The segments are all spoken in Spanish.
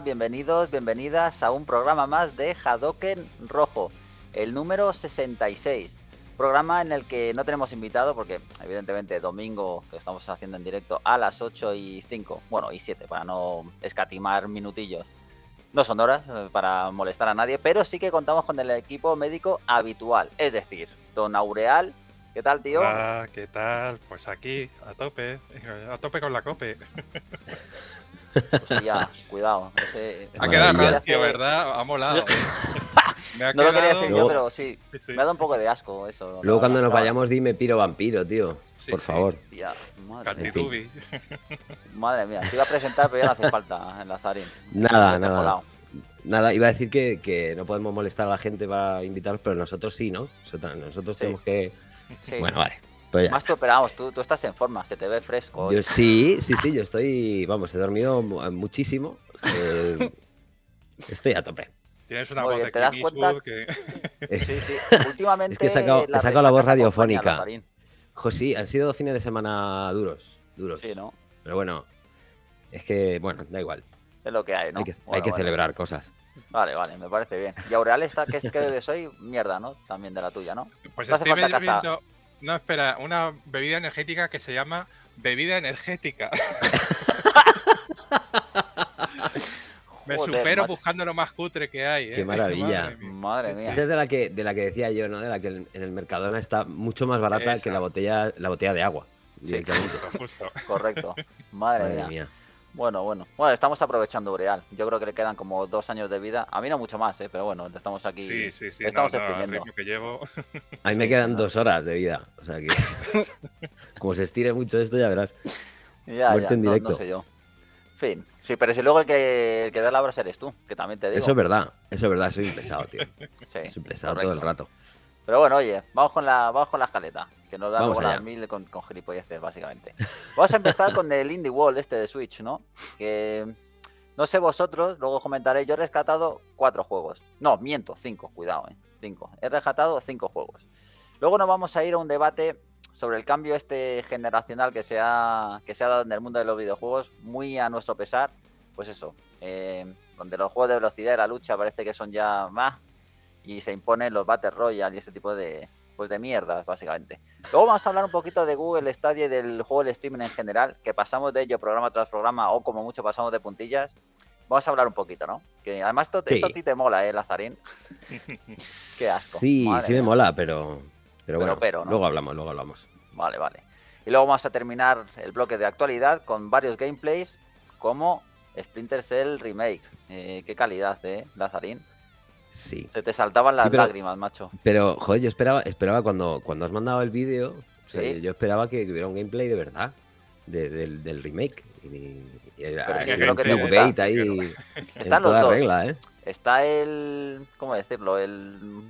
bienvenidos, bienvenidas a un programa más de Hadoken Rojo, el número 66. Programa en el que no tenemos invitado porque, evidentemente, domingo que estamos haciendo en directo a las 8 y 5, bueno, y 7, para no escatimar minutillos. No son horas eh, para molestar a nadie, pero sí que contamos con el equipo médico habitual, es decir, don Aureal. ¿Qué tal, tío? ¿qué tal? Pues aquí, a tope, a tope con la cope. Pues ya, cuidado. Eh, ha quedado rancio, ¿verdad? Ha molado. no lo quería decir yo, pero sí, Me ha dado un poco de asco eso. Luego cuando nos vayamos dime piro vampiro, tío. por favor. Cantitubi madre, madre mía, te iba a presentar, pero ya no hace falta, en eh, Nada, nada. Nada, iba a decir que, que, no podemos molestar a la gente para invitarlos, pero nosotros sí, ¿no? Nosotros tenemos que... Bueno, vale. Pues Más tú, pero vamos, tú, estás en forma, se te ve fresco. sí, sí, sí, yo estoy, vamos, he dormido eh, muchísimo. Eh, estoy a tope. Tienes una voz de ¿te Que... sí, sí. Últimamente. Es que he sacado la, voz radiofónica. José, han sido dos fines de semana duros, duros. Sí, ¿no? Pero bueno, es que, bueno, da igual. Es lo que hay, ¿no? Hay que, celebrar cosas. Vale, vale, me parece bien. Y Aureal está, que es que bebes hoy, mierda, ¿no? También de la tuya, ¿no? Pues estoy bebiendo, no, espera, una bebida energética que se llama bebida energética. Me supero buscando lo más cutre que hay. Qué ¿eh? maravilla. Madre mía. Esa es de la, que, de la que decía yo, ¿no? De la que en el Mercadona está mucho más barata que la botella, la botella de agua. Sí, justo. Correcto. Madre, mía. Bueno, bueno. Bueno, estamos aprovechando real Yo creo que le quedan como dos años de vida. A mí no mucho más, ¿eh? pero bueno, estamos aquí. Sí, sí, sí. Estamos exprimiendo que llevo... A mí me quedan dos horas de vida. O sea que. como se estire mucho esto, ya verás. Ya, ya. No, sé yo. Fin. Sí, pero si luego el que, el que da la obra eres tú, que también te digo. Eso es verdad. Eso es verdad. Soy un pesado, tío. sí, soy pesado todo el rato. Pero bueno, oye, vamos con la, vamos la escaleta, que nos da como las mil con, gilipolleces, básicamente. Vamos a empezar con el Indie wall este de Switch, ¿no? Que no sé vosotros, luego comentaré, yo he rescatado cuatro juegos. No, miento, cinco, cuidado, ¿eh? Cinco. He rescatado cinco juegos. Luego nos vamos a ir a un debate sobre el cambio este generacional que se ha, que se ha dado en el mundo de los videojuegos, muy a nuestro pesar, pues eso, eh, donde los juegos de velocidad y la lucha parece que son ya más, y se imponen los Battle Royale y ese tipo de, pues de mierdas, básicamente. Luego vamos a hablar un poquito de Google Stadia y del juego del streaming en general, que pasamos de ello programa tras programa o como mucho pasamos de puntillas. Vamos a hablar un poquito, ¿no? Que además esto, a ti te mola, ¿eh, Lazarín? Qué asco. Sí, sí me mola, pero, pero, bueno, pero, luego hablamos, luego hablamos. Vale, vale. Y luego vamos a terminar el bloque de actualidad con varios gameplays como Splinter Cell Remake. Eh, qué calidad, ¿eh, Lazarín? Se te saltaban las lágrimas, macho. Pero, joder, yo esperaba, esperaba cuando, cuando has mandado el vídeo, yo esperaba que hubiera un gameplay de verdad del, remake. Y, que Regla, ¿eh? Está el. ¿Cómo decirlo? El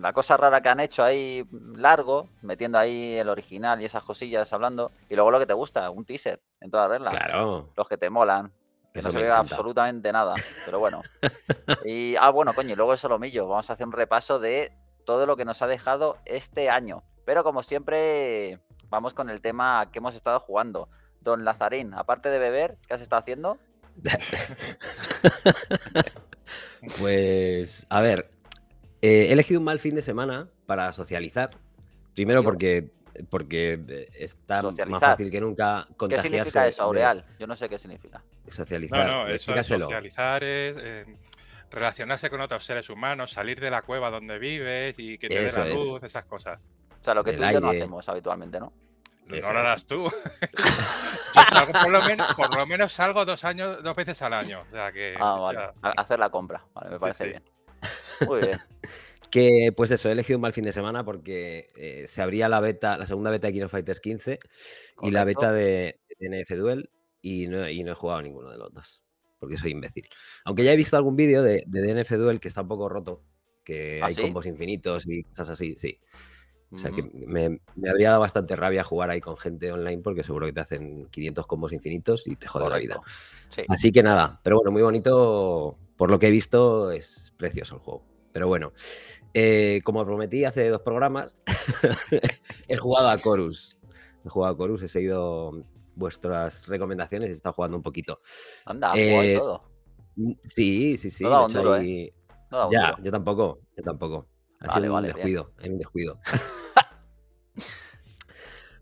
la cosa rara que han hecho ahí largo, metiendo ahí el original y esas cosillas hablando, y luego lo que te gusta, un teaser en toda regla. Claro. Los que te molan que no se vea absolutamente nada, pero bueno. Y, ah, bueno, coño, y luego eso lo mío. Vamos a hacer un repaso de todo lo que nos ha dejado este año. Pero como siempre, vamos con el tema que hemos estado jugando. Don Lazarín, aparte de beber, ¿qué has estado haciendo? pues, a ver, eh, he elegido un mal fin de semana para socializar. Primero porque porque eh, está más fácil que nunca contagiarse. ¿Qué significa eso, Aureal? Yo no sé qué significa. Socializar. No, no, eso es socializar es eh, relacionarse con otros seres humanos, salir de la cueva donde vives y que te dé la luz, esas cosas. O sea, lo que tú y yo no hacemos habitualmente, ¿no? No lo harás tú. yo salgo, por, lo menos, salgo dos años, dos veces al año. O ah, Hacer la compra, vale, me parece bien. Muy bien. Que pues eso, he elegido un mal fin de semana porque eh, se abría la beta, la segunda beta de Kino Fighters 15 y la beta de, DNF NF Duel y no, he jugado ninguno de los dos porque soy imbécil. Aunque ya he visto algún vídeo de, DNF Duel que está un poco roto, que ¿Ah, hay combos infinitos y cosas así, sí. O sea, que mm. me, habría dado bastante rabia jugar ahí con gente online porque seguro que te hacen 500 combos infinitos y te jode la vida. Así que nada, pero bueno, muy bonito. Por lo que he visto, es precioso el juego. Pero bueno, eh, como prometí hace dos programas, he jugado a Chorus. He jugado a Chorus, he seguido vuestras recomendaciones y he estado jugando un poquito. Anda, eh, todo. Mm, sí, sí, sí. ¿eh? yo tampoco, yo tampoco. Ha un descuido.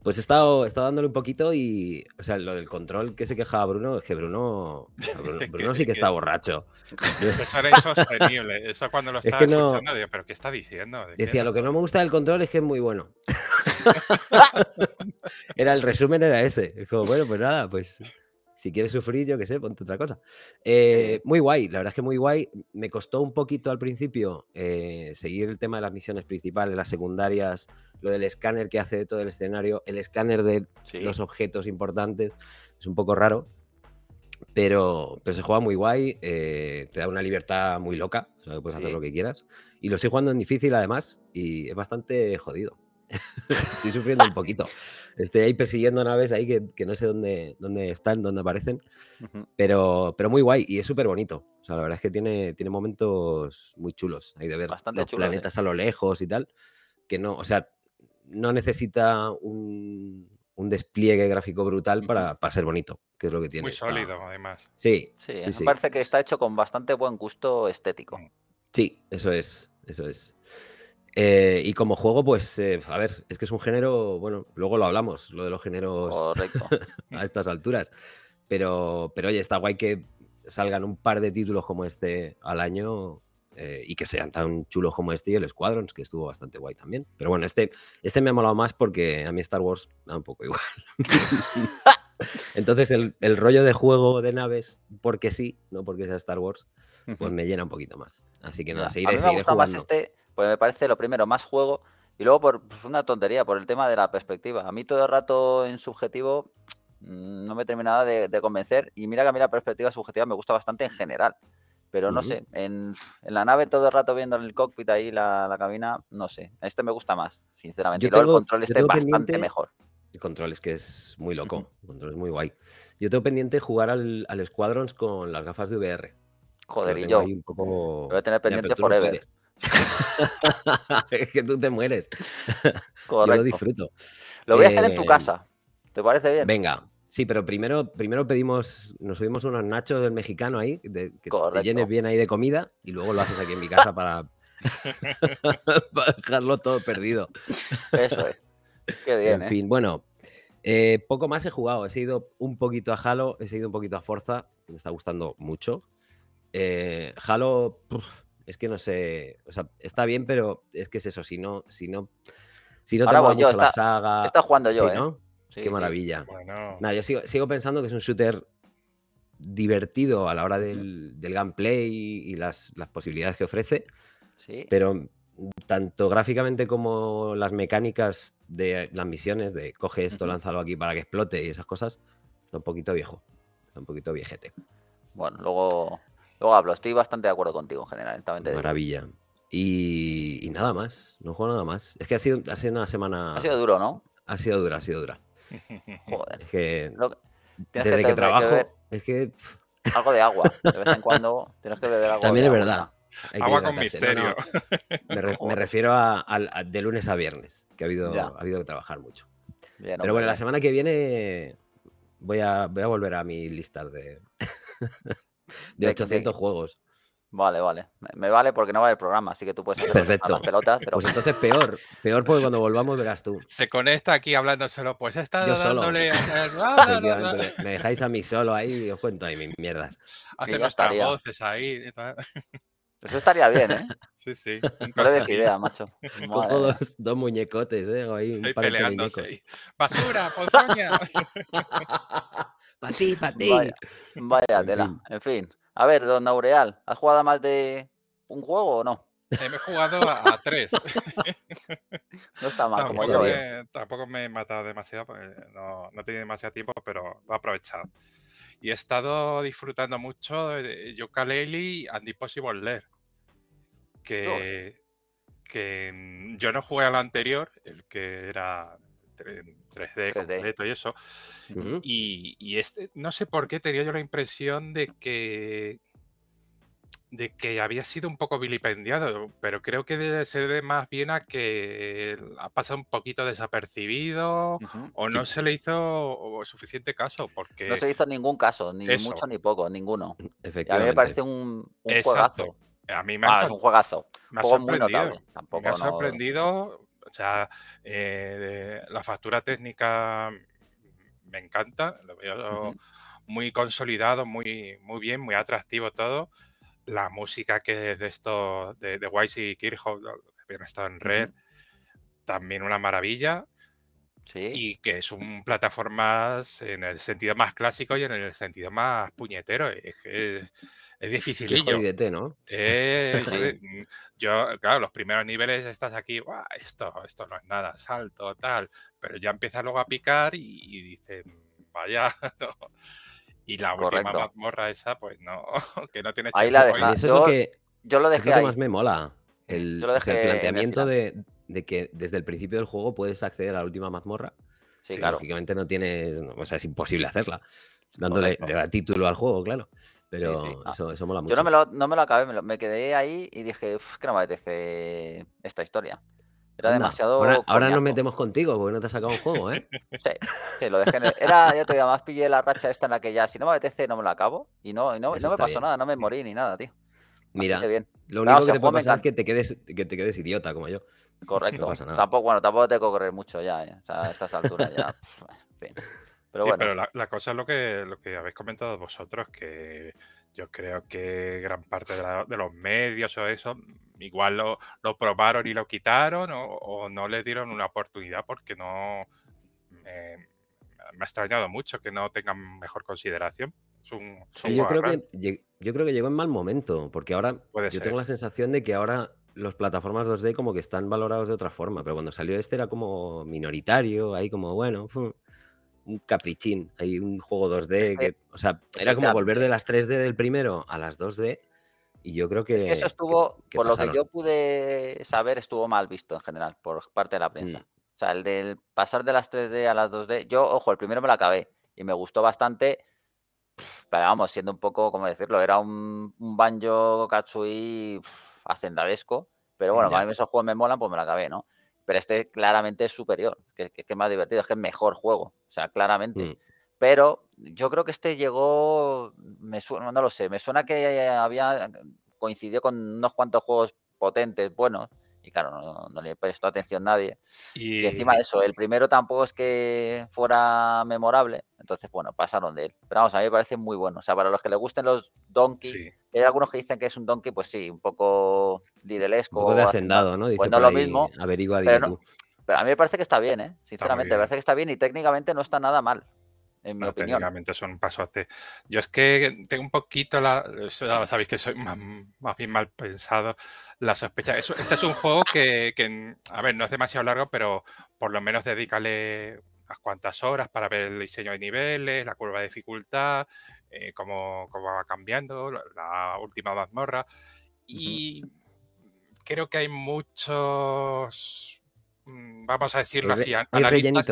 Pues he estado, dándole un poquito y, o sea, lo del control que se quejaba Bruno es que Bruno, Bruno, sí que está borracho. Eso era insostenible. Eso cuando lo estaba escuchando, digo, ¿pero qué está diciendo? Decía, lo que no me gusta del control es que es muy bueno. era el resumen, era ese. Es como, bueno, pues nada, pues si quieres sufrir, yo qué sé, ponte otra cosa. Eh, muy guay, la verdad es que muy guay. Me costó un poquito al principio eh, seguir el tema de las misiones principales, las secundarias, lo del escáner que hace de todo el escenario, el escáner de los objetos importantes. Es un poco raro, pero, pero se juega muy guay, eh, te da una libertad muy loca, puedes hacer lo que quieras. Y lo estoy jugando en difícil además y es bastante jodido. Estoy sufriendo un poquito. Estoy ahí persiguiendo naves ahí que, no sé dónde, dónde están, dónde aparecen. pero, pero muy guay y es súper bonito. sea, la verdad es que tiene, tiene momentos muy chulos. Hay de ver los ¿eh? planetas a lo lejos y tal. Que no, o sea, no necesita un, un despliegue gráfico brutal para, ser bonito, que es lo que tiene. Muy sólido, además. Sí, me parece que está hecho con bastante buen gusto estético. Sí, eso es, eso es. Eh, y como juego, pues, eh, a ver, es que es un género, bueno, luego lo hablamos, lo de los géneros a estas alturas. Pero, pero oye, está guay que salgan un par de títulos como este al año eh, y que sean tan chulos como este y el Squadrons, que estuvo bastante guay también. Pero bueno, este, este me ha molado más porque a mí Star Wars da un poco igual. Entonces el, rollo de juego de naves, porque sí, no porque sea Star Wars, pues me llena un poquito más. Así que nada, seguiré, este pues me parece lo primero, más juego. Y luego por pues, una tontería, por el tema de la perspectiva. A mí todo el rato en subjetivo mm, no me terminaba de, de convencer. Y mira que a mí la perspectiva subjetiva me gusta bastante en general. Pero no sé, en, la nave todo el rato viendo en el cockpit ahí la, cabina, no sé. Este me gusta más, sinceramente. y luego el control este bastante mejor. El control es que es muy loco, control es muy guay. Yo tengo pendiente jugar al, al Squadrons con las gafas de VR. Joder, y yo. Voy a tener pendiente por forever. que tú te mueres. Yo lo disfruto. Lo voy a hacer en tu eh, casa. ¿Te parece bien? Venga. Sí, pero primero, primero pedimos, nos subimos unos nachos del mexicano ahí, que te llenes bien ahí de comida y luego lo haces aquí en mi casa para, dejarlo todo perdido. Eso es. Qué bien. En ¿eh? fin, bueno, eh, poco más he jugado. He seguido un poquito a Halo, he seguido un poquito a Forza, me está gustando mucho. Eh, Halo, es que no sé, o sea, está bien, pero es que es eso, si no, si no, si no te yo, está, la saga. Está jugando yo, ¿eh? Qué maravilla. yo sigo, pensando que es un shooter divertido a la hora del, gameplay y, las, las, posibilidades que ofrece. Pero tanto gráficamente como las mecánicas de las misiones, de coge esto, lánzalo aquí para que explote y esas cosas, está un poquito viejo. Está un poquito viejete. Bueno, luego Luego hablo, estoy bastante de acuerdo contigo en general. Maravilla. Y, nada más, no juego nada más. Es que ha sido, una semana. Ha sido duro, ¿no? Ha sido dura, ha sido dura. Joder. Es que. Desde que, trabajo. es que. Algo de agua. De vez en cuando tienes que beber agua. También es verdad. agua con misterio. Me, refiero a, de lunes a viernes, que ha habido, ha habido que trabajar mucho. Pero bueno, la semana que viene voy a, voy a volver a mi lista de de, 800 juegos. Vale, vale. Me vale porque no va el programa, así que tú puedes hacer Perfecto. las pelotas. Pero... Pues entonces peor, peor porque cuando volvamos verás tú. Se conecta aquí hablando solo, pues está dándole... Me dejáis a mí solo ahí y os cuento ahí mis mierdas. Hace nuestras voces ahí. Eso estaría bien, ¿eh? Sí, sí. idea, macho. dos, muñecotes, ¿eh? Ahí, Estoy peleándose. Basura, ponzoña. Para ti, para ti. Vaya, tela. En fin. A ver, don Aureal, ¿has jugado más de un juego o no? Me he jugado a, tres. no está mal, tampoco como yo. Me, tampoco me he matado demasiado, porque no, no he demasiado tiempo, pero lo he aprovechado. Y he estado disfrutando mucho de Yuka Lely and Impossible Lair. Que, que mm, yo no jugué al anterior, el que era 3D, 3D. completo y eso. y, este, no sé por qué tenía yo la impresión de que de que había sido un poco vilipendiado, pero creo que se debe más bien a que ha pasado un poquito desapercibido o no se le hizo suficiente caso, porque... No se hizo ningún caso, ni mucho ni poco, ninguno. Mm, a mí me parece un, juegazo. A mí me ha, ah, un juegazo. sorprendido. Tampoco, me ha sorprendido o sea, eh, la factura técnica me encanta, lo veo muy consolidado, muy, muy bien, muy atractivo todo. La música que es de esto, de, de y Kirchhoff, que habían estado en red, también una maravilla. Y que es un plataformas en el sentido más clásico y en el sentido más puñetero. Es, es, yo, claro, los primeros niveles estás aquí, esto, esto no es nada, salto, tal. Pero ya empiezas luego a picar y, dices, vaya, Y la última mazmorra esa, pues no, que no tiene Ahí la Eso yo, lo que, yo lo dejé. Es más me mola. Mm, el planteamiento de, de que desde el principio del juego puedes acceder a la última mazmorra. Sí, claro. Lógicamente no tienes, o sea, es imposible hacerla. Dándole le da título al juego, claro. Pero eso, eso, mola mucho. Yo no me lo, no me acabé, me, quedé ahí y dije, Uf, que no me apetece esta historia. Era demasiado. Ahora, ahora, nos metemos contigo porque no te has sacado un juego, ¿eh? sí, Que lo dejé. Era, ya te digo, más pillé la racha esta en la que ya, si no me apetece, no me la acabo. Y no, no, me pasó nada, no me morí ni nada, tío. Mira. bien. Lo único que te puede pasar es que te, quedes, te quedes idiota como yo. Correcto. Tampoco, bueno, tampoco te correr mucho ya, ¿eh? O sea, a estas alturas ya. Pero sí, Pero la, cosa es lo que, lo que habéis comentado vosotros, que yo creo que gran parte de, los medios o eso, igual lo, lo probaron y lo quitaron o, no les dieron una oportunidad porque no. Me, ha extrañado mucho que no tengan mejor consideración. Es un, yo creo que llegó en mal momento, porque ahora yo tengo la sensación de que ahora las plataformas 2D como que están valorados de otra forma, pero cuando salió este era como minoritario, ahí como, bueno, un caprichín, hay un juego 2D que, o sea, era como volver de las 3D del primero a las 2D y yo creo que... Es que eso estuvo, por lo que yo pude saber, estuvo mal visto en general por parte de la prensa. Mm. O sea, el del pasar de las 3D a las 2D, yo, ojo, el primero me lo acabé y me gustó bastante pero vamos, siendo un poco, ¿cómo decirlo? Era un, banjo Katsui hacendalesco, pero bueno, a mí esos juegos me molan, pues me la acabé, ¿no? Pero este claramente es superior, que, que, es más divertido, es que es mejor juego, o sea, claramente. Mm. Pero yo creo que este llegó, me suena, no lo sé, me suena que había coincidió con unos cuantos juegos potentes, buenos, y claro, no, le le prestó atención nadie. Y... encima de eso, el primero tampoco es que fuera memorable, entonces bueno, pasaron de él. Pero vamos, a mí me parece muy bueno. O sea, para los que le gusten los donkeys, hay algunos que dicen que es un donkey, pues sí, un poco didelesco. Un poco de hacendado, ¿no? Pues Dice pues no lo mismo. Averigua, pero, pero a mí me parece que está bien, ¿eh? Sinceramente, me parece que está bien y técnicamente no está nada mal en mi no, opinión. Técnicamente son este. Yo es que tengo un poquito la. Sabéis que soy más, bien mal pensado. La sospecha. este es un juego que, a ver, no es demasiado largo, pero por lo menos dedícale unas cuantas horas para ver el diseño de niveles, la curva de dificultad, eh, cómo, va cambiando, la última mazmorra. Y creo que hay muchos. Mm, vamos a decirlo así, analistas.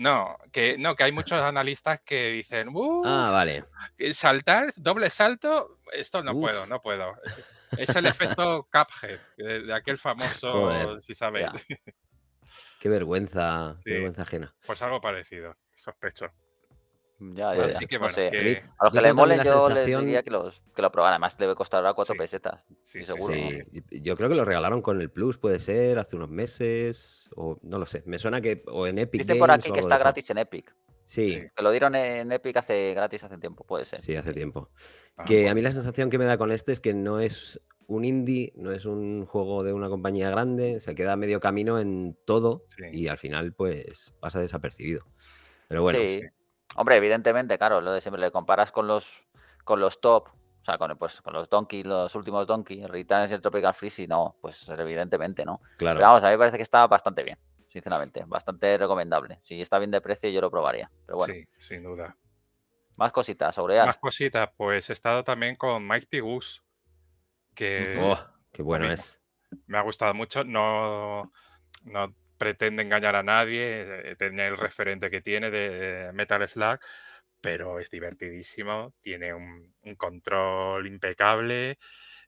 No, que no, que hay muchos analistas que dicen, ah, vale. Eh, saltar, doble salto, esto no puedo, no puedo. Es, el efecto Cuphead, de, aquel famoso, si sabéis. Qué vergüenza, qué vergüenza ajena. Pues algo parecido, sospecho. Así que, A los que les mole, yo les diría que, lo probaran. Además, debe costar ahora cuatro pesetas. seguro. yo creo que lo regalaron con el Plus, puede ser, hace unos meses. O no lo sé. Me suena que. O en Epic. Dice por aquí que está gratis en Epic. Sí. Que lo dieron en Epic hace gratis hace tiempo, puede ser. Sí, hace tiempo. Ah, que a mí la sensación que me da con este es que no es un indie, no es un juego de una compañía grande, se queda medio camino en todo y al final, pues, pasa desapercibido. Pero bueno. Sí. Hombre, evidentemente, claro, lo de siempre le comparas con los con los top, o sea, con, pues, los Donkeys, los últimos Donkey, Returns y el Tropical Freeze, y no, pues evidentemente, ¿no? Claro. Pero vamos, a mí me parece que está bastante bien, sinceramente, bastante recomendable. Si está bien de precio, yo lo probaría, pero bueno. Sí, sin duda. Más cositas, sobre Más cositas, pues he estado también con Mike Goose, que... Oh, ¡Qué bueno es! Me ha gustado mucho, no, no pretende engañar a nadie, eh, tiene el referente que tiene de, Metal Slug, pero es divertidísimo, tiene un, control impecable,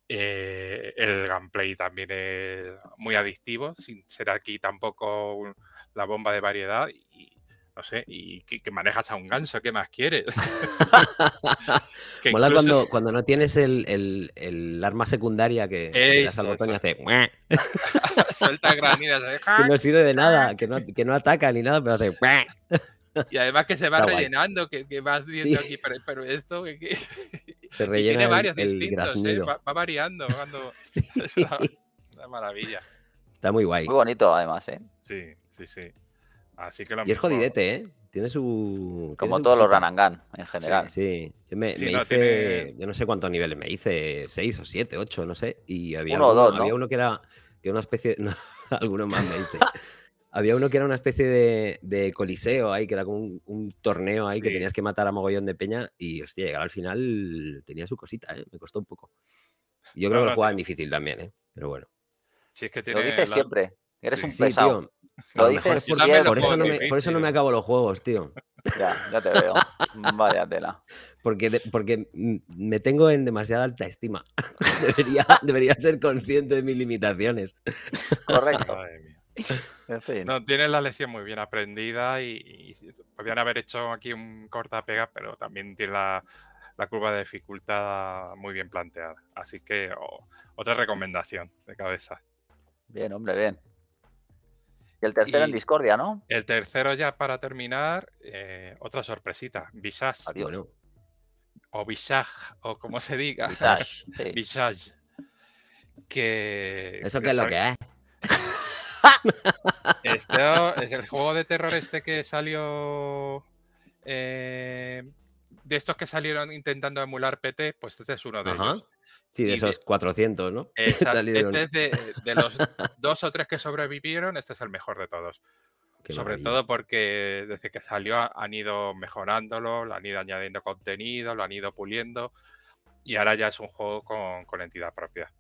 eh, el gameplay también es muy adictivo, sin ser aquí tampoco la bomba de variedad y, no sé, y que, manejas a un ganso, ¿qué más quieres? Mola cuando, cuando no tienes el, el, el arma secundaria que le das al botón y hace... Suelta granidas. que no sirve de nada, que no, ataca ni nada, pero hace... y además que se va rellenando, que, que, vas viendo aquí, pero, esto... Que, se rellena tiene varios distintos, ¿eh? va, variando. Cuando... Es una, una maravilla. Está muy guay. Muy bonito además, ¿eh? Sí, sí, sí y es jodidete, ¿eh? Tiene su. Como todos los Ranangan en general. Sí, Yo, me, no, yo no sé cuántos niveles me hice, Seis o siete, ocho, no sé. Y había uno, dos, había uno que era que una especie. No, alguno más me hice. había uno que era una especie de, coliseo ahí, que era como un, torneo ahí que tenías que matar a mogollón de peña. Y hostia, llegar al final tenía su cosita, ¿eh? Me costó un poco. Yo creo que lo jugaban difícil también, ¿eh? Pero bueno. lo dices siempre. Eres un pesado. Por, eso no me, por, acabo los juegos, tío. Ya, ya te veo. Vaya tela. Porque, porque me tengo en demasiada alta estima. Debería, ser consciente de mis limitaciones. Correcto. En fin. No, tienes la lección muy bien aprendida y, podrían haber hecho aquí un corta pega, pero también tiene la, curva de dificultad muy bien planteada. Así que otra recomendación de cabeza. Bien, hombre, bien. Y el tercero en Discordia, ¿no? El tercero ya para terminar, eh, otra sorpresita, Visage. Adiós. O Visage, o como se diga. Visage. Que... ¿Eso qué es lo que es? es el juego de terror este que salió... Eh, de estos que salieron intentando emular PT, pues este es uno de ellos. Sí, de esos 400, ¿no? este de, los dos o tres que sobrevivieron, este es el mejor de todos. Sobre todo porque desde que salió han ido mejorándolo, han ido añadiendo contenido, lo han ido puliendo y ahora ya es un juego con, con entidad propia.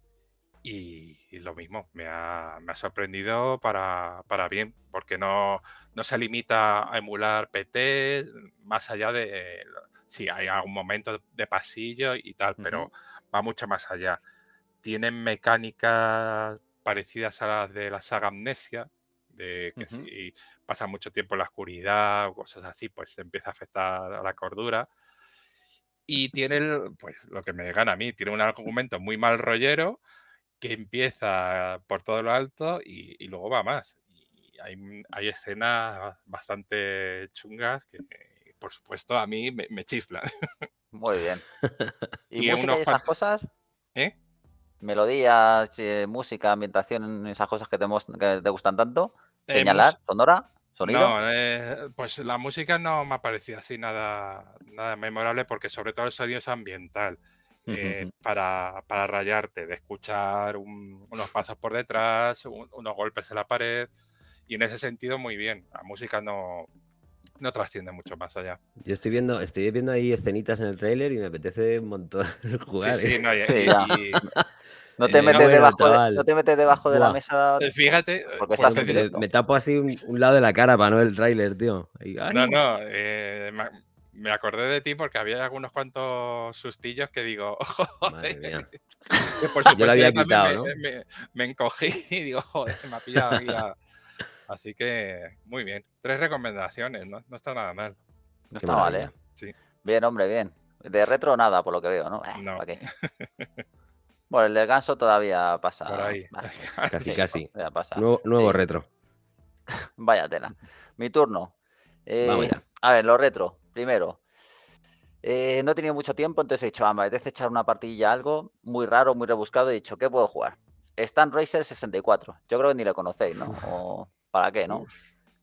Y, y, lo mismo, me ha, me ha sorprendido para, para, bien, porque no, no se limita a emular PT más allá de sí, hay algún momento de pasillo y tal, pero va mucho más allá. Tienen mecánicas parecidas a las de la saga Amnesia, de que si pasa mucho tiempo en la oscuridad o cosas así, pues empieza a afectar a la cordura. Y tiene, pues lo que me gana a mí, tiene un argumento muy mal rollero que empieza por todo lo alto y, luego va más. Y hay, hay escenas bastante chungas que, por supuesto, a mí me, chifla. Muy bien. ¿Y, música y esas cosas? ¿Eh? Melodías, eh, música, ambientación, esas cosas que te, te gustan tanto. Eh, Señalar, sonora, sonido. No, eh, pues la música no me ha parecido así nada, nada memorable porque sobre todo el sonido es ambiental. para, para, rayarte, de escuchar unos pasos por detrás, unos golpes en la pared, y en ese sentido muy bien. La música no, no trasciende mucho más allá. Yo estoy viendo, estoy viendo ahí escenitas en el tráiler y me apetece un montón jugar. Sí, sí, ¿eh? no, y, no, te metes debajo de, no te metes debajo de la mesa. Eh, fíjate, eh, me, tapo así un, lado de la cara para no ver el tráiler, tío. no, no, eh, me acordé de ti porque había algunos cuantos sustillos que digo, joder. Por supuesto, yo lo había quitado, ¿no? me, encogí y digo, joder, me ha pillado aquí la... Así que, muy bien. Tres recomendaciones, ¿no? No está nada mal. No está mal, eh. Sí. Bien, hombre, bien. De retro nada, por lo que veo, ¿no? Eh, bueno, el descanso todavía pasa. Por ahí. Casi, casi. Nuevo, retro. Vaya tela. Mi turno. Eh, a ver, lo retro. Primero, eh, no he tenido mucho tiempo, entonces he dicho, vamos, ah, me echar una partilla algo muy raro, muy rebuscado. He dicho, ¿qué puedo jugar? Stan Racer 64. Yo creo que ni lo conocéis, ¿no? O... ¿para qué, no?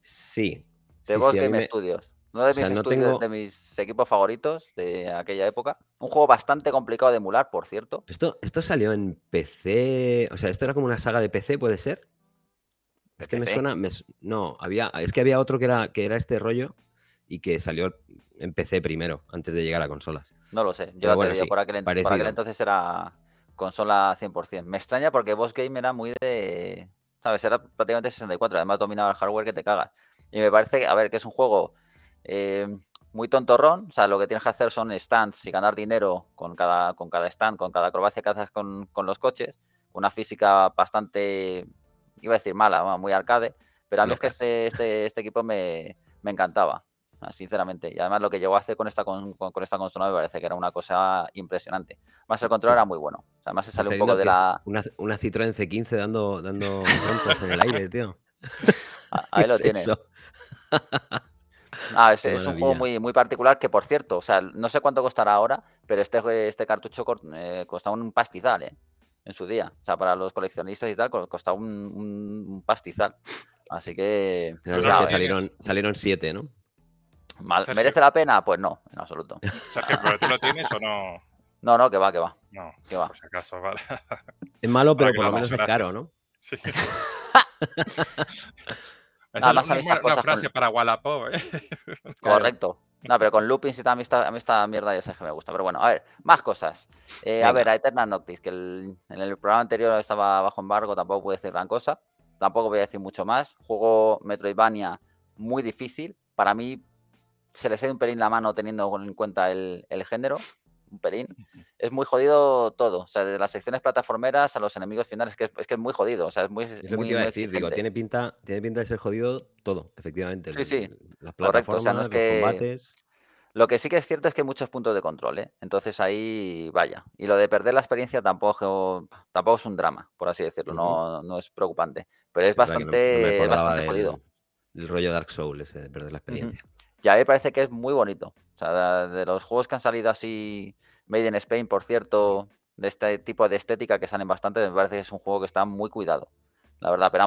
Sí. De Boss Game Studios. Uno de mis, estudios de mis equipos favoritos de aquella época. Un juego bastante complicado de emular, por cierto. Esto, esto salió en PC. O sea, esto era como una saga de PC, ¿puede ser? Es que me suena. no, había. Es que había otro que era, que era este rollo y que salió en PC primero, antes de llegar a consolas. No lo sé. Yo lo que aquel, entonces era consola 100%. Me extraña porque Boss Game era muy de, ¿sabes? Era prácticamente 64, además dominaba el hardware que te cagas. Y me parece, a ver, que es un juego eh, muy tontorrón, o sea, lo que tienes que hacer son stands y ganar dinero con cada, con cada stand, con cada acrobacia que haces con, los coches, una física bastante, iba a decir mala, muy arcade, pero a mí que este, este, este equipo me, me encantaba. Ah, sinceramente. Y además lo que llegó a hacer con esta, con, esta consola me parece que era una cosa impresionante. Más el control pues era muy bueno. además se pues sale un poco de la... Una, una Citroën C15 dando, dando en el aire, tío. Ah, ahí lo es tienes. Ah, es, un juego muy, muy particular que, por cierto, o sea, no sé cuánto costará ahora, pero este, este cartucho eh, costaba un pastizal, eh, En su día. O sea, para los coleccionistas y tal, costaba un, un pastizal. Así que... que eh. salieron, salieron siete, ¿no? ¿Merece la pena? Pues no, en absoluto. ¿pero tú lo tienes o no? No, no, que va, que va. No, que va. Por si acaso, vale. Es malo, pero por lo menos es caro, ¿no? Sí. sí. es una, frase para Wallapop, ¿eh? Correcto. No, pero con loopings y también a mí esta, mierda ya sé que me gusta. Pero bueno, a ver, más cosas. Eh, a ver, a Eternal Noctis, que en el programa anterior estaba bajo embargo, tampoco puede decir gran cosa. Tampoco voy a decir mucho más. Juego Metroidvania muy difícil. Para mí, se les sale un pelín la mano teniendo en cuenta el, género. Un pelín. Es muy jodido todo. O sea, de las secciones plataformeras a los enemigos finales, que es, que es muy jodido. O sea, es muy. que decir, tiene pinta, tiene pinta de ser jodido todo, efectivamente. Sí, sí. Las plataformas, los combates. Lo que sí que es cierto es que hay muchos puntos de control, ¿eh? Entonces ahí vaya. Y lo de perder la experiencia tampoco, tampoco es un drama, por así decirlo. no, no, es preocupante. Pero es, bastante, jodido. El, rollo Dark Souls, ese de perder la experiencia ya me parece que es muy bonito. O sea, de los juegos que han salido así, Made in Spain, por cierto, de este tipo de estética que salen bastante, me parece que es un juego que está muy cuidado. La verdad, pero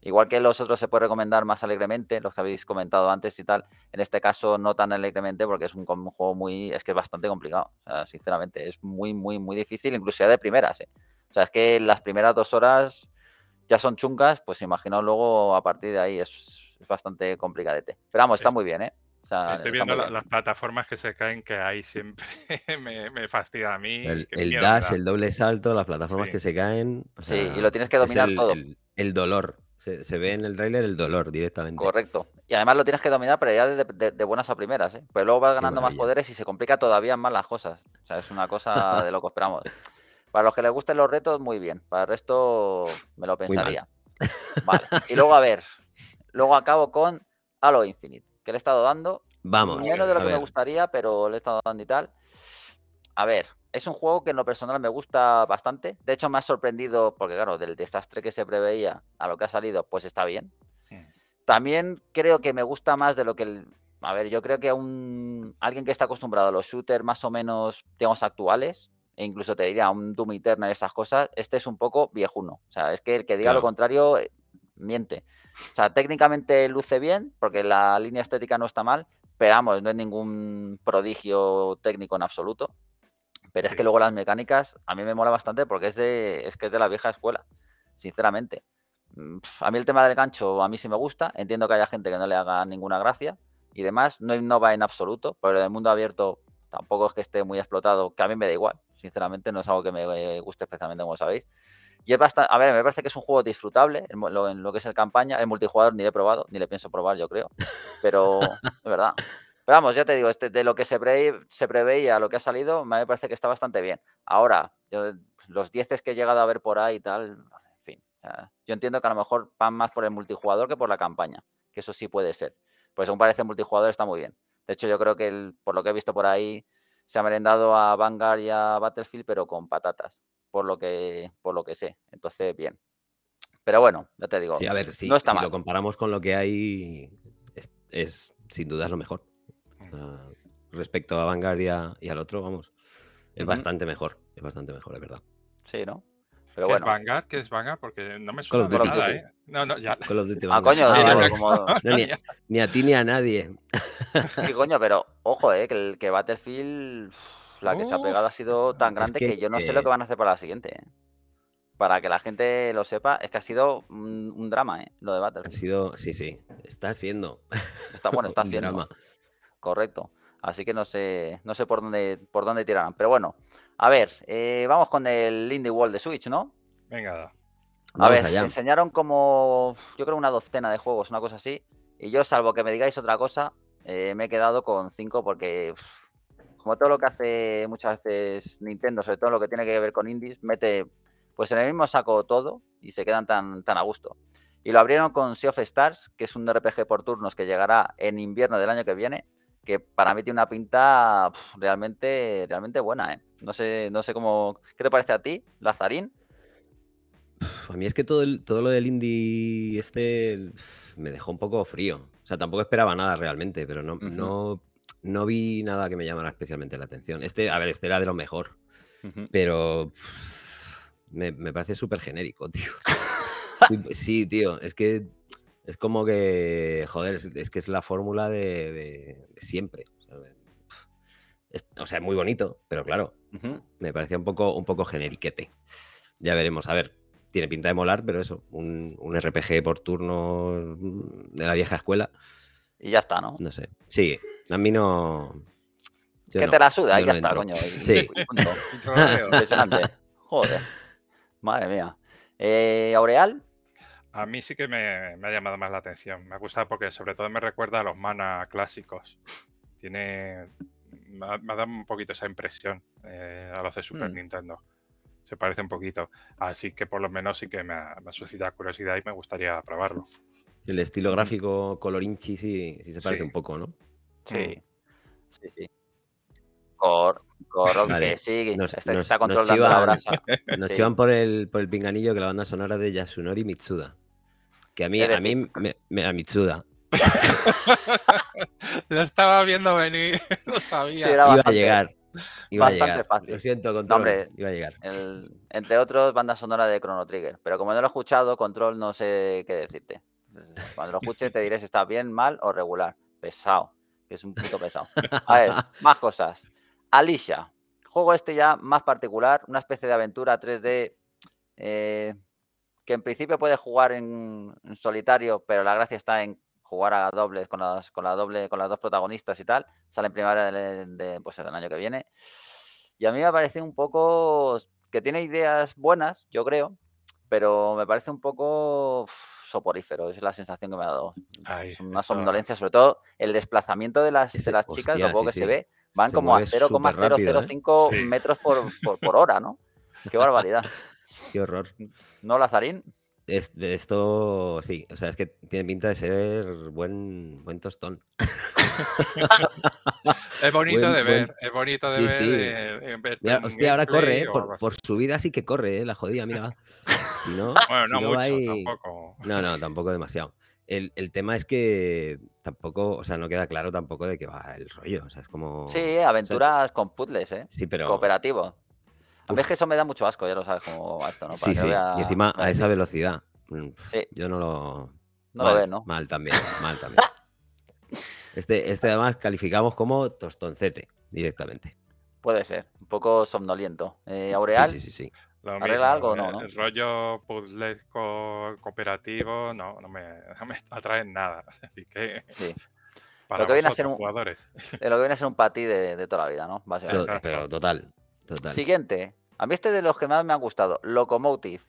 igual que los otros se puede recomendar más alegremente, los que habéis comentado antes y tal, en este caso no tan alegremente porque es un, juego muy, es que es bastante complicado, o sea, sinceramente, es muy, muy, muy difícil, inclusive de primeras, ¿eh? O sea, es que las primeras dos horas ya son chungas, pues imaginaos luego a partir de ahí es, es bastante complicadete. Pero vamos, está muy bien, ¿eh? Estoy viendo las plataformas que se caen que hay siempre. me, me, fastidia a mí. El, dash, el doble salto, las plataformas que se caen. sí, y lo tienes que dominar todo. El, dolor. Se, ve en el trailer el dolor directamente. Correcto. Y además lo tienes que dominar, pero ya de, buenas a primeras. ¿eh? Pero pues luego vas ganando más poderes y se complica todavía más las cosas. O sea, es una cosa de lo que esperamos. Para los que les gusten los retos, muy bien. Para el resto, me lo pensaría. Vale. Y luego, a ver. Luego acabo con Halo Infinite que le he estado dando. Vamos. Menos de lo que me gustaría, pero le he estado dando y tal. A ver, es un juego que en lo personal me gusta bastante. De hecho, me ha sorprendido, porque claro, del desastre que se preveía a lo que ha salido, pues está bien. También creo que me gusta más de lo que a ver, yo creo que un, alguien que está acostumbrado a los shooters más o menos, digamos, actuales, e incluso te diría un Doom Eternal y esas cosas, este es un poco viejuno. O sea, es que el que diga lo contrario miente. O sea, técnicamente luce bien, porque la línea estética no está mal, pero vamos, no es ningún prodigio técnico en absoluto. Pero es que luego las mecánicas a mí me mola bastante porque es de, que es de la vieja escuela, sinceramente. A mí el tema del gancho a mí sí me gusta, entiendo que haya gente que no le haga ninguna gracia y demás, no va en absoluto, pero el mundo abierto tampoco es que esté muy explotado, que a mí me da igual, sinceramente no es algo que me guste especialmente como sabéis. Y es a ver, me parece que es un juego disfrutable en lo, que es el campaña. El multijugador ni he probado, ni le pienso probar, yo creo. Pero es verdad. vamos, ya te digo, este, de lo que se, pre, se preveía, lo que ha salido, me parece que está bastante bien. Ahora, los 10 que he llegado a ver por ahí y tal, en fin. Yo entiendo que a lo mejor van más por el multijugador que por la campaña, que eso sí puede ser. Pues según parece, el multijugador está muy bien. De hecho, yo creo que por lo que he visto por ahí, se ha merendado a Vanguard y a Battlefield, pero con patatas por lo que, por lo que sé. Entonces, bien. Pero bueno, ya te digo. a ver, si, no está si lo comparamos con lo que hay, es, sin duda es lo mejor. respecto a Vanguard y, al otro, vamos, es bastante mejor. Es bastante mejor, es verdad. Sí, ¿no? Pero ¿Qué es Vanguard? ¿Qué es Vanguard? Porque no me suena de nada, ¿eh? No, no, ya. Duty, ah, coño, ah, no, no, como... ni, a, ni, a ti ni a nadie. Sí, coño, pero ojo, eh, que, el, que Battlefield la que se ha pegado ha sido tan grande que, yo no sé lo eh que van a hacer para la siguiente. ¿eh? Para que la gente lo sepa, es que ha sido un, drama, ¿eh? Lo de Battle. Ha sido, sí, sí, está siendo. Está bueno, está siendo. Correcto. Así que no sé, no sé por dónde, por dónde tirarán. Pero bueno, a ver, vamos con el Indie Wall de Switch, ¿no? Venga. A ver, se enseñaron como, yo creo, una docena de juegos, una cosa así. Y yo, salvo que me digáis otra cosa, me he quedado con cinco porque como todo lo que hace muchas veces Nintendo, sobre todo lo que tiene que ver con indies, mete pues en el mismo saco todo y se quedan tan, tan a gusto. Y lo abrieron con Sea of Stars, que es un RPG por turnos que llegará en invierno del año que viene, que para mí tiene una pinta realmente, realmente buena. ¿eh? No sé, no sé cómo. ¿Qué te parece a ti, Lazarín? A mí es que todo, todo lo del indie este me dejó un poco frío. O sea, tampoco esperaba nada realmente, pero no no vi nada que me llamara especialmente la atención. Este, a ver, este era de lo mejor, pero me, parece súper genérico, tío. sí, tío, es que es como que, joder, es, que es la fórmula de, siempre. O sea, es, muy bonito, pero claro, me parecía un poco, un poco generiquete. Ya veremos, a ver, tiene pinta de molar, pero eso, un, un RPG por turno de la vieja escuela. Y ya está, ¿no? No sé, sí, a mí no. que te la suda, ahí ya está, coño. Sí. Impresionante. Joder. Madre mía. Eh, ¿Aureal? A mí sí que me, ha llamado más la atención. Me ha gustado porque sobre todo me recuerda a los mana clásicos. Tiene. Me ha, dado un poquito esa impresión eh, a los de mm. Super Nintendo. Se parece un poquito. Así que por lo menos sí que me ha, suscitado curiosidad y me gustaría probarlo. El estilo gráfico colorinchi sí, sí se parece un poco, ¿no? Sí. Eh, sí, sí. Cor, Corro, que sigue. nos, está, controlando chivan, Nos por el, por el pinganillo que la banda sonora de Yasunori Mitsuda. Que a mí, a mí, ah. me, a Mitsuda. lo estaba viendo venir, lo sabía. iba a llegar. Iba a llegar. fácil. Lo siento, Control. iba a llegar. entre otros, banda sonora de Chrono Trigger. Pero como no lo he escuchado, Control, no sé qué decirte. Cuando lo escuches, te diré si está bien, mal o regular. Pesado que es un poquito. pesado. A ver, más cosas. Alicia, juego este ya más particular, una especie de aventura 3D eh, que en principio puede jugar en, solitario, pero la gracia está en jugar a dobles con las, con doble, con las dos protagonistas y tal. Sale en primavera del de, pues, el año que viene. Y a mí me parece un poco que tiene ideas buenas, yo creo, pero me parece un poco soporífero, es la sensación que me ha dado. una somnolencia, sobre todo el desplazamiento de las, de las chicas, lo poco que se ve, van como a 0,005 ¿eh? metros por, por, hora, ¿no? Qué barbaridad. Qué horror. ¿No, Lazarín? esto sí, o sea, es que tiene pinta de ser buen, buen tostón. es bonito de ver, es bonito de ver. Eh, hostia, ahora corre, por, su vida sí que corre, eh, la jodida, mira. bueno, no mucho, tampoco. No, no, tampoco demasiado. El, tema es que tampoco, o sea, no queda claro tampoco de qué va el rollo. O sea, es como. Sí, aventuras con puzzles, ¿eh? Sí, pero. Cooperativo. A mí es que eso me da mucho asco, ya lo sabes cómo va esto, ¿no? Para sí, sí. Y encima a esa velocidad. Mm, sí. Yo no lo. No mal, lo ¿no? Mal también, mal también. este, este además calificamos como tostoncete directamente. Puede ser, un poco somnoliento. Eh, Aureal. Sí, sí, sí. ¿Arregla algo o no, no? El rollo puzzlesco cooperativo no, no, me, me atrae nada. Así que. Sí. Para lo que viene a ser un, jugadores. Lo que viene a ser un patí de, de toda la vida, ¿no? Básicamente. pero total. Siguiente. A mí este de los que más me han gustado, Locomotive.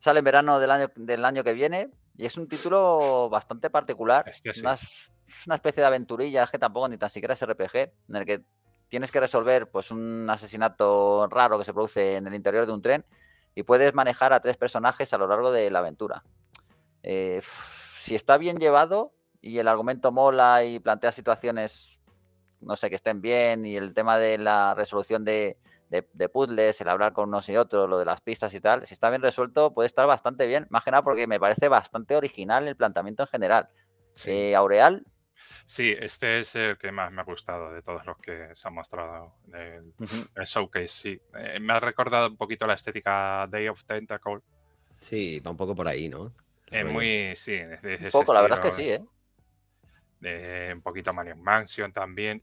Sale en verano del año, del año que viene y es un título bastante particular. Este es más, una especie de aventurilla que tampoco ni tan siquiera es RPG, en el que tienes que resolver pues, un asesinato raro que se produce en el interior de un tren y puedes manejar a tres personajes a lo largo de la aventura. Eh, si está bien llevado y el argumento mola y plantea situaciones, no sé, que estén bien y el tema de la resolución de, de, puzzles, el hablar con unos y otros, lo de las pistas y tal, si está bien resuelto, puede estar bastante bien, más que nada porque me parece bastante original el planteamiento en general. Sí. Eh, Aureal. Sí, este es el que más me ha gustado de todos los que se han mostrado el, showcase, sí. Eh, me ha recordado un poquito la estética Day of Tentacle. Sí, va un poco por ahí, ¿no? Es muy, sí. un poco, la verdad es que sí, ¿eh? un poquito Mansion también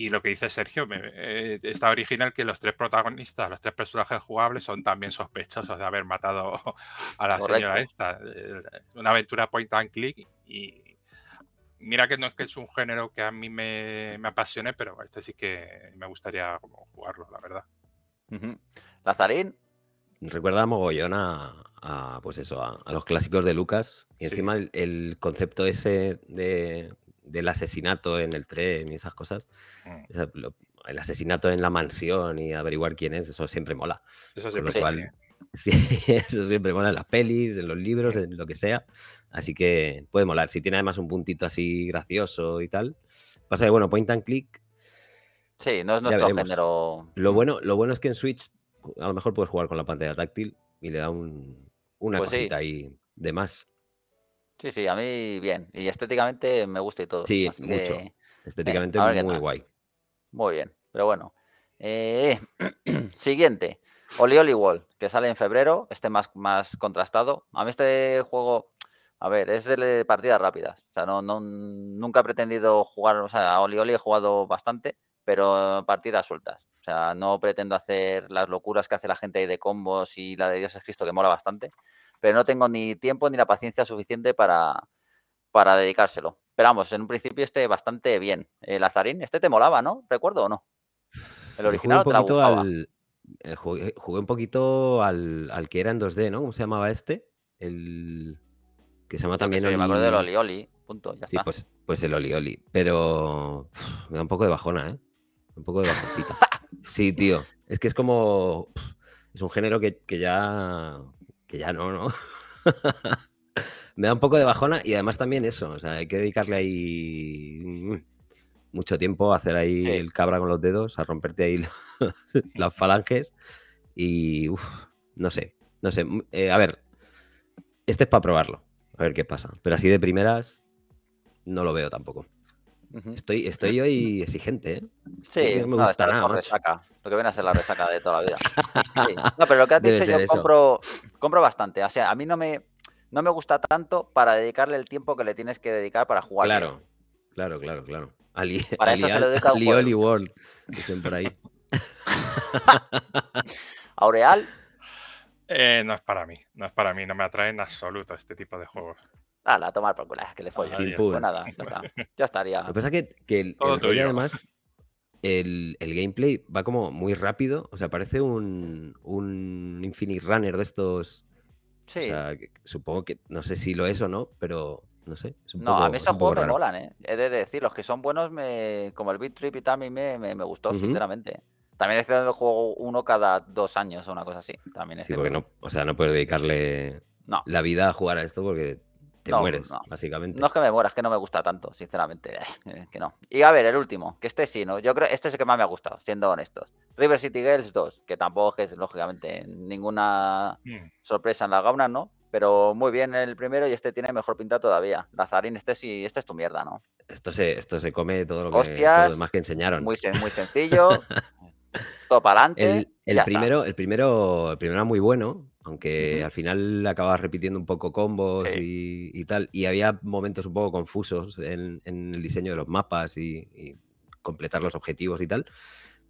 y lo que dice Sergio, eh, está original que los tres protagonistas, los tres personajes jugables son también sospechosos de haber matado a la señora esta. Eh, es Una aventura point and click y mira que no es que es un género que a mí me, apasione, pero este sí que me gustaría jugarlo, la verdad. Lazarín. Recuerda mogollón a, pues eso, a, los clásicos de Lucas. Y encima el concepto ese de, del asesinato en el tren y esas cosas. Mm. el asesinato en la mansión y averiguar quién es, eso siempre mola. Eso siempre sí, eso siempre mola en las pelis, en los libros, en lo que sea. Así que puede molar. Si tiene además un puntito así gracioso y tal. Pasa que, bueno, point and click. Sí, no es nuestro género. Lo bueno, lo bueno es que en Switch a lo mejor puedes jugar con la pantalla táctil y le da una pues cosita ahí de más. Sí, sí, a mí bien. Y estéticamente me gusta y todo. Sí, mucho. Estéticamente muy guay. Muy bien, pero bueno. Eh, siguiente. Oli Oli Wall, que sale en febrero, este más, más contrastado. A mí este juego, a ver, es de partidas rápidas. O sea, no, nunca he pretendido jugar, o sea, a Oli Oli he jugado bastante, pero partidas sueltas. O sea, no pretendo hacer las locuras que hace la gente de combos y la de Dios es Cristo, que mola bastante pero no tengo ni tiempo ni la paciencia suficiente para, dedicárselo. Pero vamos, en un principio este bastante bien. El Azarín, este te molaba, ¿no? ¿Recuerdo o no? El original eh, jugué un poquito, al, jugué, un poquito al, que era en 2D, ¿no? ¿Cómo se llamaba este? El que se llama también no Me acuerdo del Oli punto, ya sí, Pues, pues el Oli pero me da un poco de bajona, ¿eh? Un poco de bajoncita. sí, tío, es que es como... Es un género que, que ya que ya no, ¿no? me da un poco de bajona y además también eso, o sea, hay que dedicarle ahí mucho tiempo a hacer ahí el cabra con los dedos, a romperte ahí las falanges y no sé, no sé, mm, eh, a ver, este es para probarlo, a ver qué pasa, pero así de primeras no lo veo tampoco. Estoy, estoy hoy exigente, ¿eh? sí, no me gusta nada, resaca, Lo que viene a ser la resaca de toda la vida. No, pero lo que has dicho, yo compro, compro, bastante. O sea, a mí no me, no me gusta tanto para dedicarle el tiempo que le tienes que dedicar para jugar. Claro, claro, claro, claro. Ali, para eso se le dedica Ali, Ali World, dicen por ahí. ¿Aureal? Eh, no es para mí, no es para mí, no me atrae en absoluto este tipo de juegos a tomar por culo, que le follo! pues nada, ya, estaría. Lo que pasa es que, el, además, el, gameplay va como muy rápido. O sea, parece un, un Infinite Runner de estos. Sí. supongo que, no sé si lo es o no, pero no sé. no, a mí esos juegos me ¿eh? He de decir, los que son buenos, como el Beat Trip y también me, gustó, sinceramente. También es el juego uno cada dos años o una cosa así. También sí, porque no, o sea, no puedo dedicarle la vida a jugar a esto porque no, mueres, básicamente. No es que me muera, es que no me gusta tanto, sinceramente. que no. Y a ver, el último, que este sí, ¿no? Yo creo este es el que más me ha gustado, siendo honestos. River City Girls 2, que tampoco es, lógicamente, ninguna hmm. sorpresa en la gauna, ¿no? Pero muy bien el primero y este tiene mejor pinta todavía. Lazarín, este sí, este es tu mierda, ¿no? Esto se, esto se come todo lo, que, que enseñaron. Muy, muy sencillo. todo para adelante. El, primero, el primero, el primero era muy bueno, aunque al final acabas repitiendo un poco combos y, tal. Y había momentos un poco confusos en, el diseño de los mapas y, completar los objetivos y tal.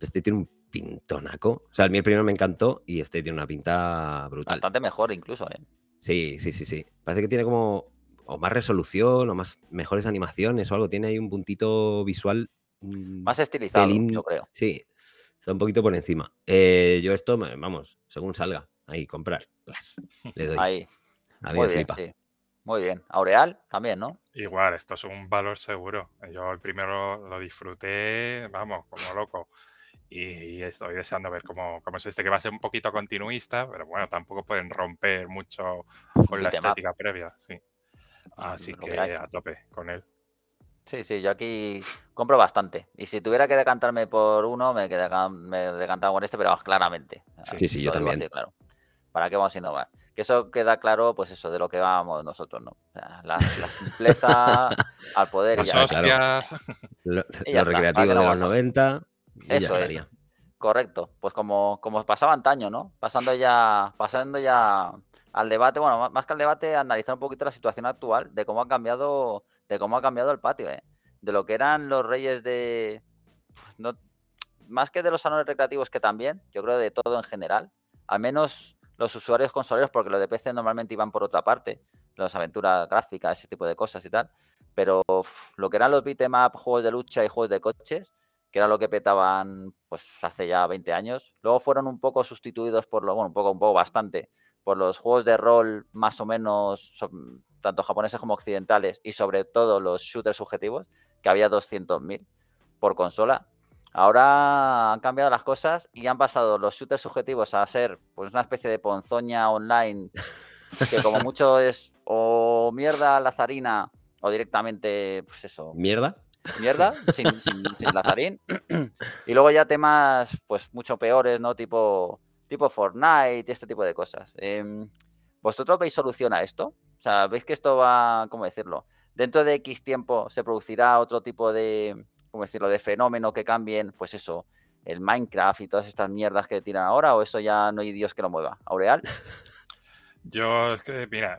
Este tiene un pintonaco. O sea, el primero me encantó y este tiene una pinta brutal. Bastante mejor incluso, ¿eh? Sí, sí, sí, sí. Parece que tiene como o más resolución o más mejores animaciones o algo. Tiene ahí un puntito visual. Mm, más estilizado, yo creo. Sí, está un poquito por encima. Eh, yo esto, vamos, según salga. Ahí, comprar. Ahí. Muy bien, Aureal también, ¿no? Igual, esto es un valor seguro. Yo el primero lo disfruté, vamos, como loco. Y, estoy deseando ver cómo, cómo, es este, que va a ser un poquito continuista, pero bueno, tampoco pueden romper mucho con la estética previa, sí. Así que, a tope con él. Sí, sí, yo aquí compro bastante. Y si tuviera que decantarme por uno, me, quedaba, me decantaba con este, pero claramente. Sí, sí, yo también. claro. ¿Para qué vamos a innovar? Que eso queda claro, pues eso, de lo que vamos nosotros, ¿no? la, simpleza al poder. y ya, hostias. Lo, de los 90. Eso es. Correcto. Pues como, como pasaba antaño, ¿no? Pasando ya, pasando ya al debate, bueno, más que al debate, analizar un poquito la situación actual de cómo ha cambiado, de cómo ha cambiado el patio, ¿eh? De lo que eran los reyes de. más que de los salones recreativos que también, yo creo de todo en general. Al menos los usuarios consoleros, porque los de PC normalmente iban por otra parte, las aventuras gráficas, ese tipo de cosas y tal. Pero lo que eran los beat'em juegos de lucha y juegos de coches, que era lo que petaban pues hace ya 20 años, luego fueron un poco sustituidos por lo, bueno, un poco, un poco bastante, por los juegos de rol más o menos, tanto japoneses como occidentales, y sobre todo los shooters subjetivos, que había 200.000 por consola Ahora han cambiado las cosas y han pasado los shooters subjetivos a ser pues una especie de ponzoña online que como mucho es o mierda lazarina o directamente pues eso. ¿Mierda? Mierda, sin, lazarín. y luego ya temas pues mucho peores, ¿no? Tipo, tipo Fortnite, este tipo de cosas. Em, ¿Vosotros veis solución a esto? O sea, ¿veis que esto va, cómo decirlo? Dentro de X tiempo se producirá otro tipo de, ¿cómo decirlo?, de fenómeno que cambien, pues eso, el Minecraft y todas estas mierdas que tiran ahora, o eso ya no hay Dios que lo mueva. Aureal. Yo, mira,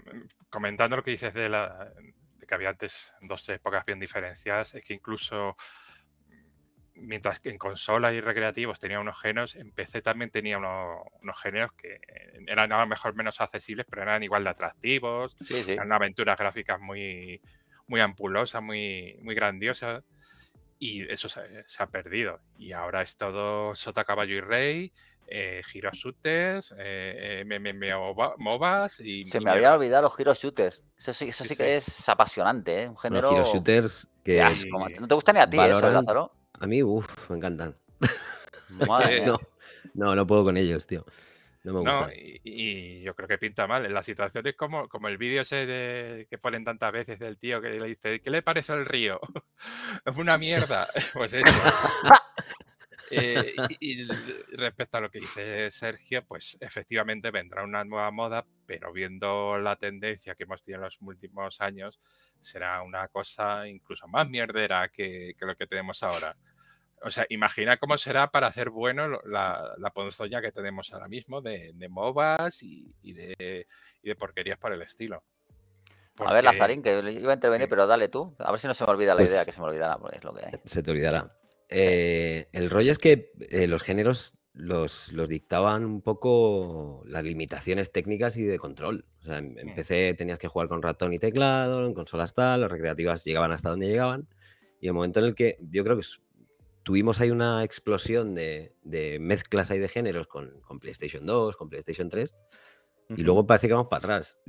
comentando lo que dices de, la, que había antes dos épocas bien diferenciadas, es que incluso mientras que en consolas y recreativos tenía unos géneros, en PC también tenía unos géneros que eran a lo mejor menos accesibles, pero eran igual de atractivos, eran aventuras gráficas muy, muy ampulosas, muy, muy grandiosas y eso se, ha perdido. Y ahora es todo Sota Caballo y Rey, eh, Hero Shooters, eh, eh MOBAs y. Se me había olvidado los Hero Shooters. Eso sí, eso sí, que es apasionante, ¿eh? Un género. Los Shooters que. No te gusta ni a ti, eso, ¿eh, Lázaro. A mí, uff, me encantan. no, no puedo con ellos, tío. No y, yo creo que pinta mal. En la situación es como, el vídeo que ponen tantas veces del tío que le dice, ¿qué le parece el río? Es una mierda. Pues eso. Eh, y, respecto a lo que dice Sergio, pues efectivamente vendrá una nueva moda, pero viendo la tendencia que hemos tenido en los últimos años, será una cosa incluso más mierdera que lo que tenemos ahora. O sea, imagina cómo será para hacer bueno la, la ponzoña que tenemos ahora mismo de, de MOBAs y, y, de, porquerías por el estilo. A ver, Lazarín, que iba a intervenir, pero dale tú. A ver si no se me olvida la idea, pues que se me olvidará, pues, es lo que hay. Se te olvidará. Eh, el rollo es que eh, los géneros los, los, dictaban un poco las limitaciones técnicas y de control. O sea, en, mm. PC tenías que jugar con ratón y teclado, en consolas tal, las recreativas llegaban hasta donde llegaban. Y el momento en el que yo creo que es tuvimos ahí una explosión de, mezclas ahí de géneros con, PlayStation 2, con PlayStation 3, y luego parece que vamos para atrás.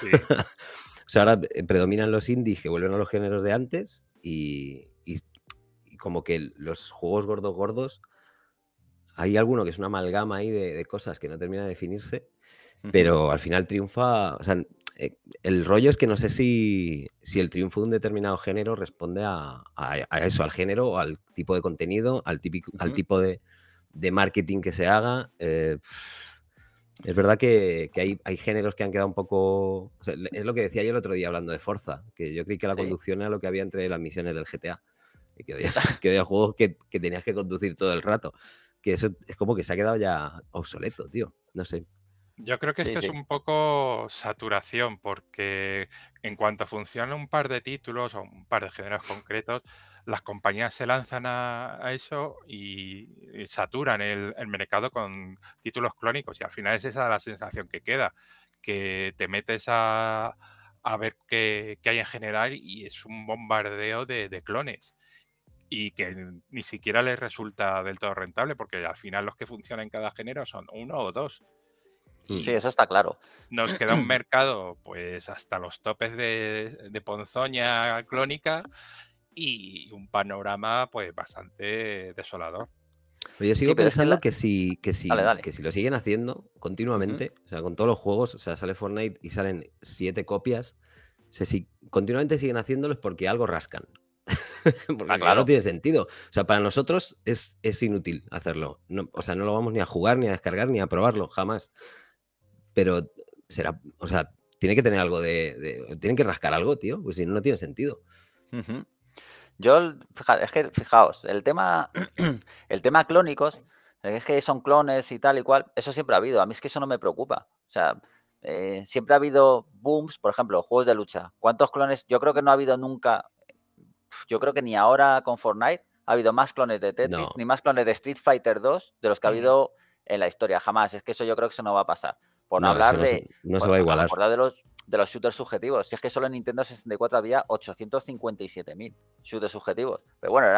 o sea, ahora eh, predominan los indies que vuelven a los géneros de antes y, como que los juegos gordos gordos, hay alguno que es una amalgama ahí de, cosas que no termina de definirse, pero al final triunfa, o sea, eh, el rollo es que no sé si, el triunfo de un determinado género responde a, eso, al género, al tipo de contenido, al, al tipo de, marketing que se haga. Eh, es verdad que, hay, hay, géneros que han quedado un poco... es lo que decía yo el otro día hablando de Forza, que yo creí que la conducción era lo que había entre las misiones del GTA. Y que había, que había juegos que, que tenías que conducir todo el rato. Que eso es como que se ha quedado ya obsoleto, tío. No sé. Yo creo que esto es un poco saturación, porque en cuanto funcionan un par de títulos o un par de géneros concretos, las compañías se lanzan a, eso y, saturan el, mercado con títulos clónicos. Y al final es esa la sensación que queda, que te metes a, ver qué, hay en general y es un bombardeo de, de clones y que ni siquiera les resulta del todo rentable, porque al final los que funcionan en cada género son uno o dos. Sí, mm. eso está claro. Nos queda un mercado, pues, hasta los topes de, ponzoña clónica y un panorama, pues, bastante desolador. yo sigo pensando que, si, que, si, que si lo siguen haciendo continuamente, o sea, con todos los juegos, o sea, sale Fortnite y salen siete copias, si continuamente siguen haciéndolos porque algo rascan. porque ah, no tiene sentido. O sea, para nosotros es, es inútil hacerlo. o sea, no lo vamos ni a jugar, ni a descargar, ni a probarlo, jamás pero será, o sea, tiene que tener algo de, de tienen que rascar algo, tío, pues si no, no tiene sentido. Yo, es que fijaos, el tema, el tema clónicos, eh, es que son clones y tal y cual, eso siempre ha habido, a mí es que eso no me preocupa, o sea, eh, siempre ha habido booms, por ejemplo, juegos de lucha, ¿cuántos clones? Yo creo que no ha habido nunca, yo creo que ni ahora con Fortnite ha habido más clones de Tetris, ni más clones de Street Fighter 2 de los que ha habido en la historia, jamás, es que eso yo creo que eso no va a pasar. Por no, hablar de. de los, de los shooters subjetivos. Si es que solo en Nintendo 64 había 857.000 shooters subjetivos. Pero bueno,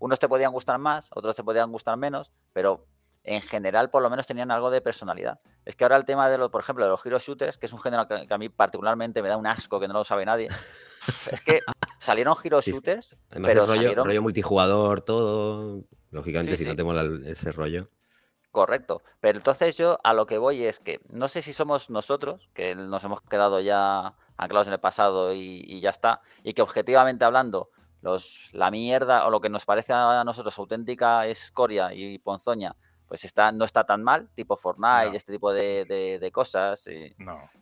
unos te podían gustar más, otros te podían gustar menos, pero en general por lo menos tenían algo de personalidad. Es que ahora el tema de los, por ejemplo, de los hero shooters, que es un género que, a mí particularmente me da un asco que no lo sabe nadie. es que salieron hero shooters, Además, rollo, multijugador, todo. Lógicamente, si no tengo ese rollo. Correcto. Pero entonces yo a lo que voy es que no sé si somos nosotros, que nos hemos quedado ya anclados en el pasado y, ya está, y que objetivamente hablando, los, la mierda o lo que nos parece a nosotros auténtica es coria y ponzoña, pues está, no está tan mal, tipo Fortnite, y este tipo de, cosas. Eh,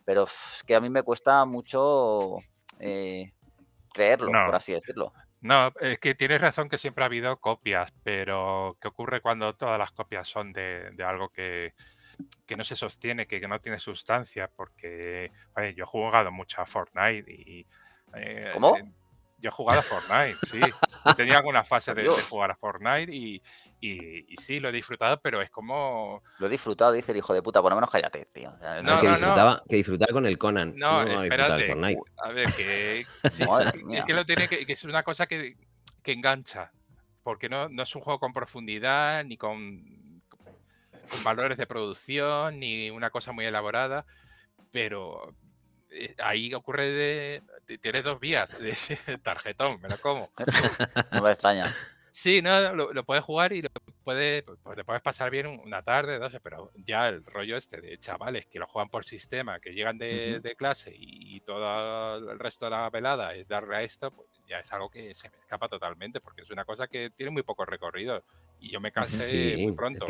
pero es que a mí me cuesta mucho eh, creerlo, por así decirlo. No, es que tienes razón que siempre ha habido copias, pero ¿qué ocurre cuando todas las copias son de, algo que, que, no se sostiene, que, no tiene sustancia? Porque yo he jugado mucho a Fortnite y... Eh, ¿Cómo? Yo he jugado a Fortnite, sí. tenía alguna fase de, jugar a Fortnite y, sí, lo he disfrutado, pero es como. Lo he disfrutado, dice el hijo de puta, por lo menos cállate, tío. no, no, que, no, que disfrutar con el Conan. No, espérate. a ver, que. es que lo tiene que, es una cosa que, engancha. Porque no, no es un juego con profundidad, ni con valores de producción, ni una cosa muy elaborada. Pero eh, ahí ocurre de, tienes dos vías. Tarjetón, me lo como. No me extraña. Sí, no, lo, puedes jugar y lo puedes, pues, le puedes pasar bien una tarde, dos, pero ya el rollo este de chavales que lo juegan por sistema, que llegan de, clase y, todo el resto de la velada es darle a esto, pues, ya es algo que se me escapa totalmente, porque es una cosa que tiene muy poco recorrido y yo me cansé muy pronto.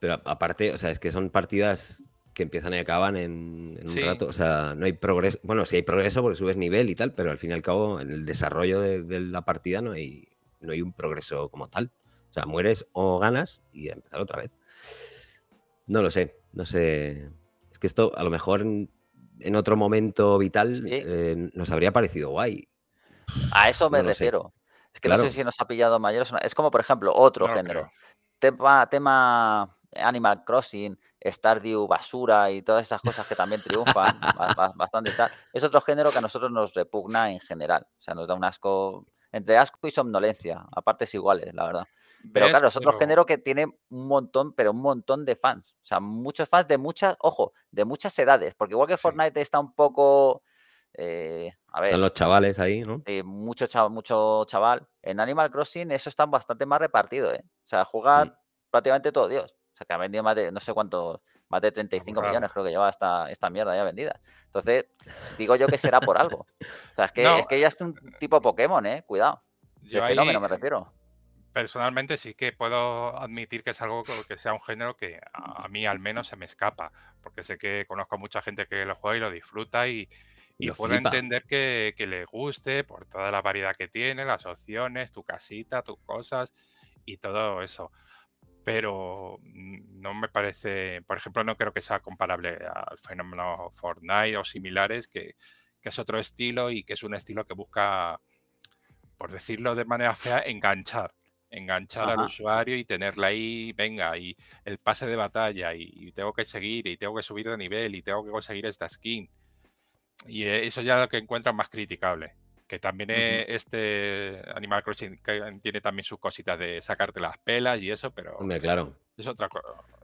pero aparte, o sea, es que son partidas que empiezan y acaban en, un rato. O sea, no hay progreso. Bueno, si hay progreso porque subes nivel y tal, pero al fin y al cabo, en el desarrollo de, la partida no hay, no hay un progreso como tal. O sea, mueres o ganas y a empezar otra vez. No lo sé, no sé. Es que esto a lo mejor en, otro momento vital eh, nos habría parecido guay. A eso me refiero. Es que no sé si nos ha pillado mayor. Es como, por ejemplo, otro género. Tema, tema Animal Crossing, Stardew, Basura y todas esas cosas que también triunfan bastante tal, es otro género que a nosotros nos repugna en general. O sea, nos da un asco, entre asco y somnolencia, Aparte es iguales, la verdad. Pero claro, es otro género que tiene un montón, pero un montón de fans. O sea, muchos fans de muchas, ojo, de muchas edades. Porque igual que Fortnite está un poco. Eh, a ver, Están los chavales ahí, ¿no? mucho, mucho chaval. En Animal Crossing eso está bastante más repartido, ¿eh? O sea, juega mm. prácticamente todo Dios que ha vendido más de, no sé cuánto, más de 35 millones creo que lleva esta, esta mierda ya vendida. Entonces, digo yo que será por algo. O sea, es que, es que ya es un tipo Pokémon, ¿eh? Cuidado. Yo me refiero. Personalmente sí que puedo admitir que es algo que sea un género que a mí al menos se me escapa, porque sé que conozco a mucha gente que lo juega y lo disfruta y, puedo entender que, que, le guste por toda la variedad que tiene, las opciones, tu casita, tus cosas y todo eso pero no me parece, por ejemplo, no creo que sea comparable al fenómeno Fortnite o similares, que, es otro estilo y que es un estilo que busca, por decirlo de manera fea, enganchar, enganchar al usuario y tenerla ahí, venga, y el pase de batalla, y, tengo que seguir, y tengo que subir de nivel, y tengo que conseguir esta skin. Y eh, eso ya lo que encuentran más criticable. Que también e, este Animal Crossing tiene también sus cositas de sacarte las pelas y eso, pero. claro. Es, otra,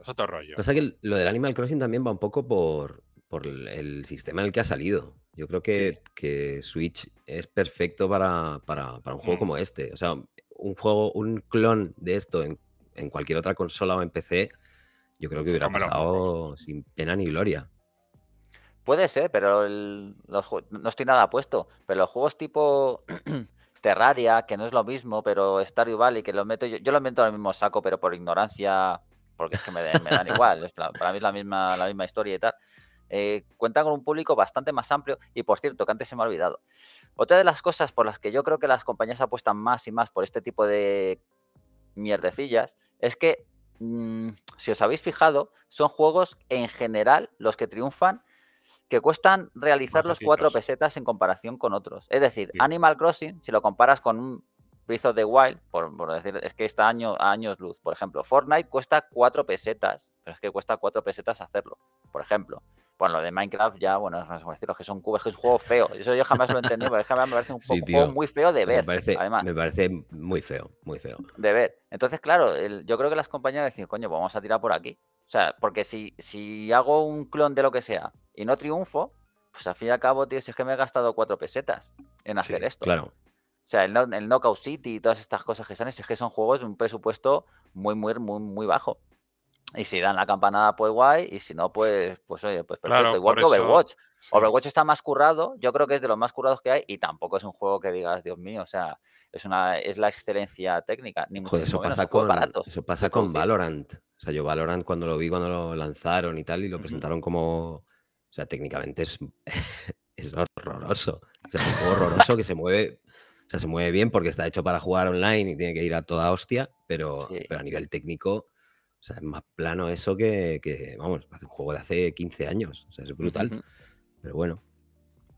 es otro rollo. sea que lo del Animal Crossing también va un poco por, por el sistema en el que ha salido. Yo creo que, Switch es perfecto para, un juego mm. como este. O sea, un juego, un clon de esto en, cualquier otra consola o en PC, yo creo que hubiera pasado sin pena ni gloria. Puede ser, pero no estoy nada puesto. Pero los juegos tipo Terraria, que no es lo mismo, pero Stardew Valley, que lo meto yo, yo lo meto al mismo saco, pero por ignorancia, porque es que me, dan igual. para mí es la misma, la misma historia y tal. Eh, cuentan con un público bastante más amplio y por cierto, que antes se me ha olvidado. Otra de las cosas por las que yo creo que las compañías apuestan más y más por este tipo de mierdecillas es que, mm, si os habéis fijado, son juegos en general los que triunfan que cuestan realizar los cuatro pesetas en comparación con otros. Es decir, Animal Crossing, si lo comparas con un Breath of the Wild, por, decir, es que está a años luz. Por ejemplo, Fortnite cuesta cuatro pesetas, pero es que cuesta cuatro pesetas hacerlo, por ejemplo. Bueno, lo de Minecraft ya, bueno, es decir, que son cubos, que es un juego feo. Eso yo jamás lo he entendido, pero es que me parece un juego muy feo de ver. Me parece, muy feo, muy feo. De ver. Entonces, claro, yo creo que las compañías decían, coño, pues vamos a tirar por aquí. O sea, porque si, si hago un clon de lo que sea y no triunfo, pues al fin y al cabo, tío, si es que me he gastado cuatro pesetas en hacer esto. Claro. O sea, el, el, Knockout City y todas estas cosas que son, es que son juegos de un presupuesto muy, muy, muy, muy bajo. Y si dan la campanada, pues guay. Y si no, pues, pues oye, pues perfecto. Igual que Overwatch. Overwatch está más currado. Yo creo que es de los más currados que hay. Y tampoco es un juego que digas, Dios mío, o sea, es una es la excelencia técnica. Ni Joder, eso, pasa con, eso, pasa con, Valorant. O sea, yo Valorant cuando lo vi, cuando lo lanzaron y tal, y lo presentaron como. O sea, técnicamente es, es horroroso. O sea, es un juego horroroso que se mueve. O sea, se mueve bien porque está hecho para jugar online y tiene que ir a toda hostia, pero, pero a nivel técnico, o sea, es más plano eso que, que vamos, un juego de hace 15 años. O sea, es brutal. Pero bueno.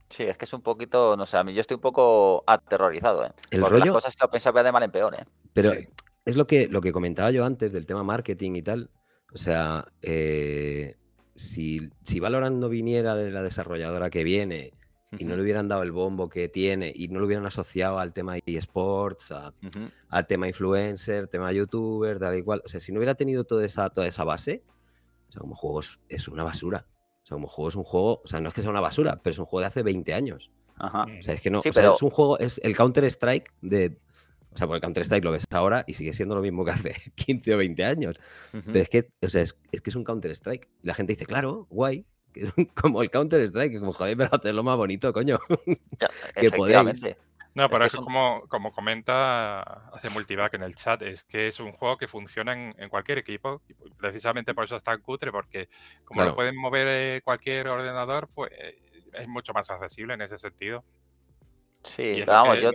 Sí, es que es un poquito, no sé, a mí yo estoy un poco aterrorizado, ¿eh? El Porque Las cosas que lo pensaba de mal en peor, ¿eh? Pero es lo que, lo que comentaba yo antes del tema marketing y tal. O sea, eh, si, si Valorant no viniera de la desarrolladora que viene y no le hubieran dado el bombo que tiene y no lo hubieran asociado al tema eSports, al tema influencer, tema youtuber, tal y cual. O sea, si no hubiera tenido toda esa, toda esa base, sea, como juego es, una basura. O sea, como juego es un juego, o sea, no es que sea una basura, pero es un juego de hace 20 años. Ajá. O sea, es que no, o sea, es un juego, es el Counter-Strike de o sea, porque Counter-Strike lo ves ahora y sigue siendo lo mismo que hace 15 o 20 años. Pero es que, o sea, es, que es un Counter-Strike. Y la gente dice, claro, guay, como el Counter-Strike, como joder, pero lo más bonito, coño. que podéis. No, pero eso como, como comenta hace Multivac en el chat, es que es un juego que funciona en, cualquier equipo, pues, precisamente por eso es tan cutre, porque como lo pueden mover eh, cualquier ordenador, pues eh, es mucho más accesible en ese sentido. Sí, vamos, yo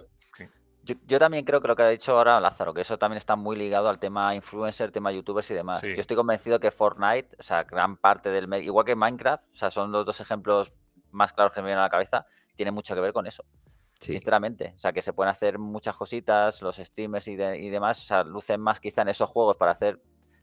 yo, también creo que lo que ha dicho ahora Lázaro, que eso también está muy ligado al tema influencer, tema youtubers y demás. Yo estoy convencido que Fortnite, o sea, gran parte del medio, igual que Minecraft, o sea, son los dos ejemplos más claros que me vienen a la cabeza, tiene mucho que ver con eso. Sinceramente, o sea, que se pueden hacer muchas cositas, los streamers y, demás, o sea, lucen más quizá en esos juegos para hacer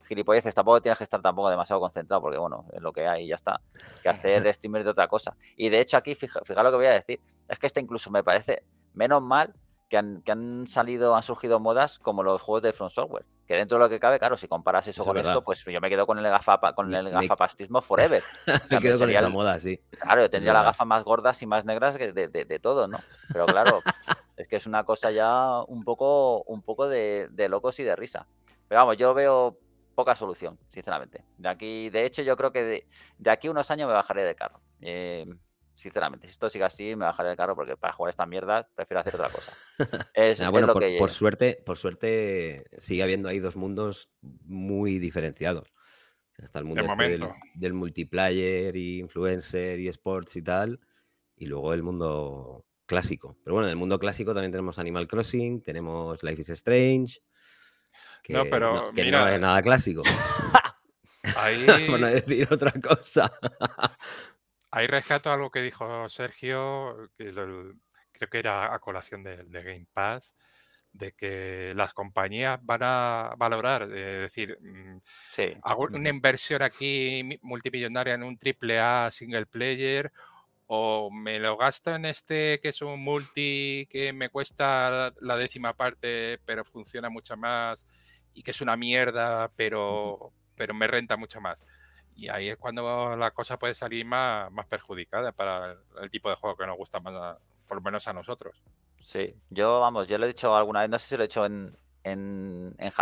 gilipolleces, tampoco tienes que estar tampoco demasiado concentrado, porque bueno, en lo que hay ya está. Que hacer streamers de otra cosa. Y de hecho, aquí, fija, fija, lo que voy a decir, es que este incluso me parece, menos mal que han, salido, han surgido modas como los juegos de front Software. Que dentro de lo que cabe, claro, si comparas eso con esto, pues yo me quedo con el, gafa, con el gafapastismo forever. con moda, sí. Claro, yo tendría las gafas más gordas y más negras que de, todo, ¿no? Pero claro, es que es una cosa ya un poco, un poco de, locos y de risa. Pero vamos, yo veo poca solución, sinceramente. De aquí, de hecho, yo creo que de, aquí unos años me bajaré de carro. Eh, sinceramente, si esto sigue así, me bajaré el carro porque para jugar esta mierda prefiero hacer otra cosa. Es, ah, por, suerte, por suerte sigue habiendo ahí dos mundos muy diferenciados. Está el mundo este del, multiplayer y influencer y sports y tal, y luego el mundo clásico. Pero bueno, en el mundo clásico también tenemos Animal Crossing, tenemos Life is Strange. Que, no, pero no es nada clásico. Ahí... decir otra cosa. Ahí rescato algo que dijo Sergio, que creo que era a colación de, Game Pass, de que las compañías van a valorar, es eh, decir, mm, hago una inversión aquí multimillonaria en un triple A single player o me lo gasto en este que es un multi que me cuesta la décima parte pero funciona mucho más y que es una mierda pero, pero me renta mucho más. Y ahí es cuando la cosa puede salir más, perjudicada para el tipo de juego que nos gusta más, por lo menos a nosotros. Sí, yo, vamos, yo lo he dicho alguna vez, no sé si lo he hecho en, en, en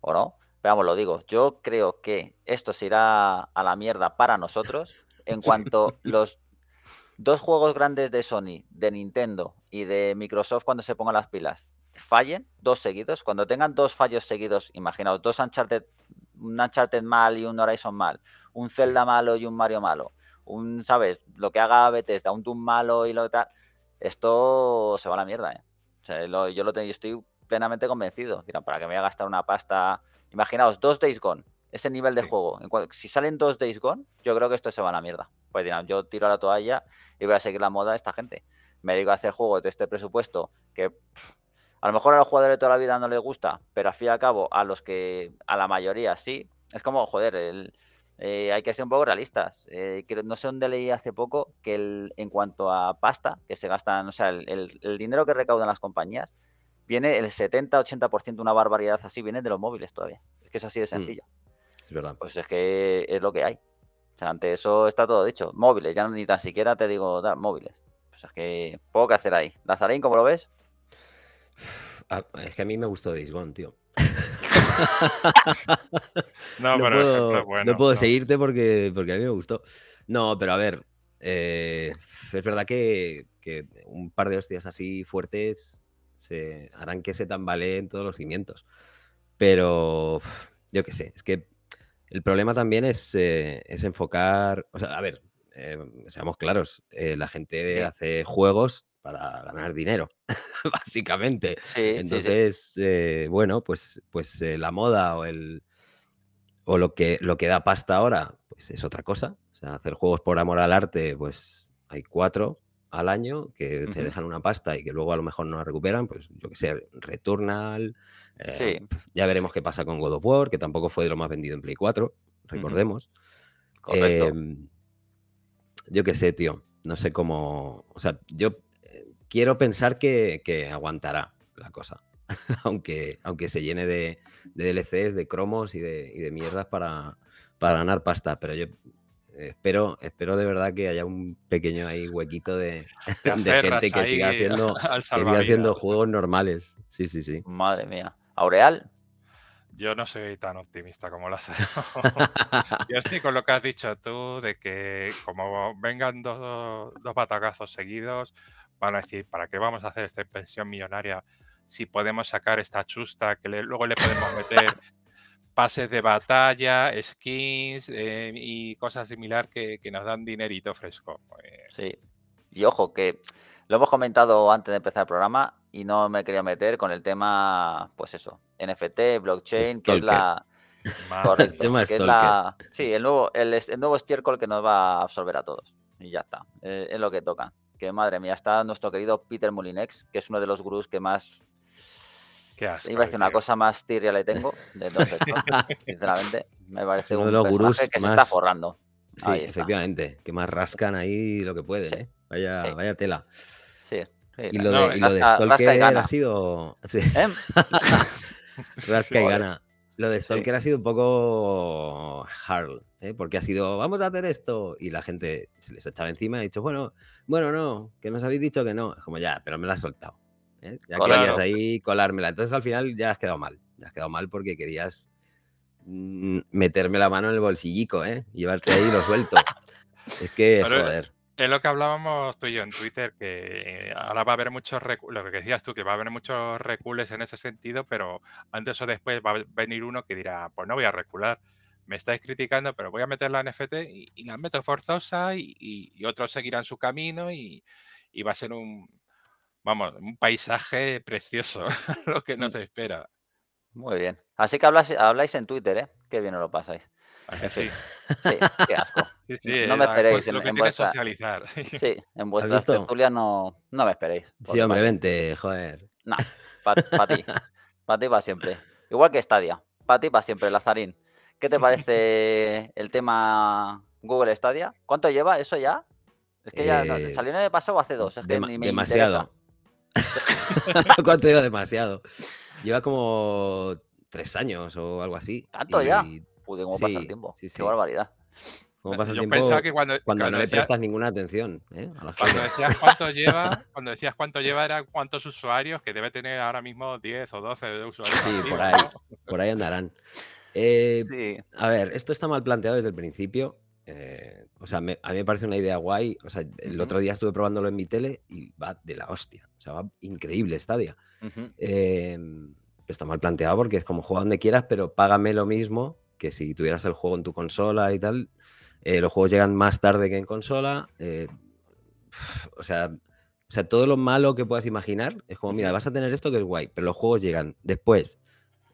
o no, pero vamos, lo digo, yo creo que esto se irá a la mierda para nosotros en cuanto los dos juegos grandes de Sony, de Nintendo y de Microsoft cuando se pongan las pilas fallen dos seguidos, cuando tengan dos fallos seguidos, imaginaos, dos Uncharted un Uncharted mal y un Horizon mal, un Zelda malo y un Mario malo, un, ¿sabes? Lo que haga Bethesda, un Doom malo y lo tal, esto se va a la mierda, ¿eh? O sea, yo lo tengo, estoy plenamente convencido. Mira ¿para que me voy a gastar una pasta? Imaginaos, dos Days Gone, ese nivel de juego. si salen dos Days Gone, yo creo que esto se va a la mierda. Pues dirán, yo tiro a la toalla y voy a seguir la moda de esta gente. Me digo a hacer juegos de este presupuesto que a lo mejor a los jugadores de toda la vida no les gusta, pero al fin y al cabo, a los que, a la mayoría sí, es como, joder, eh, hay que ser un poco realistas. Eh, no sé dónde leí hace poco que el, en cuanto a pasta que se gastan, o sea, el, dinero que recaudan las compañías, viene el 70-80%, una barbaridad así, viene de los móviles todavía. Es que es así de mm, sencillo. es verdad. Pues es que es lo que hay. O sea, ante eso está todo dicho. Móviles, ya ni tan siquiera te digo da, móviles. Pues es que poco que hacer ahí. Lazarín, como lo ves? Ah, es que a mí me gustó Days tío. no, pero puedo, no puedo seguirte porque, porque a mí me gustó. No, pero a ver, eh, es verdad que, un par de hostias así fuertes se harán que se tambaleen todos los cimientos. Pero yo qué sé, es que el problema también es, eh, es enfocar, o sea, a ver, eh, seamos claros, la gente hace juegos para ganar dinero, básicamente. Entonces, eh, bueno, pues, pues eh, la moda o el o lo que, lo que da pasta ahora, pues es otra cosa. O sea, hacer juegos por amor al arte, pues hay cuatro al año que te dejan una pasta y que luego a lo mejor no la recuperan, pues yo que sé, Returnal. Eh, ya veremos qué pasa con God of War, que tampoco fue de lo más vendido en Play 4, recordemos. Em, yo qué sé, tío. No sé cómo. O sea, yo quiero pensar que, aguantará la cosa. aunque, aunque se llene de, de DLCs, de cromos y de, mierdas para, para, ganar pasta. Pero yo espero, espero de verdad que haya un pequeño ahí huequito de, gente que siga haciendo, haciendo juegos normales. Sí, sí, sí. Madre mía. ¿Aureal? Yo no soy tan optimista como lo haces. Yo estoy con lo que has dicho tú, de que como vengan dos, dos batagazos seguidos, van a decir, ¿para qué vamos a hacer esta pensión millonaria si podemos sacar esta chusta que luego le podemos meter pases de batalla, skins eh, y cosas similar que, nos dan dinerito fresco? Pues sí, y ojo que lo hemos comentado antes de empezar el programa y no me quería meter con el tema, pues eso, NFT, blockchain, que es la... el Sí, el nuevo, el, nuevo estiércol que nos va a absorber a todos. Y ya está, eh, es lo que toca que madre mía, está nuestro querido Peter Molinex, que es uno de los gurús que más... Qué asco, Iba a decir una cosa más tiria le tengo, sinceramente, me parece uno un de los gurús que más... se está forrando. Sí, efectivamente, que más rascan ahí lo que puede. ¿eh? Vaya, vaya tela. Sí. y lo de, y lo de ha sido... ¿Eh? rasca y lo de Stalker ha sido un poco hard, ¿eh? porque ha sido, vamos a hacer esto, y la gente se les echaba encima y ha dicho, bueno, bueno, no, que nos habéis dicho que no. Es como ya, pero me la has soltado. ¿eh? Ya querías ahí colármela. Entonces al final ya has quedado mal. Ya has quedado mal porque querías mm, meterme la mano en el bolsillico, ¿eh? Llevarte ahí lo suelto. es que, joder. Es lo que hablábamos tú y yo en Twitter, que eh, ahora va a haber muchos lo que decías tú, que va a haber muchos recules en ese sentido, pero antes o después va a venir uno que dirá, pues no voy a recular, me estáis criticando, pero voy a meter la NFT y, la meto forzosa y, otros seguirán su camino y, va a ser un, vamos, un paisaje precioso lo que mm. nos espera. Muy bien. Así que habláis, en Twitter, ¿eh? Qué bien os lo pasáis sí? qué asco. Sí, no eh, me esperéis. Lo que en, socializar. Sí, en vuestras tertulias no, no me esperéis. Sí, hombre, vente, joder. No, para ti. Para ti va siempre. Igual que Stadia. Para ti va siempre, Lazarín. ¿Qué te parece el tema Google Stadia? ¿Cuánto lleva eso ya? Es que ya eh, no, salió en el hace dos. Es que ni me demasiado. ¿Cuánto lleva demasiado? Lleva como tres años o algo así. ¿Tanto ya? de el tiempo. Qué barbaridad. cuando, no le prestas ninguna atención. ¿eh? cuando, decías cuánto lleva, cuando era cuántos usuarios, que debe tener ahora mismo 10 o 12 usuarios. Sí, por ahí, por ahí andarán. Eh, a ver, esto está mal planteado desde el principio. Eh, o sea, a mí me parece una idea guay. O sea, el otro día estuve probándolo en mi tele y va de la hostia. O sea, va increíble esta idea. está mal planteado porque es como juega donde quieras, pero págame lo mismo que si tuvieras el juego en tu consola y tal, eh, los juegos llegan más tarde que en consola. Eh, o, sea, o sea, todo lo malo que puedas imaginar es como, mira, vas a tener esto que es guay, pero los juegos llegan después.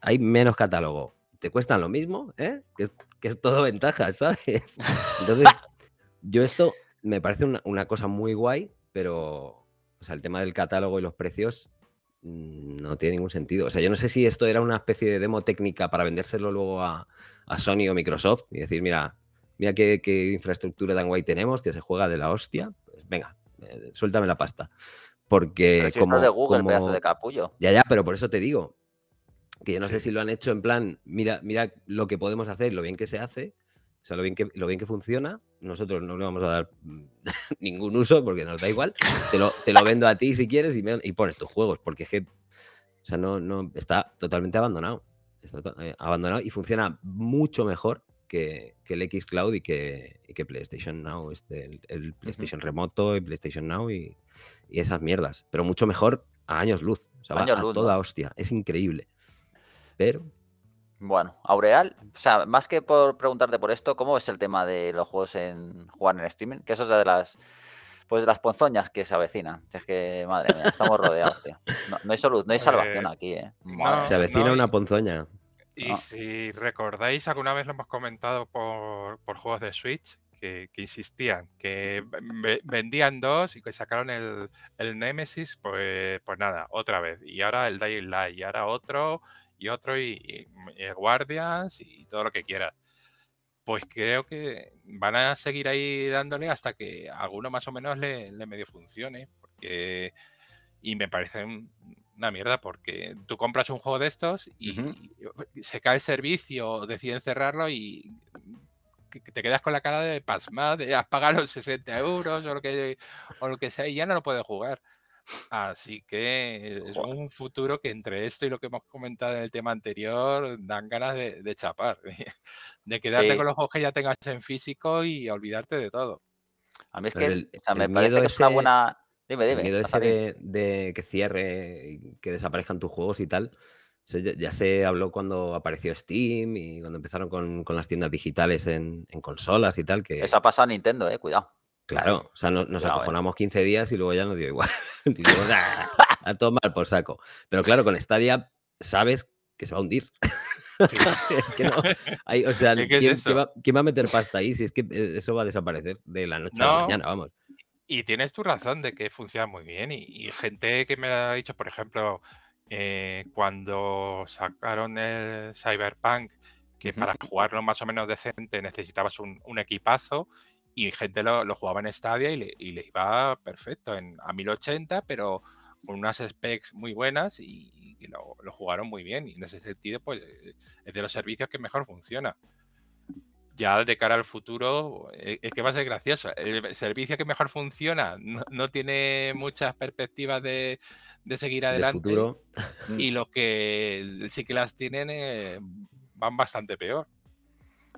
Hay menos catálogo. Te cuestan lo mismo, ¿eh? Que es, todo ventaja, ¿sabes? Entonces, yo esto me parece una, cosa muy guay, pero el tema del catálogo y los precios mm, no tiene ningún sentido. O sea, yo no sé si esto era una especie de demo técnica para vendérselo luego a, a Sony o Microsoft y decir, mira, mira qué, infraestructura tan guay tenemos, que se juega de la hostia, pues venga, eh, suéltame la pasta. Porque como, de Google, pedazo de capullo. Ya, ya, pero por eso te digo, que yo no sé si lo han hecho en plan, mira, mira lo que podemos hacer, lo bien que se hace, o sea, lo bien que, lo bien que funciona, nosotros no le vamos a dar ningún uso porque nos da igual, te lo, te lo vendo a ti si quieres y, me, y pones tus juegos, porque es que, o sea, no, no, está totalmente abandonado. Eh, abandonado y funciona mucho mejor que, que el xCloud y que, y que PlayStation Now, este, el, PlayStation Remoto y PlayStation Now y, esas mierdas. Pero mucho mejor a años luz. O toda hostia. Es increíble. Pero. Bueno, Aureal, o sea, más que por preguntarte por esto, ¿cómo es el tema de los juegos en jugar en streaming? Que eso es de las pues las ponzoñas que se avecinan. Es que, madre mía, estamos rodeados, tío. No, no hay, no hay eh, salvación aquí, ¿eh? se avecina una ponzoña. Y, si recordáis, alguna vez lo hemos comentado por, por juegos de Switch, que, insistían, que vendían dos y que sacaron el, el Nemesis, pues, pues nada, otra vez. Y ahora el Daylight y ahora otro, y otro, y, y Guardians, y todo lo que quieras pues creo que van a seguir ahí dándole hasta que alguno más o menos le, medio funcione. Porque, y me parece una mierda, porque tú compras un juego de estos y, se cae el servicio, deciden cerrarlo y te quedas con la cara de pasmado, de ah, has pagado 60 euros lo que, o lo que sea y ya no lo puedes jugar. Así que es un futuro que entre esto y lo que hemos comentado en el tema anterior dan ganas de, chapar, de quedarte con los juegos que ya tengas en físico y olvidarte de todo. A mí es que me una buena. Dime, dime. miedo ese de, que cierre, que desaparezcan tus juegos y tal. ya, se habló cuando apareció Steam y cuando empezaron con, las tiendas digitales en, consolas y tal. Que... Eso ha pasado a Nintendo, eh, cuidado. Claro, o sea, nos, acojonamos 15 días y luego ya nos dio igual. Ah, a tomar por saco. Pero claro, con Stadia sabes que se va a hundir. o sea, ¿quién, va, a meter pasta ahí? Si es que eh, eso va a desaparecer de la noche a la mañana, vamos. Y tienes tu razón de que funciona muy bien. Y, gente que me ha dicho, por ejemplo, eh, cuando sacaron el Cyberpunk, que para jugarlo más o menos decente necesitabas un, un equipazo y gente lo, jugaba en Stadia y le, y le iba perfecto, en, a 1080, pero con unas specs muy buenas y, lo, jugaron muy bien. Y en ese sentido, pues eh, es de los servicios que mejor funciona. Ya de cara al futuro, eh, es, que va a ser gracioso. El servicio que mejor funciona no, tiene muchas perspectivas de, seguir adelante. y los que sí que las tienen eh, van bastante peor.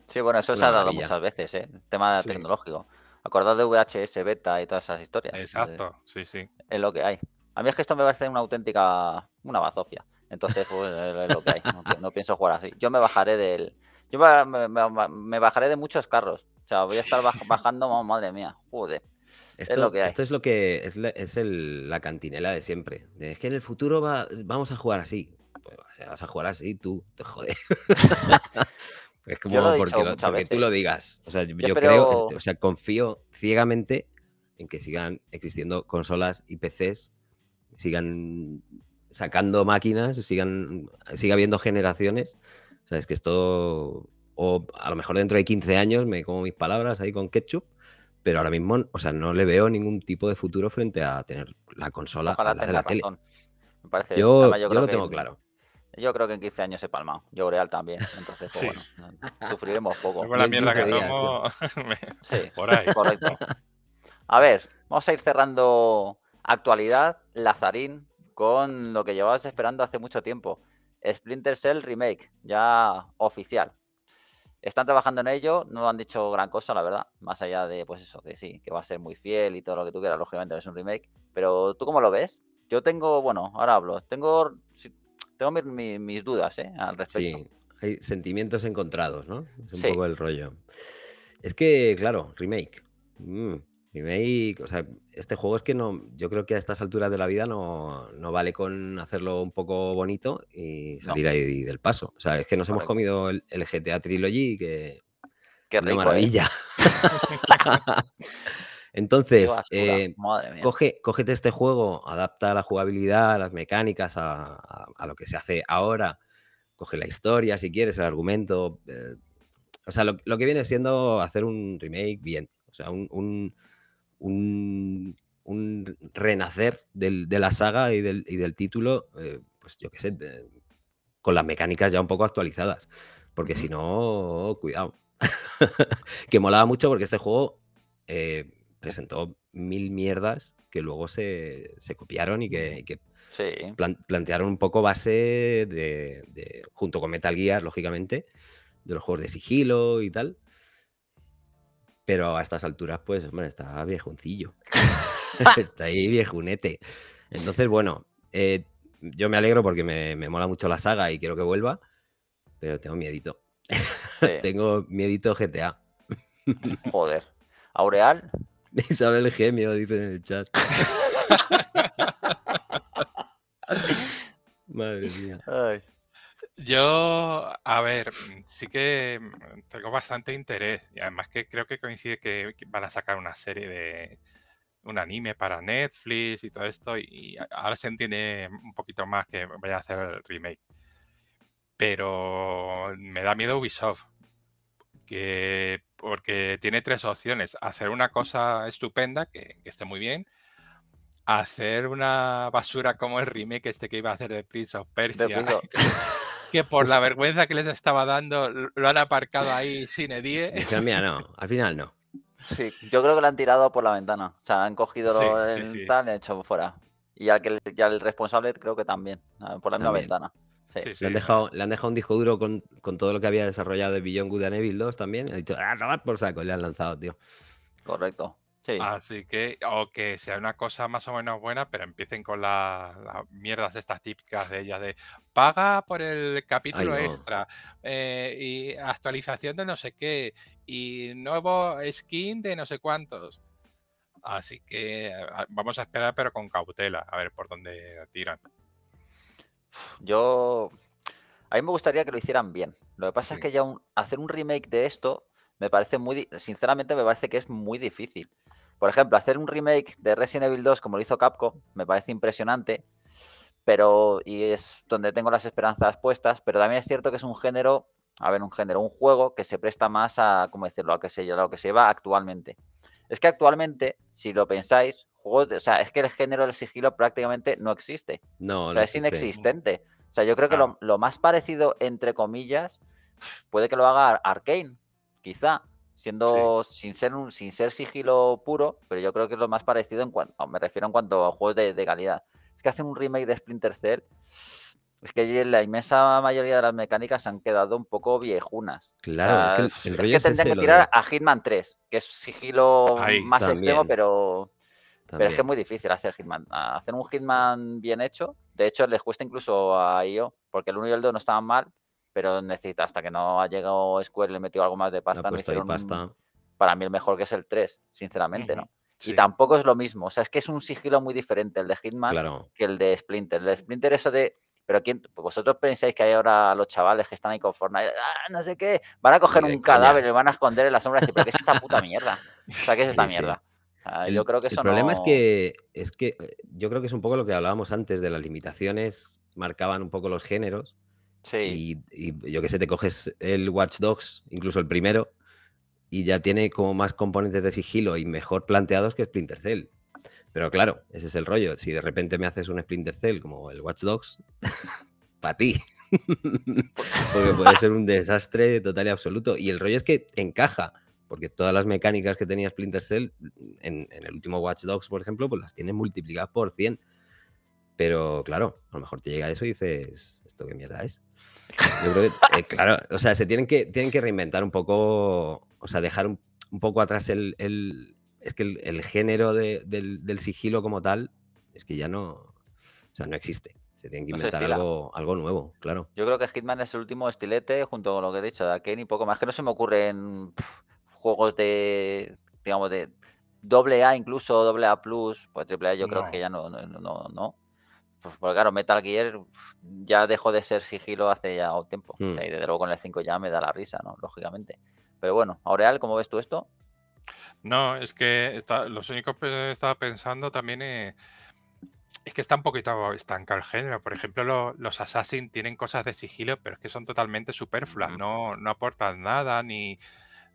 Sí, bueno, eso se ha dado muchas veces, ¿eh? El tema tecnológico. Acordad de VHS, beta y todas esas historias. Exacto, sí, sí. Es lo que hay. A mí es que esto me va a ser una auténtica, una bazofia. Entonces, pues, es lo que hay. No, pienso jugar así. Yo me bajaré del... Yo me, bajaré de muchos carros. O sea, voy a estar bajando, madre mía, joder. Esto es lo que, Esto es, lo que es, la, cantinela de siempre. es que en el futuro vamos a jugar así. Pues, vas a jugar así tú, Te joder. Es como porque, tú lo digas. O sea, yo, creo, este, o sea, confío ciegamente en que sigan existiendo consolas y PCs, sigan sacando máquinas, sigan, siga habiendo generaciones. O sea, es que esto, o a lo mejor dentro de 15 años me como mis palabras ahí con ketchup, pero ahora mismo, o sea, no le veo ningún tipo de futuro frente a tener la consola para de la tele. yo, yo, lo tengo claro. Yo creo que en 15 años he palmado. Yo Real, también. Entonces, pues bueno, eh, sufriremos poco. Con la mierda que sí, por ahí. Correcto. A ver, vamos a ir cerrando actualidad, Lazarín, con lo que llevabas esperando hace mucho tiempo. Splinter Cell Remake, ya oficial. Están trabajando en ello, no han dicho gran cosa, la verdad. Más allá de, pues eso, que sí, que va a ser muy fiel y todo lo que tú quieras, lógicamente es un remake. Pero, ¿tú cómo lo ves? Yo tengo, bueno, ahora hablo, tengo tengo mis dudas ¿eh? al respecto. Sí, hay sentimientos encontrados, ¿no? Es un poco el rollo. Es que, claro, remake. Mm, remake, o sea, este juego es que no, yo creo que a estas alturas de la vida no, vale con hacerlo un poco bonito y salir ahí del paso. O sea, es que nos hemos comido el, GTA Trilogy que... Qué rico, ¿eh? maravilla. Entonces, eh, coge, cógete este juego, adapta la jugabilidad, las mecánicas a, lo que se hace ahora, coge la historia si quieres, el argumento. Eh, o sea, lo, que viene siendo hacer un remake bien, o sea, un, renacer de la saga y del, título, eh, pues yo qué sé, con las mecánicas ya un poco actualizadas, porque si no, cuidado. que molaba mucho porque este juego presentó mil mierdas que luego se, copiaron y que, plantearon un poco base de, junto con Metal Gear, lógicamente, de los juegos de sigilo y tal. Pero a estas alturas, pues, bueno está viejuncillo. está ahí viejunete. Entonces, bueno, eh, yo me alegro porque me, mola mucho la saga y quiero que vuelva, pero tengo miedito. tengo miedito GTA. Joder. ¿Aureal? Isabel Gemio, dice en el chat. Madre mía. Yo, a ver, sí que tengo bastante interés. Y además que creo que coincide que van a sacar una serie de un anime para Netflix y todo esto. Y ahora se entiende un poquito más que vaya a hacer el remake. Pero me da miedo Ubisoft que porque tiene tres opciones, hacer una cosa estupenda, que, esté muy bien, hacer una basura como el remake este que iba a hacer de Prince of Persia, que por la vergüenza que les estaba dando lo han aparcado ahí sin edie. Ah, no, al final no. Sí, yo creo que lo han tirado por la ventana, o sea, han cogido lo tal y han hecho fuera. Y al, que, y el responsable creo que también, ah, por la misma ventana le, han dejado, le, han dejado, un disco duro con, todo lo que había desarrollado de Beyond Good and Evil 2 también. Ha dicho, ah, por saco, le han lanzado, tío. Correcto. Así que, o que sea una cosa más o menos buena, pero empiecen con las mierdas estas típicas de ellas de paga por el capítulo extra eh, y actualización de no sé qué y nuevo skin de no sé cuántos. Así que vamos a esperar, pero con cautela, a ver por dónde tiran. Yo. A mí me gustaría que lo hicieran bien. Lo que pasa es que ya hacer un remake de esto me parece muy. Sinceramente, me parece que es muy difícil. Por ejemplo, hacer un remake de Resident Evil 2 como lo hizo Capcom me parece impresionante, pero. Y es donde tengo las esperanzas puestas, pero también es cierto que es un género. A ver, un género, un juego que se presta más a, ¿cómo decirlo?, a que a lo que se lleva actualmente. Es que actualmente, si lo pensáis, o sea, es que el género del sigilo prácticamente no existe. No, O sea, es inexistente. O sea, yo creo que ah. lo, más parecido, entre comillas, puede que lo haga Arkane, quizá, siendo sin, ser un, sin ser sigilo puro, pero yo creo que es lo más parecido en cuanto, me refiero en cuanto a juegos de, calidad. Es que hacen un remake de Splinter Cell. Es que la inmensa mayoría de las mecánicas han quedado un poco viejunas. Claro, es que, el, es que tendrían que tirar a Hitman 3, que es sigilo más extremo, pero. Pero es que es muy difícil hacer Hitman. Hacer un Hitman bien hecho, de hecho les cuesta incluso a IO, porque el 1 y el 2 no estaban mal, pero necesita, hasta que no ha llegado Square y le metido algo más de pasta. Para mí el mejor que es el 3, sinceramente, ¿no? Y tampoco es lo mismo, o sea, es que es un sigilo muy diferente el de Hitman que el de Splinter. El de Splinter eso de... Pero vosotros pensáis que hay ahora los chavales que están ahí con Fortnite, ah, no sé qué, van a coger un cadáver y van a esconder en la sombra y decir, ¿qué es esta puta mierda? O sea, ¿qué es esta mierda? Ah, el problema es, que, es que eh, yo creo que es un poco lo que hablábamos antes de las limitaciones, marcaban un poco los géneros. Sí. Y, yo que sé, te coges el Watch Dogs, incluso el primero, y ya tiene como más componentes de sigilo y mejor planteados que Splinter Cell. Pero claro, ese es el rollo. Si de repente me haces un Splinter Cell como el Watch Dogs, para ti. Porque puede ser un desastre total y absoluto. Y el rollo es que encaja porque todas las mecánicas que tenía Splinter Cell en, el último Watch Dogs, por ejemplo, pues las tienes multiplicadas por 100. Pero claro, a lo mejor te llega eso y dices, ¿esto qué mierda es? Yo creo que, eh, claro, o sea, se tienen que, tienen que reinventar un poco, o sea, dejar un, poco atrás el, es que el, género del, sigilo como tal, es que ya no, o sea, no existe. Se tienen que inventar algo, algo nuevo, claro. Yo creo que Hitman es el último estilete junto con lo que he dicho de Arkane y poco más que no se me ocurre En juegos de, digamos, de doble A, incluso doble A plus, pues triple A yo creo que ya no, no, no, Pues, claro, Metal Gear ya dejó de ser sigilo hace ya un tiempo. Mm. Y desde luego con el 5 ya me da la risa, ¿no? Lógicamente. Pero bueno, Aureal, ¿cómo ves tú esto? No, es que los únicos que estaba pensando también es, que está un poquito estancado el género. Por ejemplo, los Assassin tienen cosas de sigilo, pero es que son totalmente superfluas. No, no aportan nada ni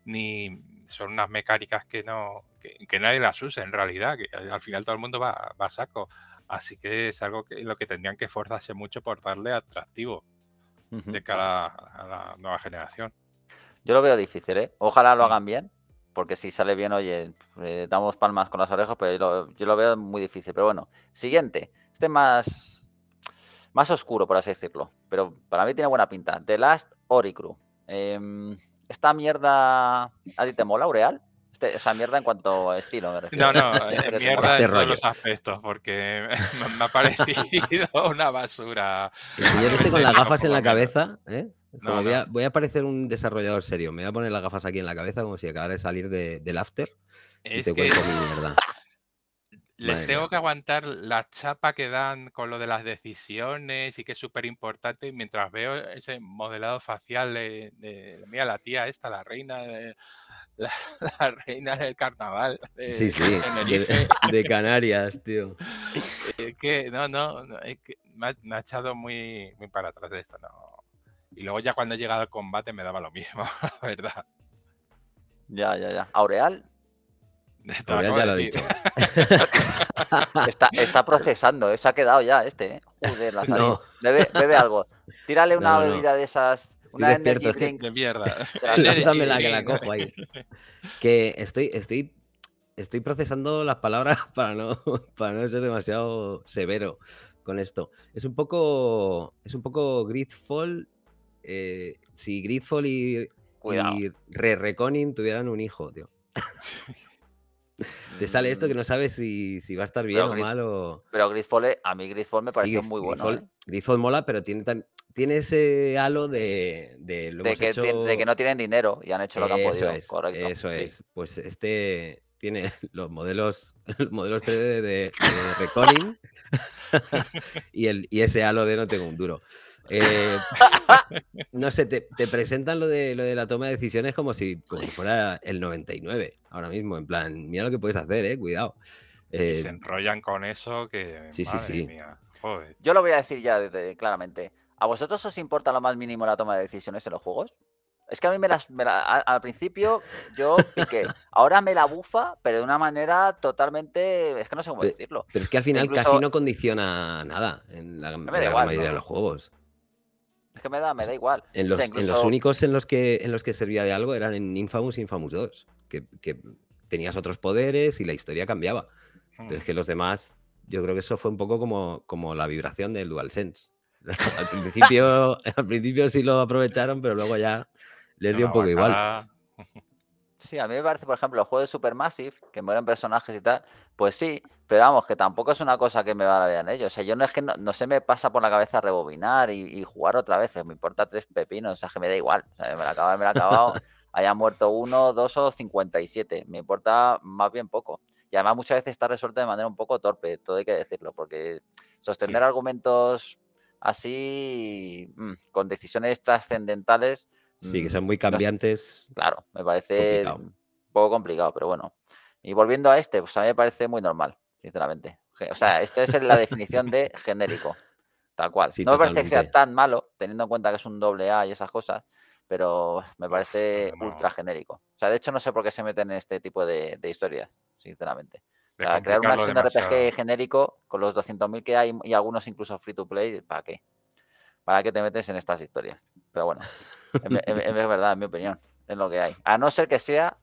ni son unas mecánicas que no que, nadie las usa en realidad, que al final todo el mundo va, a saco. Así que es algo que lo que tendrían que esforzarse mucho por darle atractivo de cara a, la nueva generación. Yo lo veo difícil, ¿eh? Ojalá lo mm. hagan bien, porque si sale bien, oye, eh, damos palmas con los orejos, pero yo lo, veo muy difícil. Pero bueno, siguiente. Este más, más oscuro, por así decirlo, pero para mí tiene buena pinta. The Last Oricru. Em, ¿esta mierda a ti te mola, Aureal? esa este, mierda en cuanto a estilo, me refiero. No, no, eh, es mierda este todos los aspectos, porque me ha parecido una basura. Si yo estoy con las gafas en la cabeza, ¿eh? voy, a, parecer un desarrollador serio. Me voy a poner las gafas aquí en la cabeza como si acabara de salir de, del after. y te mi mierda. Les tengo que aguantar la chapa que dan con lo de las decisiones y que es súper importante. Mientras veo ese modelado facial de, de, la tía esta, la reina de, la, reina del carnaval. De, sí, de, Canarias, tío. que, no, no, me, ha, echado muy, muy para atrás de esto, no. Y luego ya cuando he llegado al combate me daba lo mismo, la verdad. Ya, ya, ya. ¿Aureal? ya lo he dicho. está, procesando, ¿eh? se ha quedado ya este. ¿eh? bebe, algo. Tírale una bebida de esas. Una energy de mierda. que estoy, estoy, estoy procesando las palabras para no, para no ser demasiado severo con esto. Es un poco, es un poco Gridfall. Eh, si Gridfall y, Re Reconing tuvieran un hijo, tío. Te sale esto que no sabes si, si va a estar bien o mal o... Pero a mí GrisFold me pareció muy bueno. ¿eh? GrisFold mola, pero tiene, tiene ese halo de... De, lo que, no tienen dinero y han hecho lo que han podido. Es, correcto. Eso es. Pues este tiene los modelos, los modelos 3D de, de, recording y, el, y ese halo de no tengo un duro. Eh, no sé, te, presentan lo de, la toma de decisiones como si, fuera el 99 ahora mismo, en plan, mira lo que puedes hacer, eh, cuidado. Eh, se enrollan con eso que... Sí, madre sí, sí. Mía, Yo lo voy a decir ya claramente. ¿A vosotros os importa lo más mínimo la toma de decisiones en los juegos? Es que a mí me las. al principio yo piqué. Ahora me la bufa, pero de una manera totalmente. Es que no sé cómo decirlo. Pero es que al final casi no condiciona nada en la, en mayoría de los juegos que me da, me pues da igual. En los, únicos en los, que, en los que servía de algo eran en Infamous y Infamous 2, que, tenías otros poderes y la historia cambiaba. Hmm. Pero es que los demás, yo creo que eso fue un poco como, como la vibración del Sense al, principio, al principio sí lo aprovecharon, pero luego ya les dio un poco igual. Sí, a mí me parece, por ejemplo, el juego de Supermassive, que mueren personajes y tal, pues sí, pero vamos, que tampoco es una cosa que me va a vida en ellos. ¿eh? O sea, yo no es que no, se me pasa por la cabeza rebobinar y, jugar otra vez, me importa tres pepinos, o sea, que me da igual, o sea, me lo acabo, me acabado, haya muerto uno, dos o cincuenta y siete, me importa más bien poco. Y además muchas veces está resuelto de manera un poco torpe, todo hay que decirlo, porque sostener argumentos así, mm, con decisiones trascendentales, Sí, que mm. sean muy cambiantes. Claro, me parece un poco complicado, pero bueno. Y volviendo a este, pues a mí me parece muy normal, sinceramente. O sea, esta es la definición de genérico, tal cual. no me parece que sea tan malo, teniendo en cuenta que es un doble A y esas cosas, pero me parece ultra genérico. O sea, de hecho no sé por qué se meten en este tipo de, historias, sinceramente. O crear una acción RPG genérico con los 200.000 que hay y algunos incluso free to play, ¿para qué? ¿Para qué te metes en estas historias? Pero bueno. Es, verdad, en mi opinión, en lo que hay. A no ser que sea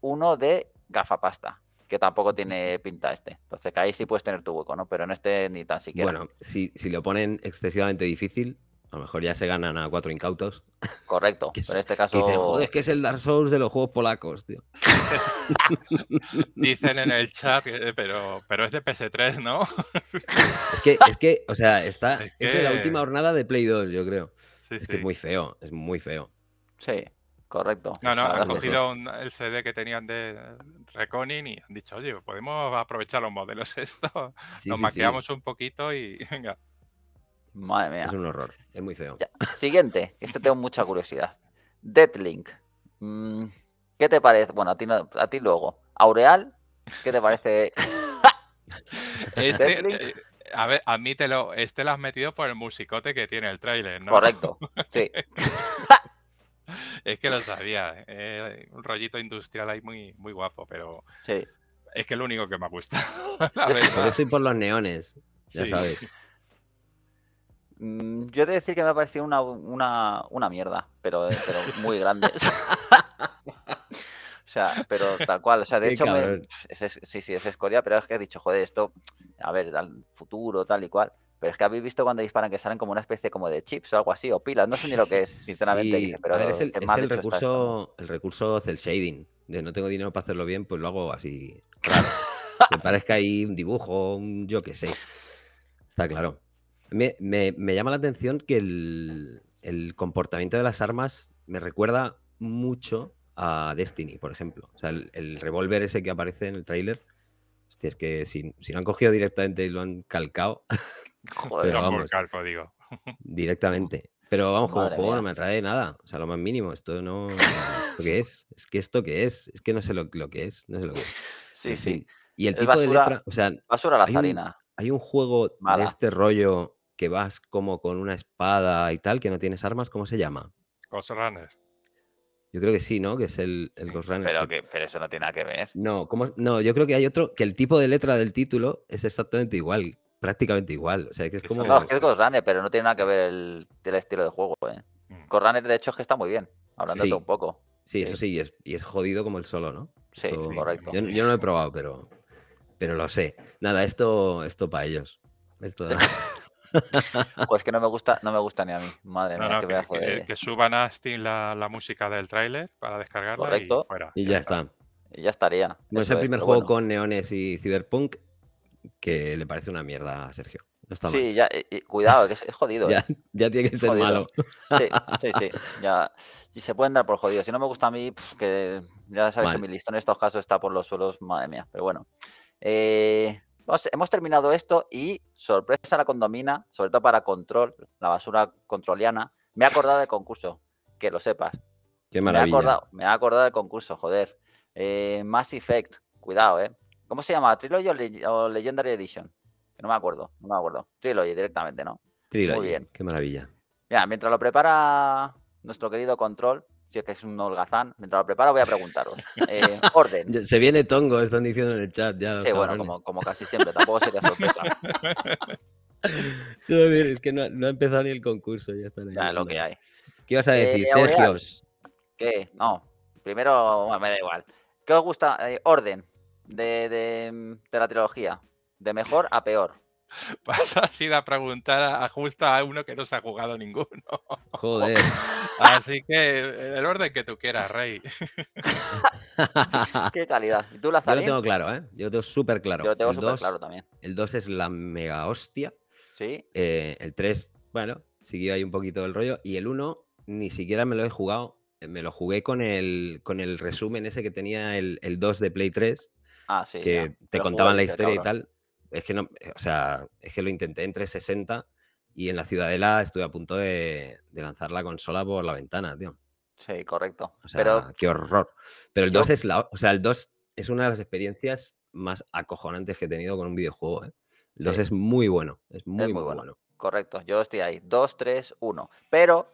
uno de gafapasta que tampoco tiene pinta este. Entonces, que ahí sí puedes tener tu hueco, ¿no? Pero en este ni tan siquiera. Bueno, si, si lo ponen excesivamente difícil, a lo mejor ya se ganan a cuatro incautos. Correcto, pero en este caso. es que es el Dark Souls de los juegos polacos, tío. dicen en el chat, eh, pero, pero es de PS3, ¿no? es, que, es que, o sea, está, es, de la última jornada de Play 2, yo creo es que muy feo, es muy feo. Sí, correcto. No, no, han cogido el CD que tenían de Reconin y han dicho, oye, podemos aprovechar los modelos estos, nos maquillamos un poquito y venga. Madre mía. Es un horror, es muy feo. Siguiente, este tengo mucha curiosidad. Deadlink. Mm, ¿Qué te parece? Bueno, a ti, a ti luego. Aureal, ¿qué te parece? este, eh, a ver, admítelo, este lo has metido por el musicote que tiene el tráiler, ¿no? Correcto, sí. es que lo sabía. Eh, un rollito industrial ahí muy, muy guapo, pero sí. es que es lo único que me ha gustado. eso soy por los neones, ya sabes. Mm, yo he de decir que me ha parecido una, una, mierda, pero, pero muy grande. O sea, pero tal cual. O sea, de hecho, me... sí, sí, es escoria, pero es que he dicho, joder, esto, a ver, al futuro, tal y cual. Pero es que habéis visto cuando disparan que salen como una especie como de chips o algo así, o pilas, no sé ni lo que es, sinceramente. pero es el, es el recurso, el shading, de no tengo dinero para hacerlo bien, pues lo hago así claro. que parezca ahí un dibujo, un yo qué sé. Está claro. Me, me, me llama la atención que el, el comportamiento de las armas me recuerda mucho a Destiny, por ejemplo. O sea, el, revólver ese que aparece en el tráiler, es que si, si, lo han cogido directamente y lo han calcado. Directamente. Pero vamos, como juego no me atrae nada. O sea, lo más mínimo. Esto no. qué es? Es que esto qué es. Es que no sé lo, lo que es. No sé lo que es. Sí, sí. Y el, tipo de letra. O sea, la hay un, hay un juego de este rollo que vas como con una espada y tal, que no tienes armas. ¿Cómo se llama? Ghost Runner. Yo creo que sí, ¿no? Que es el, Ghost Runner. Pero, que, pero eso no tiene nada que ver. No, como no, yo creo que hay otro, que el tipo de letra del título es exactamente igual, prácticamente igual. O sea, que es como... No, es que es Ghost pero no tiene nada que ver el, estilo de juego. ¿eh? Mm. Ghost de hecho, es que está muy bien, hablándote un poco. Sí, eso sí, y es, y es, jodido como el solo, ¿no? Sí, correcto. Yo, no lo he probado, pero, pero lo sé. Nada, esto, esto para ellos. Esto Pues que no me gusta, no me gusta ni a mí. Madre mía, que, que, suban a Steam la, música del tráiler para descargarla Correcto. y ya, está. ya estaría. No es el primer juego con neones y cyberpunk que le parece una mierda a Sergio. sí, ya, eh, eh, cuidado, que es, jodido. Eh. ya, tiene que ser malo. Sí, sí, sí. Ya, y se pueden dar por jodido. Si no me gusta a mí, que ya sabes que mi listón en estos casos está por los suelos, madre mía. Pero bueno. Eh, hemos terminado esto y sorpresa la condomina, sobre todo para control, la basura controliana. Me he acordado del concurso, que lo sepas. Qué maravilla. Me ha acordado, me del concurso, joder. Eh, Mass Effect, cuidado, ¿eh? ¿Cómo se llama? ¿Trilogy o, Legendary Edition? Que no me acuerdo, no me acuerdo. Trilogy directamente, ¿no? Trilogy. Muy bien. Qué maravilla. mientras lo prepara nuestro querido Control, si es que es un holgazán, mientras lo preparo voy a preguntaros. Eh, orden. Se viene tongo, están diciendo en el chat ya. Sí, bueno, como, como, casi siempre, tampoco sería sorpresa. es que no, no, ha empezado ni el concurso, ya están Ya, lo que hay. ¿Qué ibas a eh, decir, Sergio? ¿Qué? No, primero, me da igual. ¿Qué os gusta? Eh, orden de, de, de la trilogía, de mejor a peor. Pasa a de a preguntar a, a, justo a uno que no se ha jugado ninguno. Joder. Así que eh, el orden que tú quieras, Rey. Qué calidad. tú, Yo lo tengo claro, ¿eh? Yo lo tengo súper claro. Yo lo tengo súper claro también. El 2 es la mega hostia. Sí. Eh, el 3, bueno, siguió ahí un poquito el rollo. Y el 1, ni siquiera me lo he jugado. Eh, me lo jugué con el, con el resumen ese que tenía el, 2 de Play 3. Ah, sí, que te contaban la historia y tal. Es que no, eh, o sea, es que lo intenté entre 360 y en la Ciudadela estuve a punto de, lanzar la consola por la ventana, tío. Sí, correcto. O sea, qué horror. Pero el 2 es la, o sea, el 2 es una de las experiencias más acojonantes que he tenido con un videojuego, ¿eh? El 2 es muy bueno, es muy, muy, bueno. Correcto, yo estoy ahí. 2, 3, 1. Pero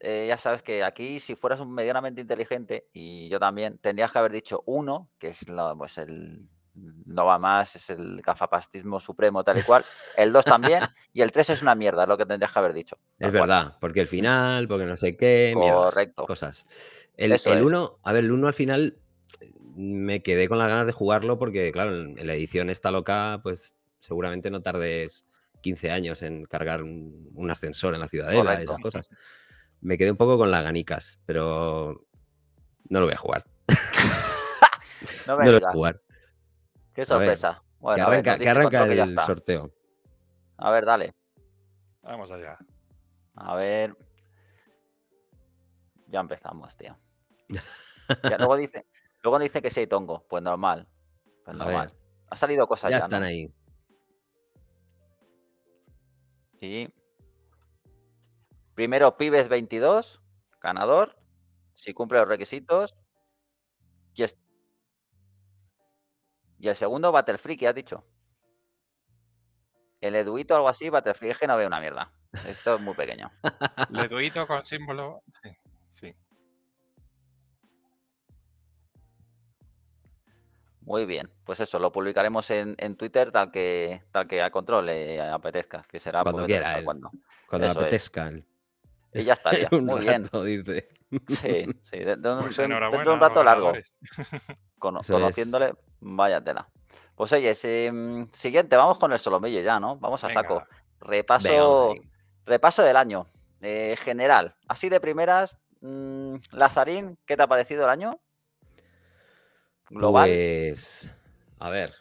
eh, ya sabes que aquí, si fueras medianamente inteligente, y yo también, tendrías que haber dicho 1, que es la, pues el, no va más, es el gafapastismo supremo tal y cual. El 2 también y el 3 es una mierda, lo que tendrías que haber dicho. Es verdad, porque el final, porque no sé qué, cosas. El 1, a ver, el 1 al final mm, me quedé con las ganas de jugarlo porque, claro, en la edición está loca, pues seguramente no tardes 15 años en cargar un, ascensor en la ciudadela, esas cosas. Me quedé un poco con las ganicas, pero no lo voy a jugar. no, no lo voy a jugar. Qué sorpresa. que arranca, el sorteo. A ver, dale. Vamos allá. A ver. Ya empezamos, tío. luego, dice, luego dice que sí tongo. Pues normal. Pues normal. Ha salido cosas ya. Ya están ahí. Sí. Primero, Pibes 22, ganador. Si cumple los requisitos. Y y el segundo, Battlefree, que has dicho. El Eduito, o algo así, Battlefree, es que no veo una mierda. Esto es muy pequeño. el Eduito con símbolo, sí, sí. Muy bien, pues eso, lo publicaremos en, Twitter tal que tal control le apetezca, que será cuando quiera, cuando, cuando le apetezca. Él. Y ya estaría. Muy bien. Dice. Sí, sí. De, pues un, rato largo. conociéndole, vaya tela. Pues oye, mm, siguiente, vamos con el solomillo ya, ¿no? Vamos a saco. Repaso, repaso del año. Eh, general, así de primeras, mm, Lazarín, ¿qué te ha parecido el año? Global. Pues, a ver,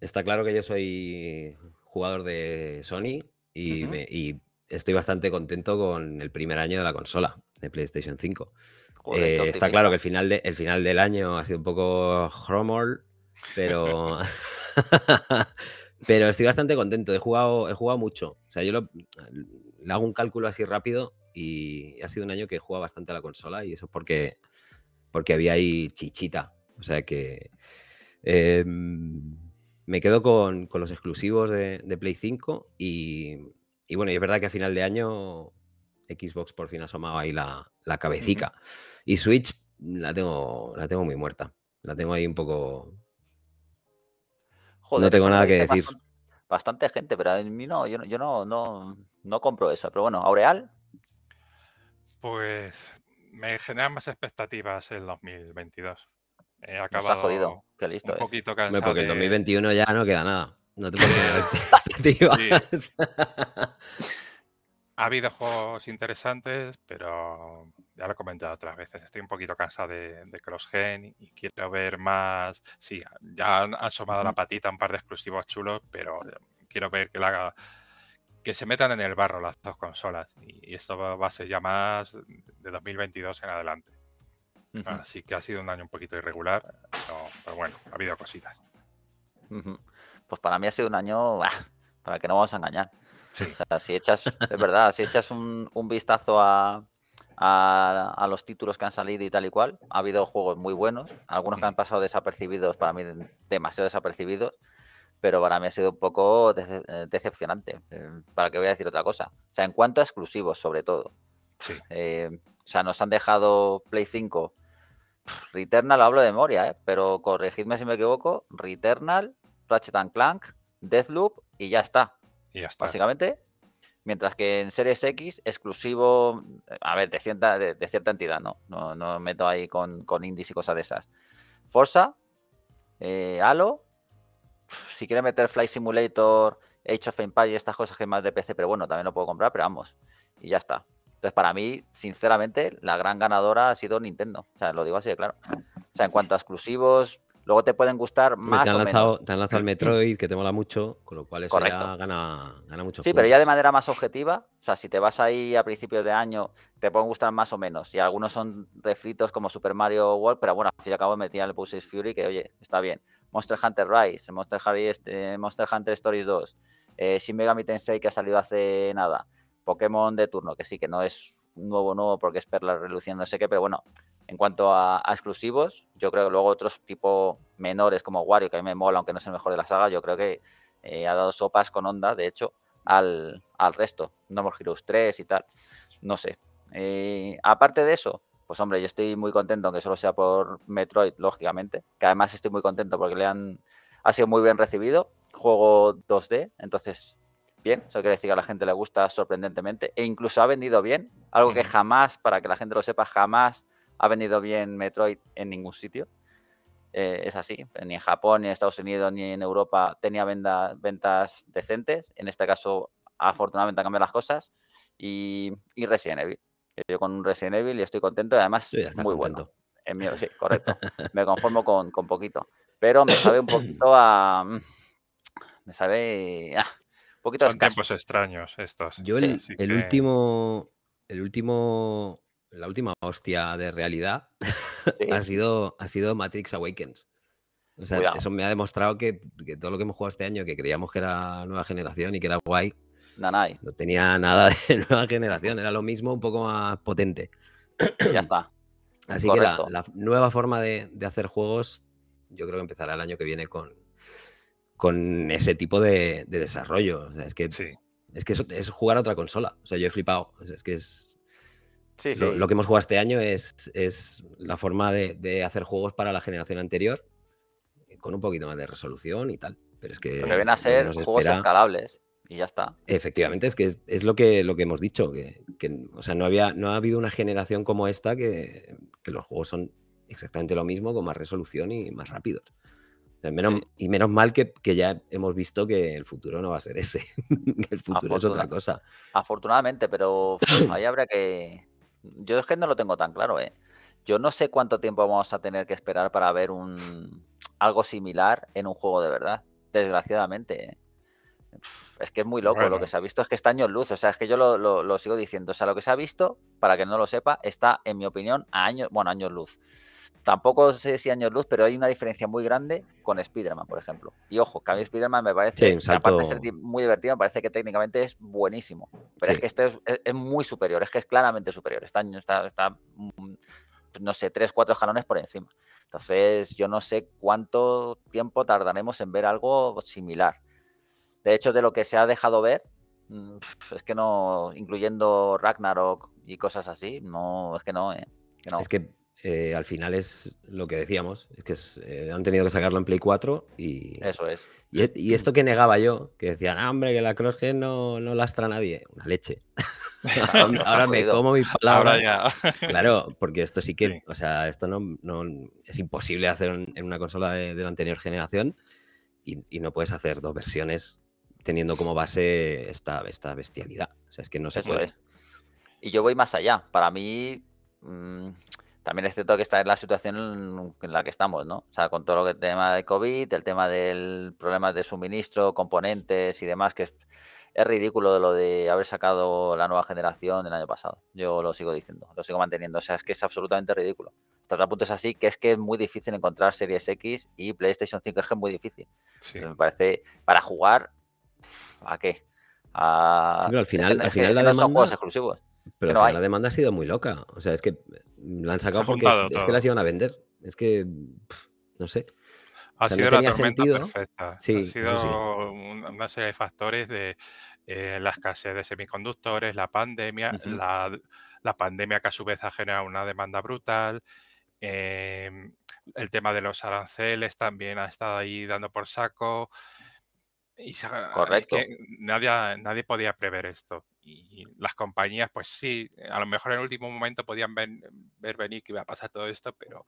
está claro que yo soy jugador de Sony y estoy bastante contento con el primer año de la consola de PlayStation 5. Eh, está claro que el final, final del año ha sido un poco Hromor, pero, pero estoy bastante contento. He jugado, he jugado mucho. O sea, yo lo, le hago un cálculo así rápido y ha sido un año que he jugado bastante a la consola y eso es porque, porque había ahí chichita. O sea que em, me quedo con, los exclusivos de, de Play 5 y y bueno, es verdad que a final de año Xbox por fin ha asomaba ahí la, cabecita. Y Switch la tengo, la tengo muy muerta. La tengo ahí un poco. no tengo nada que decir. Bastante, gente, pero en mí no, yo, yo no, no, no compro esa. Pero bueno, Aureal. Pues me generan más expectativas el 2022. He acabado ha jodido. Qué listo un poquito cansado. Porque el 2021 ya no queda nada. No te ha habido juegos interesantes, pero ya lo he comentado otras veces, estoy un poquito cansado de, de CrossGen y quiero ver más. Sí, ya han asomado la patita un par de exclusivos chulos, pero eh, quiero ver que que se metan en el barro las dos consolas. Y, esto va, a ser ya más de 2022 en adelante. Así que ha sido un año un poquito irregular, pero, bueno, ha habido cositas. Pues para mí ha sido un año ¿Para que no vamos a engañar? si echas, es verdad, si echas un, vistazo a, los títulos que han salido y tal y cual, ha habido juegos muy buenos, algunos que han pasado desapercibidos, para mí demasiado desapercibidos, pero para mí ha sido un poco eh, decepcionante. Eh, ¿Para que voy a decir otra cosa? O sea, en cuanto a exclusivos, sobre todo. Eh, o sea, nos han dejado Play 5. Returnal hablo de memoria, pero corregidme si me equivoco. Returnal, Ratchet Clank, Deathloop y ya está. Y ya está. Básicamente. Mientras que en Series X, exclusivo, a ver, de cierta, de, cierta entidad, no, no, meto ahí con, con indies y cosas de esas. Forza, eh, Halo, si quiere meter Flight Simulator, Age of Empires y estas cosas que más de PC, pero bueno, también lo puedo comprar, pero vamos, y ya está. Entonces, para mí, sinceramente, la gran ganadora ha sido Nintendo. O sea, lo digo así de claro. O sea, en cuanto a exclusivos, Luego te pueden gustar más o menos. Te han lanzado el Metroid, que te mola mucho, con lo cual eso ya gana, gana mucho. Sí, pero ya de manera más objetiva. O sea, si te vas ahí a principios de año, te pueden gustar más o menos. Y algunos son refritos como Super Mario World, pero bueno, al fin y al cabo metían el Bowser's Fury, que oye, está bien. Monster Hunter Rise, Monster Hunter, este, Monster Hunter Stories 2, eh, Shin Megami Tensei, que ha salido hace nada. Pokémon de turno, que sí, que no es nuevo, nuevo, porque es Perla reluciendo, no sé qué, pero bueno, en cuanto a, exclusivos, yo creo que luego otros tipo menores como Wario, que a mí me mola, aunque no es el mejor de la saga, yo creo que eh, ha dado sopas con onda, de hecho, al, al, resto. No More Heroes 3 y tal. No sé. Eh, aparte de eso, pues hombre, yo estoy muy contento, aunque solo sea por Metroid, lógicamente. Que además estoy muy contento porque le han. Ha sido muy bien recibido. Juego 2D, entonces, bien. Eso quiere decir que a la gente le gusta sorprendentemente. E incluso ha vendido bien. Algo que jamás, para que la gente lo sepa, jamás ha vendido bien Metroid en ningún sitio. Eh, es así. Ni en Japón, ni en Estados Unidos, ni en Europa tenía ventas decentes. En este caso, afortunadamente han cambiado las cosas. Y, Resident Evil. Yo con un Resident Evil y estoy contento. Y además, muy bueno. sí, correcto. Me conformo con, con, poquito. Pero me sabe un poquito a. Mm, me sabe. Ah, poquito Son tiempos extraños estos. Yo el, último. El último la última hostia de realidad ha, sido, ha sido Matrix Awakens. eso me ha demostrado que, todo lo que hemos jugado este año, que creíamos que era nueva generación y que era guay, no tenía nada de nueva generación, era lo mismo, un poco más potente. Ya está. Así que la, nueva forma de, hacer juegos, yo creo que empezará el año que viene con, con ese tipo de, desarrollo. es que, es, que es, jugar a otra consola. O sea, yo he flipado. es que es, lo, que hemos jugado este año es, es la forma de, hacer juegos para la generación anterior, eh, con un poquito más de resolución y tal. Pero es que. Lo a ser juegos escalables y ya está. Efectivamente, es que es, lo, que, lo que hemos dicho, que, o sea, no, había, no ha habido una generación como esta que, los juegos son exactamente lo mismo, con más resolución y más rápidos. Y menos mal que, que, ya hemos visto que el futuro no va a ser ese, el futuro es otra cosa. Afortunadamente, pero ahí habrá que, yo es que no lo tengo tan claro, ¿eh? Yo no sé cuánto tiempo vamos a tener que esperar para ver un algo similar en un juego de verdad. Desgraciadamente. ¿eh? Es que es muy loco. Lo que se ha visto es que está años luz. O sea, es que yo lo, lo, sigo diciendo. O sea, lo que se ha visto, para que no lo sepa, está, en mi opinión, a años, bueno, años luz tampoco sé si años luz, pero hay una diferencia muy grande con Spider-Man, por ejemplo. Y ojo, que a Spider-Man me parece, aparte de ser muy divertido, me parece que técnicamente es buenísimo. Pero es que este es, muy superior, es que es claramente superior. Está, mm, no sé, tres, cuatro jalones por encima. Entonces, yo no sé cuánto tiempo tardaremos en ver algo similar. De hecho, de lo que se ha dejado ver, mm, es que no, incluyendo Ragnarok y cosas así, no, es que no. Eh, es que eh, al final es lo que decíamos, es que eh, han tenido que sacarlo en Play 4 y... Eso es. E, y, esto que negaba yo, que decían, ah, hombre, que la crossgen no, no lastra a nadie, una leche. ahora, me como mi palabra. claro, porque esto sí que, o sea, esto no, no, es imposible hacer en una consola de, la anterior generación y, no puedes hacer dos versiones teniendo como base esta, esta bestialidad. O sea, es que no se puede. Y yo voy más allá. Para mí, mm, también es cierto que esta es la situación en la que estamos, ¿no? O sea, con todo lo que el tema de COVID, el tema del problema de suministro, componentes y demás, que es, ridículo lo de haber sacado la nueva generación el año pasado. Yo lo sigo diciendo, lo sigo manteniendo. O sea, es que es absolutamente ridículo. Hasta puntos punto es así que es que es muy difícil encontrar Series X y PlayStation 5 es que es muy difícil. Me parece, para jugar, ¿a qué? al final, al final son juegos exclusivos pero, la demanda ha sido muy loca. O sea, es que mm, la han sacado porque es, que las iban a vender. Es que, no sé. Ha sido la tormenta perfecta. ha sido una serie de factores de eh, la escasez de semiconductores, la pandemia, la, pandemia que a su vez ha generado una demanda brutal. Em, el tema de los aranceles también ha estado ahí dando por saco. Y Correcto. nadie, nadie podía prever esto las compañías, pues sí, a lo mejor en último momento podían ver venir que iba a pasar todo esto, pero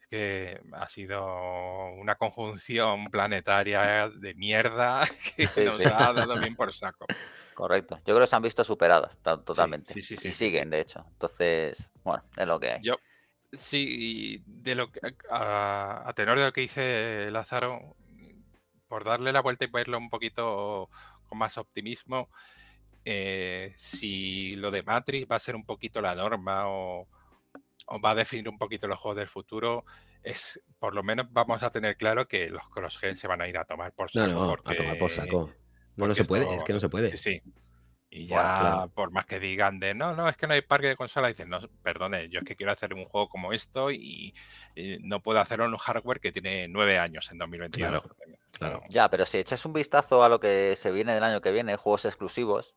es que ha sido una conjunción planetaria de mierda que nos ha dado bien por saco. Correcto. Yo creo que se han visto superadas totalmente. Sí, sí, y siguen, de hecho. Entonces, bueno, es lo que hay. Yo, sí, de lo que, a, a tenor de lo que dice Lázaro, por darle la vuelta y verlo un poquito con más optimismo. Eh, si lo de Matrix va a ser un poquito la norma o, va a definir un poquito los juegos del futuro, es por lo menos vamos a tener claro que los genes se van a ir a tomar por saco. No, no, a tomar por saco. No, se puede, es que no se puede. Sí. Y ya, por más que digan de no, no, es que no hay parque de consola, dicen, no, perdone, yo es que quiero hacer un juego como esto y, no puedo hacerlo en un hardware que tiene nueve años en 2021. Claro, Ya, pero si echas un vistazo a lo que se viene del año que viene, juegos exclusivos,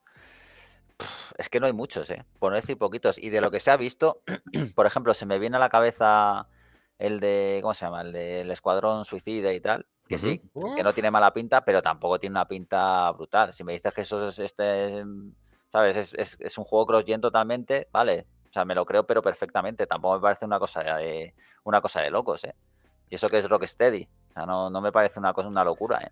es que no hay muchos, ¿eh? por no decir poquitos. Y de lo que se ha visto, por ejemplo, se me viene a la cabeza el de, ¿cómo se llama? El del Escuadrón Suicida y tal, que sí, que no tiene mala pinta, pero tampoco tiene una pinta brutal. Si me dices que eso es, este, ¿sabes? Es, un juego cross-gen totalmente, vale, o sea, me lo creo, pero perfectamente. Tampoco me parece una cosa de, una cosa de locos, ¿eh? Y eso que es Rocksteady. O sea, no, no me parece una cosa, una locura, ¿eh?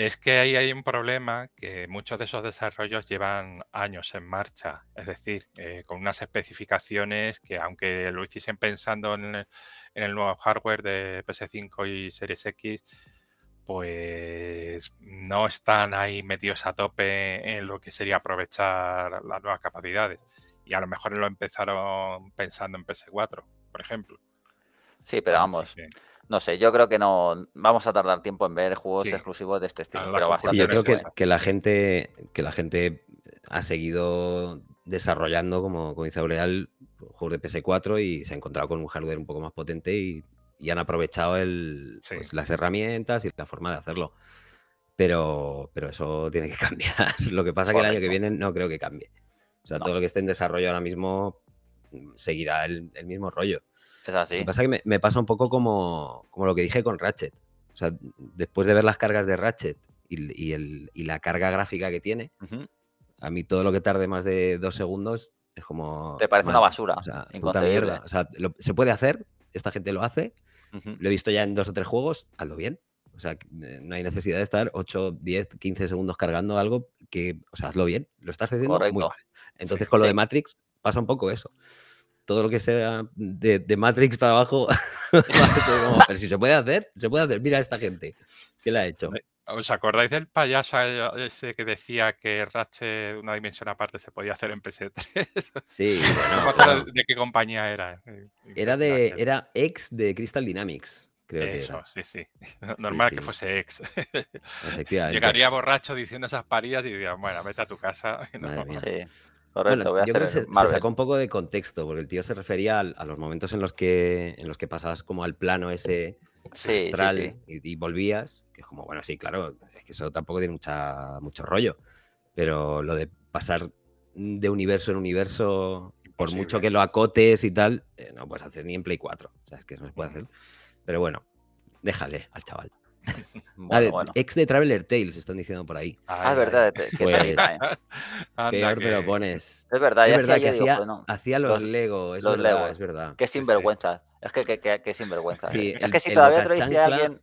Es que ahí hay un problema que muchos de esos desarrollos llevan años en marcha, es decir, eh, con unas especificaciones que aunque lo hiciesen pensando en el, nuevo hardware de PS5 y Series X, pues no están ahí metidos a tope en lo que sería aprovechar las nuevas capacidades. Y a lo mejor lo empezaron pensando en PS4, por ejemplo. Sí, pero vamos no sé, yo creo que no vamos a tardar tiempo en ver juegos exclusivos de este estilo. yo creo que, que, la gente, que la gente ha seguido desarrollando, como, con dice Aureal, juegos de PS4 y se ha encontrado con un hardware un poco más potente y, han aprovechado pues, las herramientas y la forma de hacerlo. Pero, pero eso tiene que cambiar. Lo que pasa es que el año que viene no creo que cambie. O sea, todo lo que esté en desarrollo ahora mismo mm, seguirá el mismo rollo. Es así. pasa que me, pasa un poco como, como, lo que dije con Ratchet. O sea, después de ver las cargas de Ratchet y, el, y la carga gráfica que tiene, a mí todo lo que tarde más de dos segundos es como. Te parece una basura. O sea, se puede hacer, esta gente lo hace. Lo he visto ya en dos o tres juegos, hazlo bien. O sea, eh, no hay necesidad de estar 8, 10, 15 segundos cargando algo que, o sea, hazlo bien, lo estás haciendo muy mal. Entonces, con lo de Matrix pasa un poco eso todo lo que sea de, Matrix para abajo. Pero si se puede hacer, se puede hacer. Mira a esta gente que la ha hecho. ¿Os acordáis del payaso ese que decía que Ratchet una dimensión aparte se podía hacer en PS3? Sí, ¿De qué compañía era? Eh, eh, era, de, era ex de Crystal Dynamics. Creo Eso, sí, sí. Normal que fuese ex. Llegaría borracho diciendo esas paridas y diría, bueno, vete a tu casa se, sacó un poco de contexto, porque el tío se refería a, los momentos en los que en los que pasabas como al plano ese astral Y, volvías, que es como, bueno, sí, claro, es que eso tampoco tiene mucha, mucho rollo, pero lo de pasar de universo en universo, por mucho que lo acotes y tal, eh, no puedes hacer ni en Play 4, o sea, es que eso no se puede hacer. Pero bueno, déjale al chaval. Ah, ex de Traveler Tales, están diciendo por ahí. Ah, es ah, verdad. pues, Anda me lo pones. Es verdad, es verdad que hacía, hacía los, Lego, es los verdad, Lego. es verdad. Qué sinvergüenza. Es que, que, que, sinvergüenza. Sí, es que si todavía te lo dice alguien,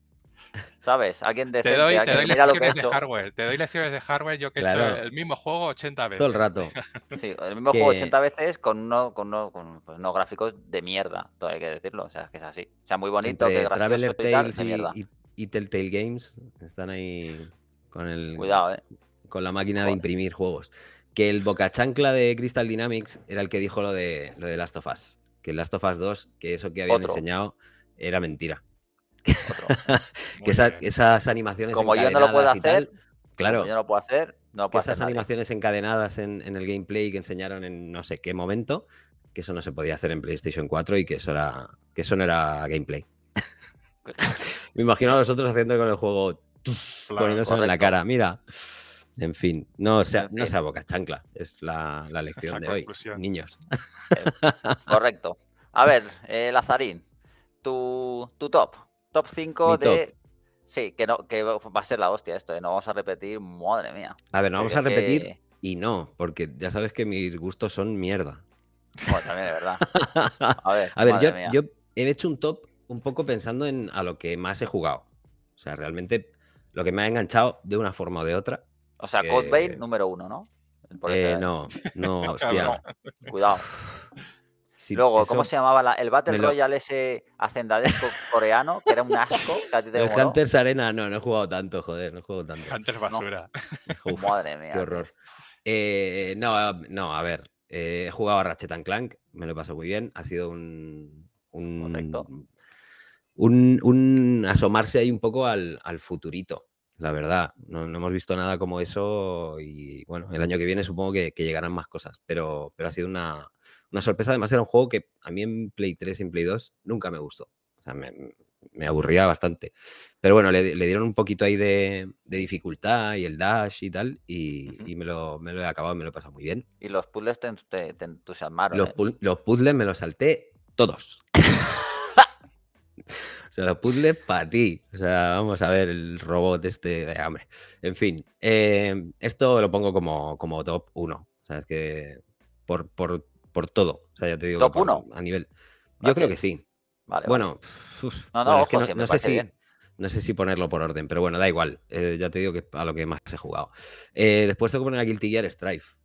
¿sabes? Alguien decente, te doy, te doy lecciones de hardware, te doy lecciones de hardware, yo que he hecho el mismo juego 80 veces. Todo el rato. Sí, el mismo juego 80 veces con no con no con, pues, gráficos de mierda, todo hay que decirlo, o sea, es que es así. O sea, muy bonito, que Traveler Tales y, y Telltale Games están ahí con el. Cuidado, eh. Con la máquina de imprimir juegos. Que el bocachancla de Crystal Dynamics era el que dijo lo de, lo de Last of Us. Que Last of Us 2, que eso que habían enseñado, era mentira. que esas animaciones. Como yo no lo puedo hacer. claro. yo no puedo hacer. que esas animaciones encadenadas en, el gameplay que enseñaron en no sé qué momento, que eso no se podía hacer en PlayStation 4 y que eso era que eso no era gameplay. Me imagino a los otros haciendo con el juego, poniéndose en la cara. Mira. En fin, no sea, no boca chancla, es la, lección de hoy, niños. Eh, correcto. A ver, eh, Lazarín, tu, top, top 5 de... Sí, que, no, que va a ser la hostia esto, ¿eh? no vamos a repetir, madre mía. A ver, no vamos a repetir y no, porque ya sabes que mis gustos son mierda. también, de verdad. A ver, yo, he hecho un top un poco pensando en a lo que más he jugado. O sea, realmente lo que me ha enganchado de una forma o de otra. O sea, Code número uno, ¿no? Eh, no, no, Cuidado. Luego, ¿cómo se llamaba el Battle Royale ese hacendadesco coreano? Que era un asco. el Arena, no, no he jugado tanto, joder, no he jugado tanto. Hunters basura. Madre mía. Qué horror. Eh, no, no, a ver. Eh, he jugado a Ratchet Clank, me lo he pasado muy bien. Ha sido un, un, un, asomarse ahí un poco al, futurito, la verdad. No, hemos visto nada como eso y bueno, el año que viene supongo que, llegarán más cosas, pero, pero ha sido una, sorpresa. Además era un juego que a mí en Play 3 y en Play 2 nunca me gustó. O sea, me, aburría bastante. Pero bueno, le, dieron un poquito ahí de, dificultad y el dash y tal, y, me, lo, me, lo, he acabado, me lo he pasado muy bien. ¿Y los puzzles te, entusiasmaron? Los, ¿eh? los puzzles me los salté todos. O sea, la puzzle para ti. O sea, vamos a ver el robot este de hambre. En fin, em, esto lo pongo como, como top 1. O sea, es que por, por, por todo. O sea, ya te digo. ¿Top 1? A nivel. Yo creo que sí. Vale. Bueno, no, sé si. No sé si ponerlo por orden, pero bueno, da igual. Eh, ya te digo que a lo que más he jugado. Eh, después tengo que poner a Guilty Gear Strife,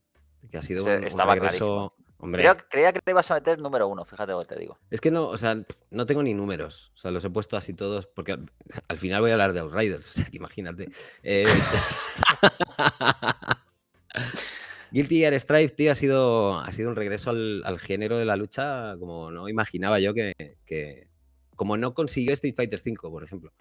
que ha sido un, un regreso, creía que te ibas a meter número uno, fíjate lo que te digo. Es que no, o sea, no tengo ni números. O sea, los he puesto así todos, porque al, final voy a hablar de Outriders, o sea, imagínate. Eh, Guilty Gear Strife, tío, ha sido, ha sido un regreso al, género de la lucha como no imaginaba yo que, Como no consiguió Street Fighter V, por ejemplo.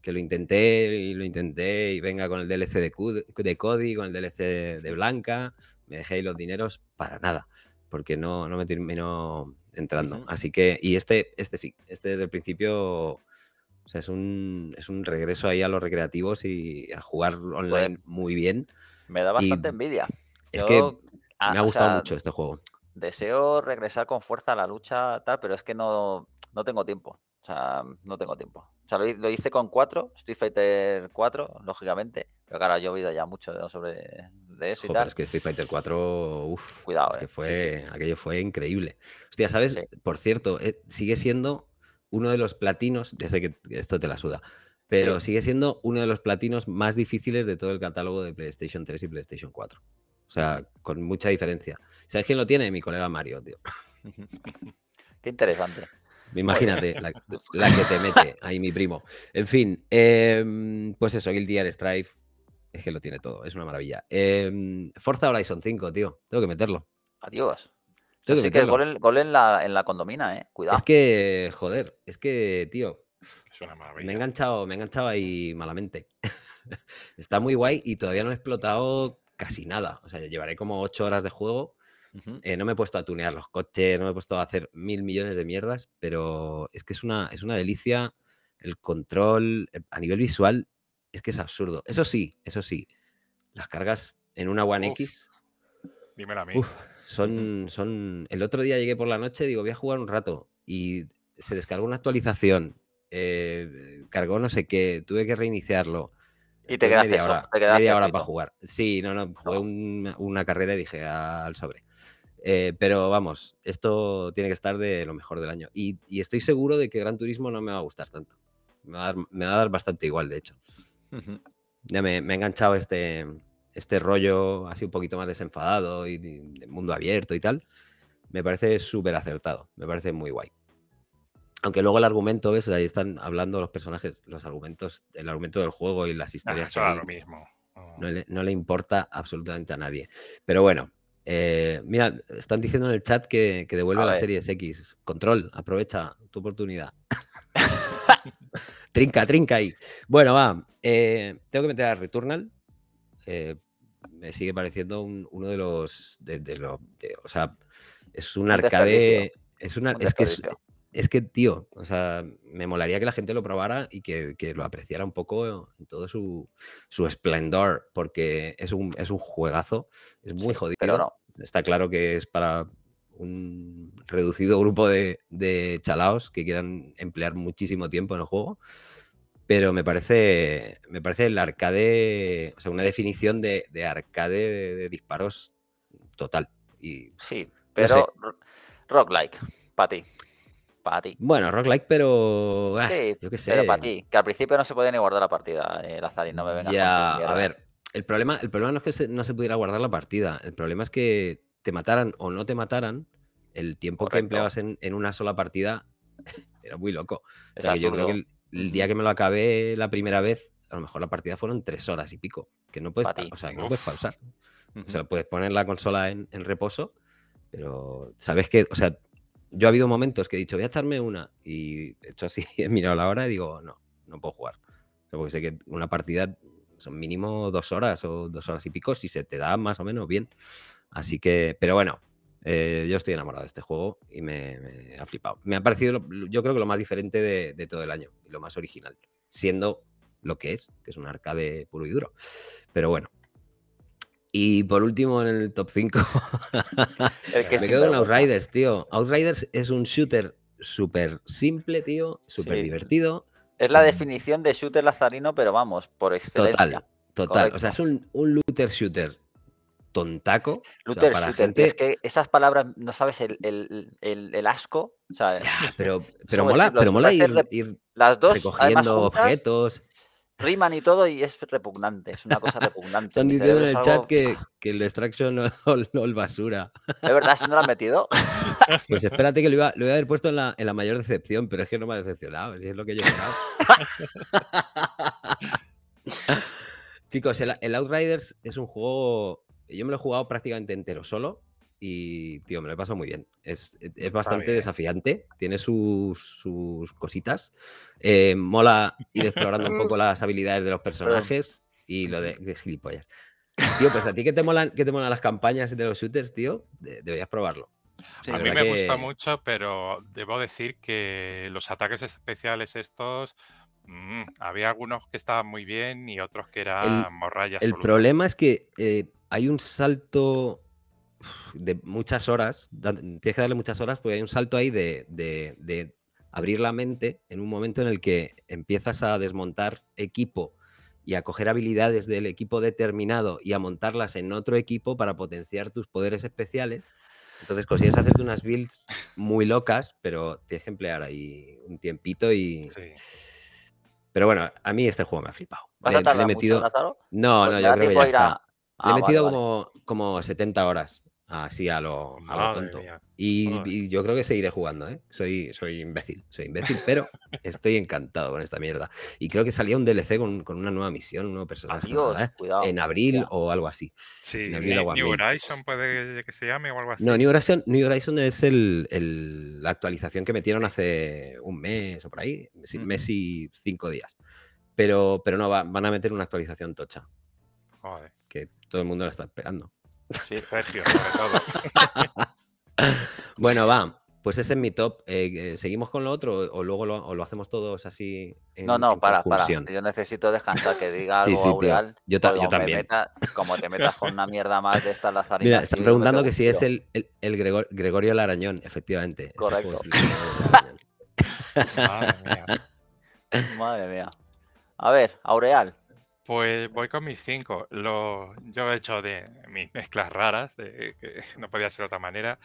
Que lo intenté y lo intenté y venga con el DLC de, de Cody, con el DLC de Blanca, me dejé los dineros para nada porque no, no me termino entrando. Así que, y este, este sí, este desde el principio o sea, es un, es un regreso ahí a los recreativos y a jugar pues online muy bien. Me da bastante envidia. Es que me ha gustado mucho este juego. Deseo regresar con fuerza a la lucha, tal, pero es que no, no tengo tiempo no tengo tiempo. lo, hice con 4, Street Fighter 4, lógicamente. Pero claro, yo he oído ya mucho sobre de eso y tal. es que Street Fighter 4, uff, cuidado. Es que eh. fue, aquello fue increíble. Hostia, ¿sabes? Por cierto, eh, sigue siendo uno de los platinos, ya sé que esto te la suda, pero sigue siendo uno de los platinos más difíciles de todo el catálogo de PlayStation 3 y PlayStation 4. O sea, con mucha diferencia. ¿Sabes quién lo tiene? Mi colega Mario, tío. Qué interesante. Imagínate la, que te mete ahí mi primo. En fin, em, pues eso, Guilty Gear Strife es que lo tiene todo, es una maravilla. Em, Forza Horizon 5, tío, tengo que meterlo. Adiós. Tengo que, gol, en, la, condomina, eh. Cuidado. Es que, joder, es que, tío. Es una maravilla. Me he enganchado, me he enganchado ahí malamente. Está muy guay y todavía no he explotado casi nada. O sea, llevaré como 8 horas de juego eh, no me he puesto a tunear los coches, no me he puesto a hacer mil millones de mierdas, pero es que es una, es una delicia el control eh, a nivel visual, es que es absurdo. Eso sí, eso sí, las cargas en una One X. Dímelo a mí. son, son. El otro día llegué por la noche, digo, voy a jugar un rato y se descargó una actualización, eh, cargó no sé qué, tuve que reiniciarlo. Y te pues quedaste, media hora, media para jugar. Sí, no, no, jugué una carrera y dije ah, al sobre. Eh, pero vamos, esto tiene que estar de lo mejor del año. Y, estoy seguro de que Gran Turismo no me va a gustar tanto. Me va a dar, bastante igual, de hecho. Ya me, he enganchado este, este rollo así un poquito más desenfadado y, de mundo abierto y tal. Me parece súper acertado. Me parece muy guay. Aunque luego el argumento, ves, ahí están hablando los personajes, los argumentos, el argumento del juego y las historias. son lo mismo. no le importa absolutamente a nadie. Pero bueno, eh, mira, están diciendo en el chat que, devuelva devuelve la serie X. Control, aprovecha tu oportunidad. trinca, trinca ahí. Bueno, va. Eh, tengo que meter a Returnal. Eh, me sigue pareciendo uno de los. De, o sea, es un, arcade. Es, una, es, que es, que, tío, o sea, me molaría que la gente lo probara y que, lo apreciara un poco en todo su, esplendor, porque es un, es un juegazo, es muy jodido. Pero está claro que es para un reducido grupo de, chalaos que quieran emplear muchísimo tiempo en el juego. Pero me parece, me parece el arcade, o sea, una definición de, arcade de, disparos total. Y, sí, pero rock-like, para ti. Para ti. Bueno, rock-like, pero. Ah, yo qué sé. Pero para ti, que al principio no se puede ni guardar la partida, eh, el no me venga. a ver, el problema, el problema no es que no se pudiera guardar la partida, el problema es que te mataran o no te mataran, el tiempo que empleabas en, una sola partida era muy loco. O sea, yo creo que el, día que me lo acabé la primera vez, a lo mejor la partida fueron tres horas y pico, que no puedes, o sea, no puedes pausar. O sea, puedes poner la consola en, reposo, pero sabes que, o sea, yo ha habido momentos que he dicho, voy a echarme una, y he hecho así, he mirado la hora y digo, no, no puedo jugar. porque sé que una partida son mínimo dos horas o dos horas y pico si se te da más o menos bien. Así que, pero bueno, eh, yo estoy enamorado de este juego y me, ha flipado. Me ha parecido, yo creo que lo más diferente de, todo el año y lo más original, siendo lo que es, que es un arcade puro y duro. Pero bueno. Y por último, en el top 5, el que me quedo con Outriders, tío. Outriders es un shooter súper simple, tío, súper divertido, es la definición de shooter lazarino, pero vamos, por excelencia. Total, total. O sea, es un, un looter shooter tontaco. Looter shooter, es que esas palabras, no sabes el, el, el, asco. pero, pero mola, pero mola ir, Las dos, recogiendo objetos riman y todo y es repugnante, es una cosa repugnante. Están diciendo en el chat que, que, el extraction no, no basura. ¿De verdad? ¿se no lo han metido? Pues espérate que lo iba, lo a haber puesto en la, en la, mayor decepción, pero es que no me ha decepcionado, si es lo que yo he Chicos, el Outriders es un juego, yo me lo he jugado prácticamente entero solo, y, tío, me lo he pasado muy bien. Es, e, bastante desafiante, tiene sus, sus cositas. Eh, mola ir explorando un poco las habilidades de los personajes y lo de, gilipollas. Tío, pues a ti que te molan, que te las campañas de los shooters, tío, deberías probarlo. a mí me gusta mucho, pero debo decir que los ataques especiales estos mm, había algunos que estaban muy bien y otros que eran morrayas. El, problema es que eh, hay un salto de muchas horas, tienes que darle muchas horas porque hay un salto ahí de, abrir la mente en un momento en el que empiezas a desmontar equipo y a coger habilidades del equipo determinado y a montarlas en otro equipo para potenciar tus poderes especiales. Entonces consigues hacerte unas builds muy locas, pero tienes que emplear ahí un tiempito y... Pero bueno, a mí este juego me ha flipado. metido... No, no, yo creo que ya A... he ah, metido como, como 70 horas Así a lo, tonto. Y, yo creo que seguiré jugando, ¿eh? Soy, soy imbécil, soy imbécil, pero estoy encantado con esta mierda. Y creo que salía un DLC con, una nueva misión, un nuevo personaje. ¿eh? en abril o algo así. New, Horizon puede que se llame o algo así. No, New Horizon, New Horizon es la actualización que metieron hace un mes o por ahí, mes, y cinco días. Pero, pero no, van a meter una actualización tocha. Que todo el mundo la está esperando. Sí, Sergio, sobre todo. bueno, va. Pues ese es mi top. Eh, eh, ¿Seguimos con lo otro o luego lo, hacemos todos así? En, no, no, para, para. Yo necesito descansar que diga algo sí, Yo, también. como te metas con una mierda más de esta lazarina. Mira, están preguntando que si es el, este el, Gregorio Larañón, efectivamente. Correcto. Madre mía. A ver, Aureal, pues voy con mis cinco. yo he hecho de mis mezclas raras, que no podía ser de otra manera.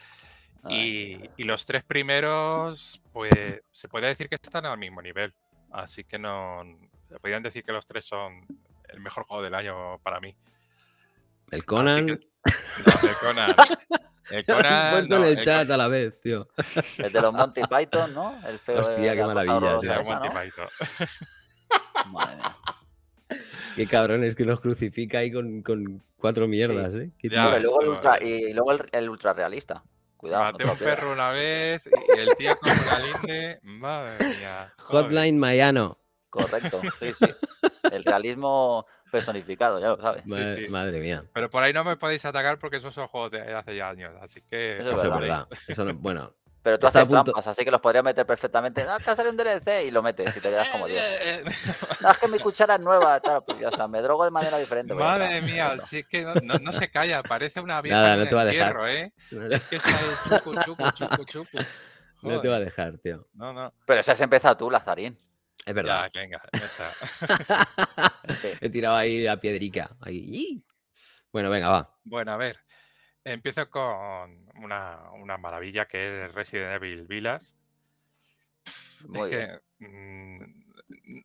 Y, los tres primeros, pues se podría decir que están al mismo nivel. Así que no. Se podrían decir que los tres son el mejor juego del año para mí. El Conan. no, el Conan. El Conan. en el, chat Conan. a la vez, tío. El de los Monty Python, ¿no? El feo Hostia, qué maravilla. El Monty Python. Madre mía. Qué cabrones que nos crucifica ahí con, cuatro mierdas, ¿eh? y, luego el ultra, realista. Cuidado. Maté un perro una vez y el tío con caliente. Madre mía. Hotline Mayano. Correcto, sí, sí. El realismo personificado, ya lo sabes. Madre, mía. Pero por ahí no me podéis atacar porque esos son juegos de hace ya años, así que... Eso, es verdad. Eso no, bueno, pero tú haces trampas, así que los podrías meter perfectamente. Ah, que sale un DLC y lo metes si te quedas como Dios. haz eh, eh, eh. es que mi cuchara es nueva, tal pues ya está, me drogo de manera diferente. Pues Madre mía, si es que no, se calla, parece una vieja te Hierro, ¿eh? Es que No te va a dejar, tío. No, no. Pero si has empezado tú, Lazarín. Es verdad. Ya, venga, ya está. He tirado ahí la piedrica. Ahí. Bueno, venga, va. Bueno, a ver. Empiezo con una, maravilla que es Resident Evil Village. Mm,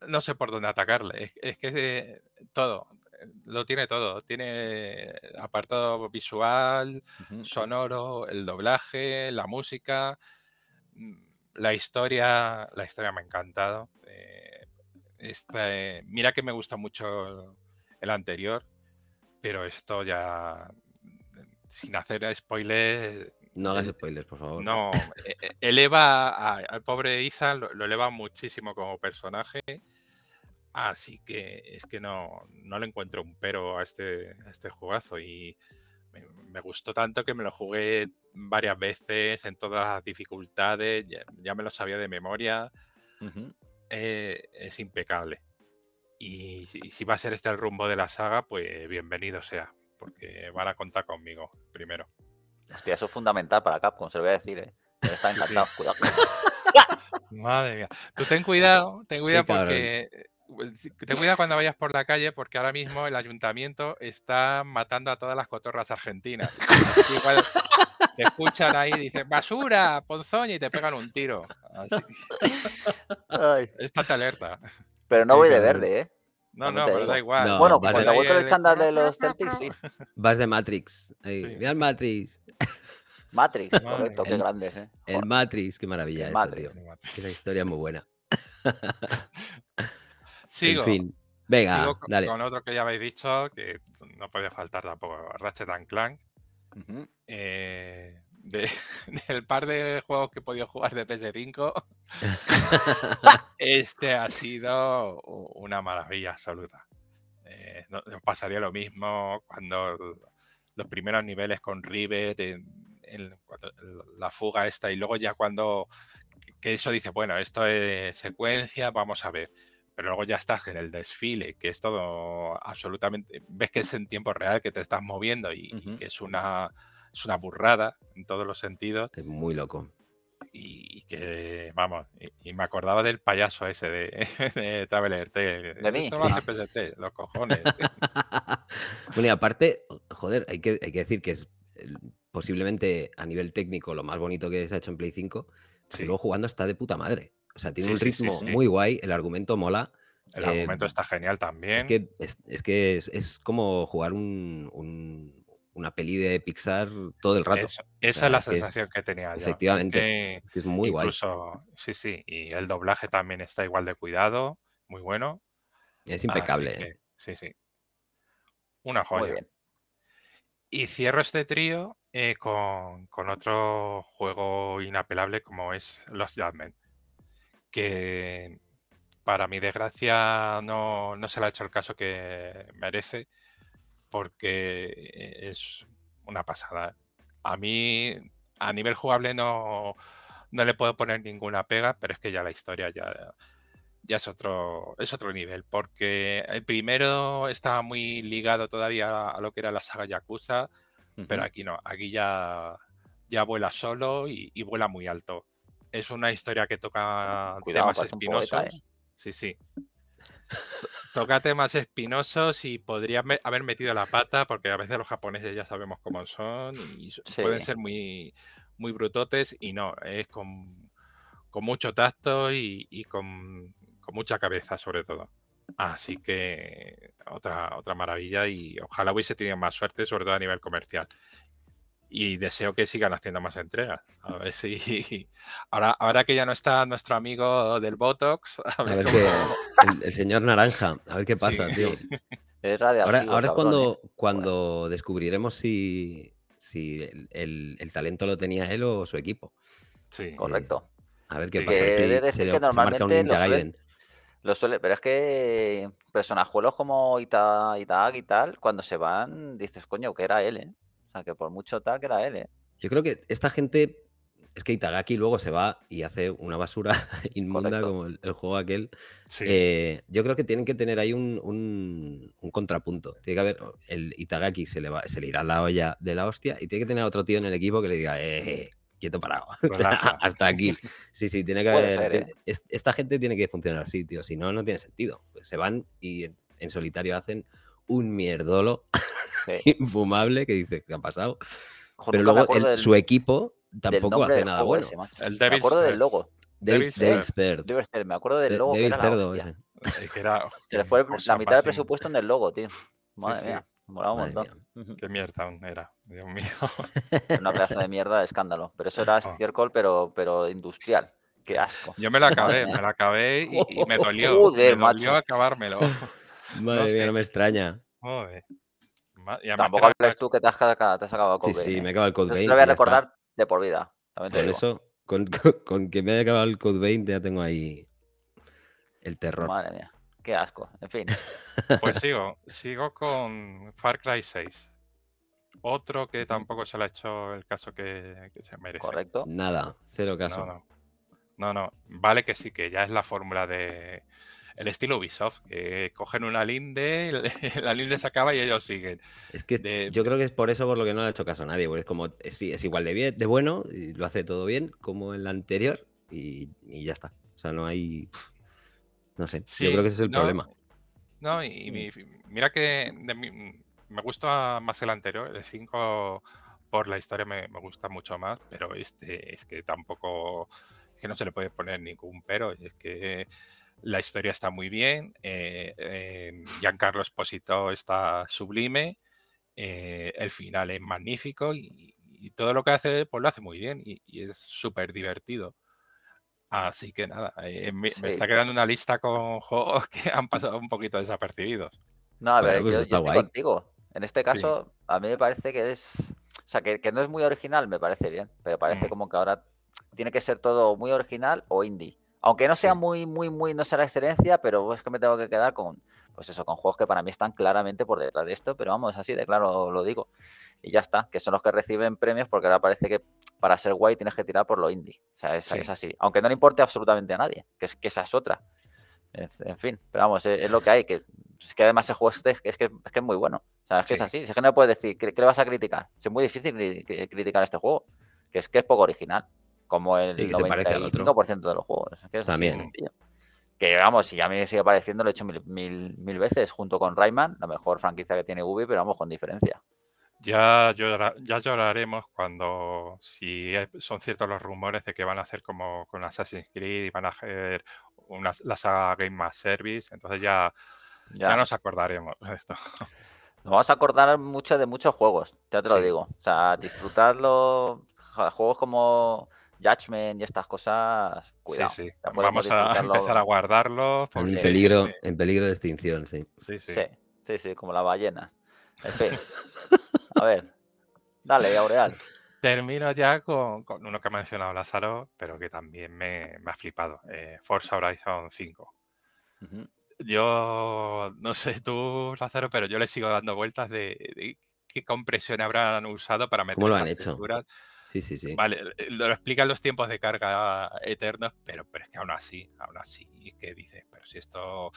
no sé por dónde atacarle. Es, que todo, eh, lo tiene todo. Tiene apartado visual, sonoro, el doblaje, la música, mm, la historia. La historia me ha encantado. Eh, eh, mira que me gusta mucho el anterior, pero esto ya sin hacer spoilers. No hagas eh, spoilers, por favor. No, e, e, eleva al pobre Iza, lo, eleva muchísimo como personaje. Así que es que no, le encuentro un pero a este, este jugazo. Y me, gustó tanto que me lo jugué varias veces en todas las dificultades. Ya, me lo sabía de memoria. Eh, es impecable. y si va a ser este el rumbo de la saga, pues bienvenido sea porque van a contar conmigo primero. Hostia, eso es fundamental para Capcom, se lo voy a decir, ¿eh? Pero está encantado, cuidado. Madre mía. Tú ten cuidado, ten cuidado porque. Eh, ten cuidado cuando vayas por la calle porque ahora mismo el ayuntamiento está matando a todas las cotorras argentinas. te escuchan ahí y dicen basura, ponzoña y te pegan un tiro. Así. Ay. alerta. Pero no voy de verde, ¿eh? No, no, pero da igual. bueno, cuando de... vuelto el chándal de los Celtics, sí. Vas de Matrix. Ahí. Matrix. Matrix, correcto, qué grande. ¿eh? El Matrix, qué maravilla eso, tío. Es una historia muy buena. Sigo. En fin. Venga, con, dale. con, otro que ya habéis dicho, que no podía faltar tampoco, Ratchet and Clank. eh, del par de juegos que he podido jugar de PS5, este ha sido una maravilla absoluta. Eh, nos pasaría lo mismo cuando los primeros niveles con Rivet, la fuga esta, y luego ya cuando que eso dice, bueno, esto es secuencia, vamos a ver. Pero luego ya estás en el desfile, que es todo absolutamente. Ves que es en tiempo real que te estás moviendo y, y que es una es una burrada en todos los sentidos. Es muy loco. Y, que, vamos, y, me acordaba del payaso ese de, Traveler T. De mí. los cojones. bueno, y aparte, joder, hay que, hay que decir que es posiblemente a nivel técnico lo más bonito que se ha hecho en Play 5, luego jugando está de puta madre. O sea, tiene un ritmo muy guay, el argumento mola. El eh, argumento está genial también. Es que es, que como jugar un, una peli de Pixar todo el rato. esa es la sensación que tenía Efectivamente, es muy incluso, Sí, sí, y el doblaje también está igual de cuidado, muy bueno. Es impecable. ¿eh? sí, sí. Una joya. Y cierro este trío eh, con, otro juego inapelable como es Los Judgment, que para mi desgracia no, no se le ha hecho el caso que merece porque es una pasada. A mí, a nivel jugable, no, no le puedo poner ninguna pega, pero es que ya la historia ya, ya es, otro, es otro nivel, porque el primero estaba muy ligado todavía a, lo que era la saga Yakuza, pero aquí no, aquí ya, ya vuela solo y, vuela muy alto. Es una historia que toca temas espinosos. Sí, sí toca más espinosos y podrías haber metido la pata, porque a veces los japoneses ya sabemos cómo son y pueden ser muy, muy brutotes y no, es con, mucho tacto y, con, con, mucha cabeza sobre todo. Así que otra, otra maravilla y ojalá se tenido más suerte, sobre todo a nivel comercial y deseo que sigan haciendo más entregas. A ver si ahora, ahora que ya no está nuestro amigo del Botox, a ver, el, señor naranja, a ver qué pasa, tío. Es ahora, ahora es cuando, eh. cuando descubriremos si, si el, talento lo tenía él o su equipo. Sí. Eh, Correcto. A ver qué pasa. normalmente pero es que personajuelos como Ita, y tal, cuando se van, dices, coño, que era él, ¿eh? O sea, que por mucho tal que era él, ¿eh? Yo creo que esta gente. Es que Itagaki luego se va y hace una basura inmunda como el, juego aquel. Eh, yo creo que tienen que tener ahí un, un, contrapunto. Tiene que haber. El Itagaki se le, va, se le irá la olla de la hostia y tiene que tener otro tío en el equipo que le diga, eh, quieto parado. Hasta aquí. Sí, sí, tiene que haber. ¿eh? E-, esta gente tiene que funcionar así, tío. Si no, no tiene sentido. Pues se van y en solitario hacen un mierdolo infumable que dice, ¿qué ha pasado? Pero luego su equipo tampoco hace nada bueno. el me acuerdo del logo. David, me acuerdo del logo. que era Cerdo, la le fue la mitad del presupuesto en el logo, tío. Madre mía. un montón. Qué mierda era, Dios mío. Una pedazo de mierda de escándalo. Pero eso era oh. pero, pero industrial. Qué asco. Yo me la acabé, me la acabé y, me dolió. me acabármelo. Madre no mía, no me extraña. Joder. Tampoco hables tú que te has, te has acabado Sí, sí, me he acabado el Code Vein. Te lo voy a recordar de por vida. También por eso, con, con, que me haya acabado el Code 20, ya tengo ahí el terror. Madre mía, qué asco. En fin. Pues sigo, sigo con Far Cry 6. Otro que tampoco se le ha hecho el caso que, se merece. Correcto. Nada, cero caso. No no. no, no. Vale que sí, que ya es la fórmula de el estilo Ubisoft, que cogen una linde, la linde se acaba y ellos siguen. Es que yo creo que es por eso por lo que no le ha hecho caso a nadie, porque es como, es igual de bien, de bueno, y lo hace todo bien, como en la anterior, y, ya está. O sea, no hay. No sé, yo creo que ese es el problema. No, y, mira que me gusta más el anterior, el 5 por la historia me, gusta mucho más, pero este es que tampoco que no se le puede poner ningún pero. es que la historia está muy bien. Eh, eh, Giancarlo Esposito está sublime. Eh, el final es magnífico y, todo lo que hace, pues lo hace muy bien y, es súper divertido. Así que nada, eh, me, está quedando una lista con juegos que han pasado un poquito desapercibidos. No, a ver, pues yo, estoy contigo. En este caso, a mí me parece que es. O sea, que, no es muy original, me parece bien, pero parece mm. como que ahora tiene que ser todo muy original o indie. Aunque no sea muy, muy, muy, no sea la excelencia, pero es que me tengo que quedar con, pues eso, con juegos que para mí están claramente por detrás de esto, pero vamos, así de claro lo digo. Y ya está, que son los que reciben premios porque ahora parece que para ser guay tienes que tirar por lo indie. O sea, es, así. Aunque no le importe absolutamente a nadie, que, es, que esa es otra. en fin, pero vamos, es, lo que hay, que es que además ese juego este es, que, es muy bueno. O sea, es que es así, es que no puedes decir, ¿qué, le vas a criticar? Es muy difícil criticar este juego, que es que es poco original como el 95% de los juegos. También. que vamos, si a me sigue pareciendo, lo he hecho mil, mil, veces junto con Rayman, la mejor franquicia que tiene Ubi, pero vamos, con diferencia. Ya, ya lloraremos cuando, si son ciertos los rumores de que van a hacer como con Assassin's Creed y van a hacer la saga Game Mass Service, entonces ya, ya. nos acordaremos de esto. Nos vamos a acordar mucho de muchos juegos, ya te lo digo. O sea, los juegos como Judgment y estas cosas, cuidado. Sí, sí. Vamos a empezar a guardarlo En, peligro, en peligro de extinción, sí. Sí, sí. Sí, sí, como la ballena. a ver. Dale, Aureal. Termino ya con, uno que ha mencionado Lázaro, pero que también me, ha flipado. Eh, Forza Horizon 5. Yo no sé tú, Lázaro, pero yo le sigo dando vueltas de, qué compresión habrán usado para meter ¿Cómo lo han hecho? Sí, sí, sí. Vale, eh, eh, lo explican los tiempos de carga eternos, pero, pero es que aún así, aún así, ¿qué dices, pero si esto,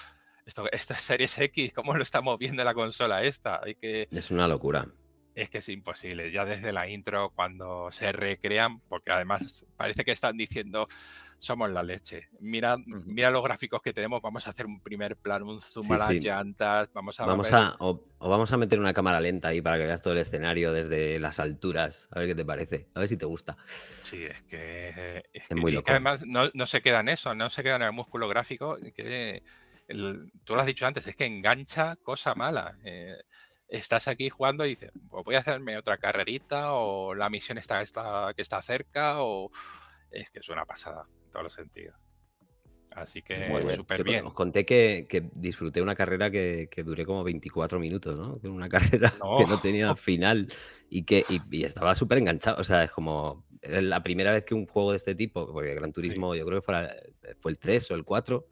esto, es Series X, ¿cómo lo está moviendo la consola esta? Hay que... Es una locura. Es que es imposible, ya desde la intro, cuando se recrean, porque además parece que están diciendo, somos la leche. Mira, mira los gráficos que tenemos, vamos a hacer un primer plan, un zoom a las llantas, vamos a... Vamos a o, vamos a meter una cámara lenta ahí para que veas todo el escenario desde las alturas, a ver qué te parece, a ver si te gusta. Sí, es que... Es, muy además no, se queda en eso, no se queda en el músculo gráfico, que tú lo has dicho antes, es que engancha cosa mala. Eh, estás aquí jugando y dices, pues voy a hacerme otra carrerita o la misión está, que está cerca o es que es una pasada en todos los sentidos. Así que súper bien. Os conté que, que, disfruté una carrera que, que duré como 24 minutos, ¿no? Una carrera que no tenía final y que y, estaba súper enganchado. O sea, es como la primera vez que un juego de este tipo, porque Gran Turismo yo creo que fue, fue el 3 o el 4,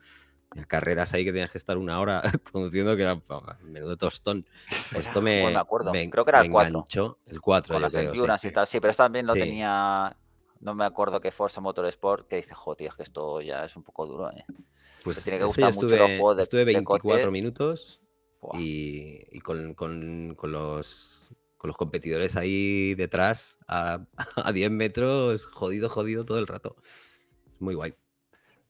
las carreras ahí que tenías que estar una hora conduciendo, que era menudo tostón. Pues esto me, me, acuerdo. creo que era el 4. el 4, sí. pero esto pero también lo tenía, no me acuerdo que Forza Motorsport, que dice, joder, es que esto ya es un poco duro, ¿eh? Pues Te tiene que gustar estuve, mucho el estuve 24 minutos y, con, con, los, con los competidores ahí detrás a, a 10 metros, jodido, jodido todo el rato. Muy guay.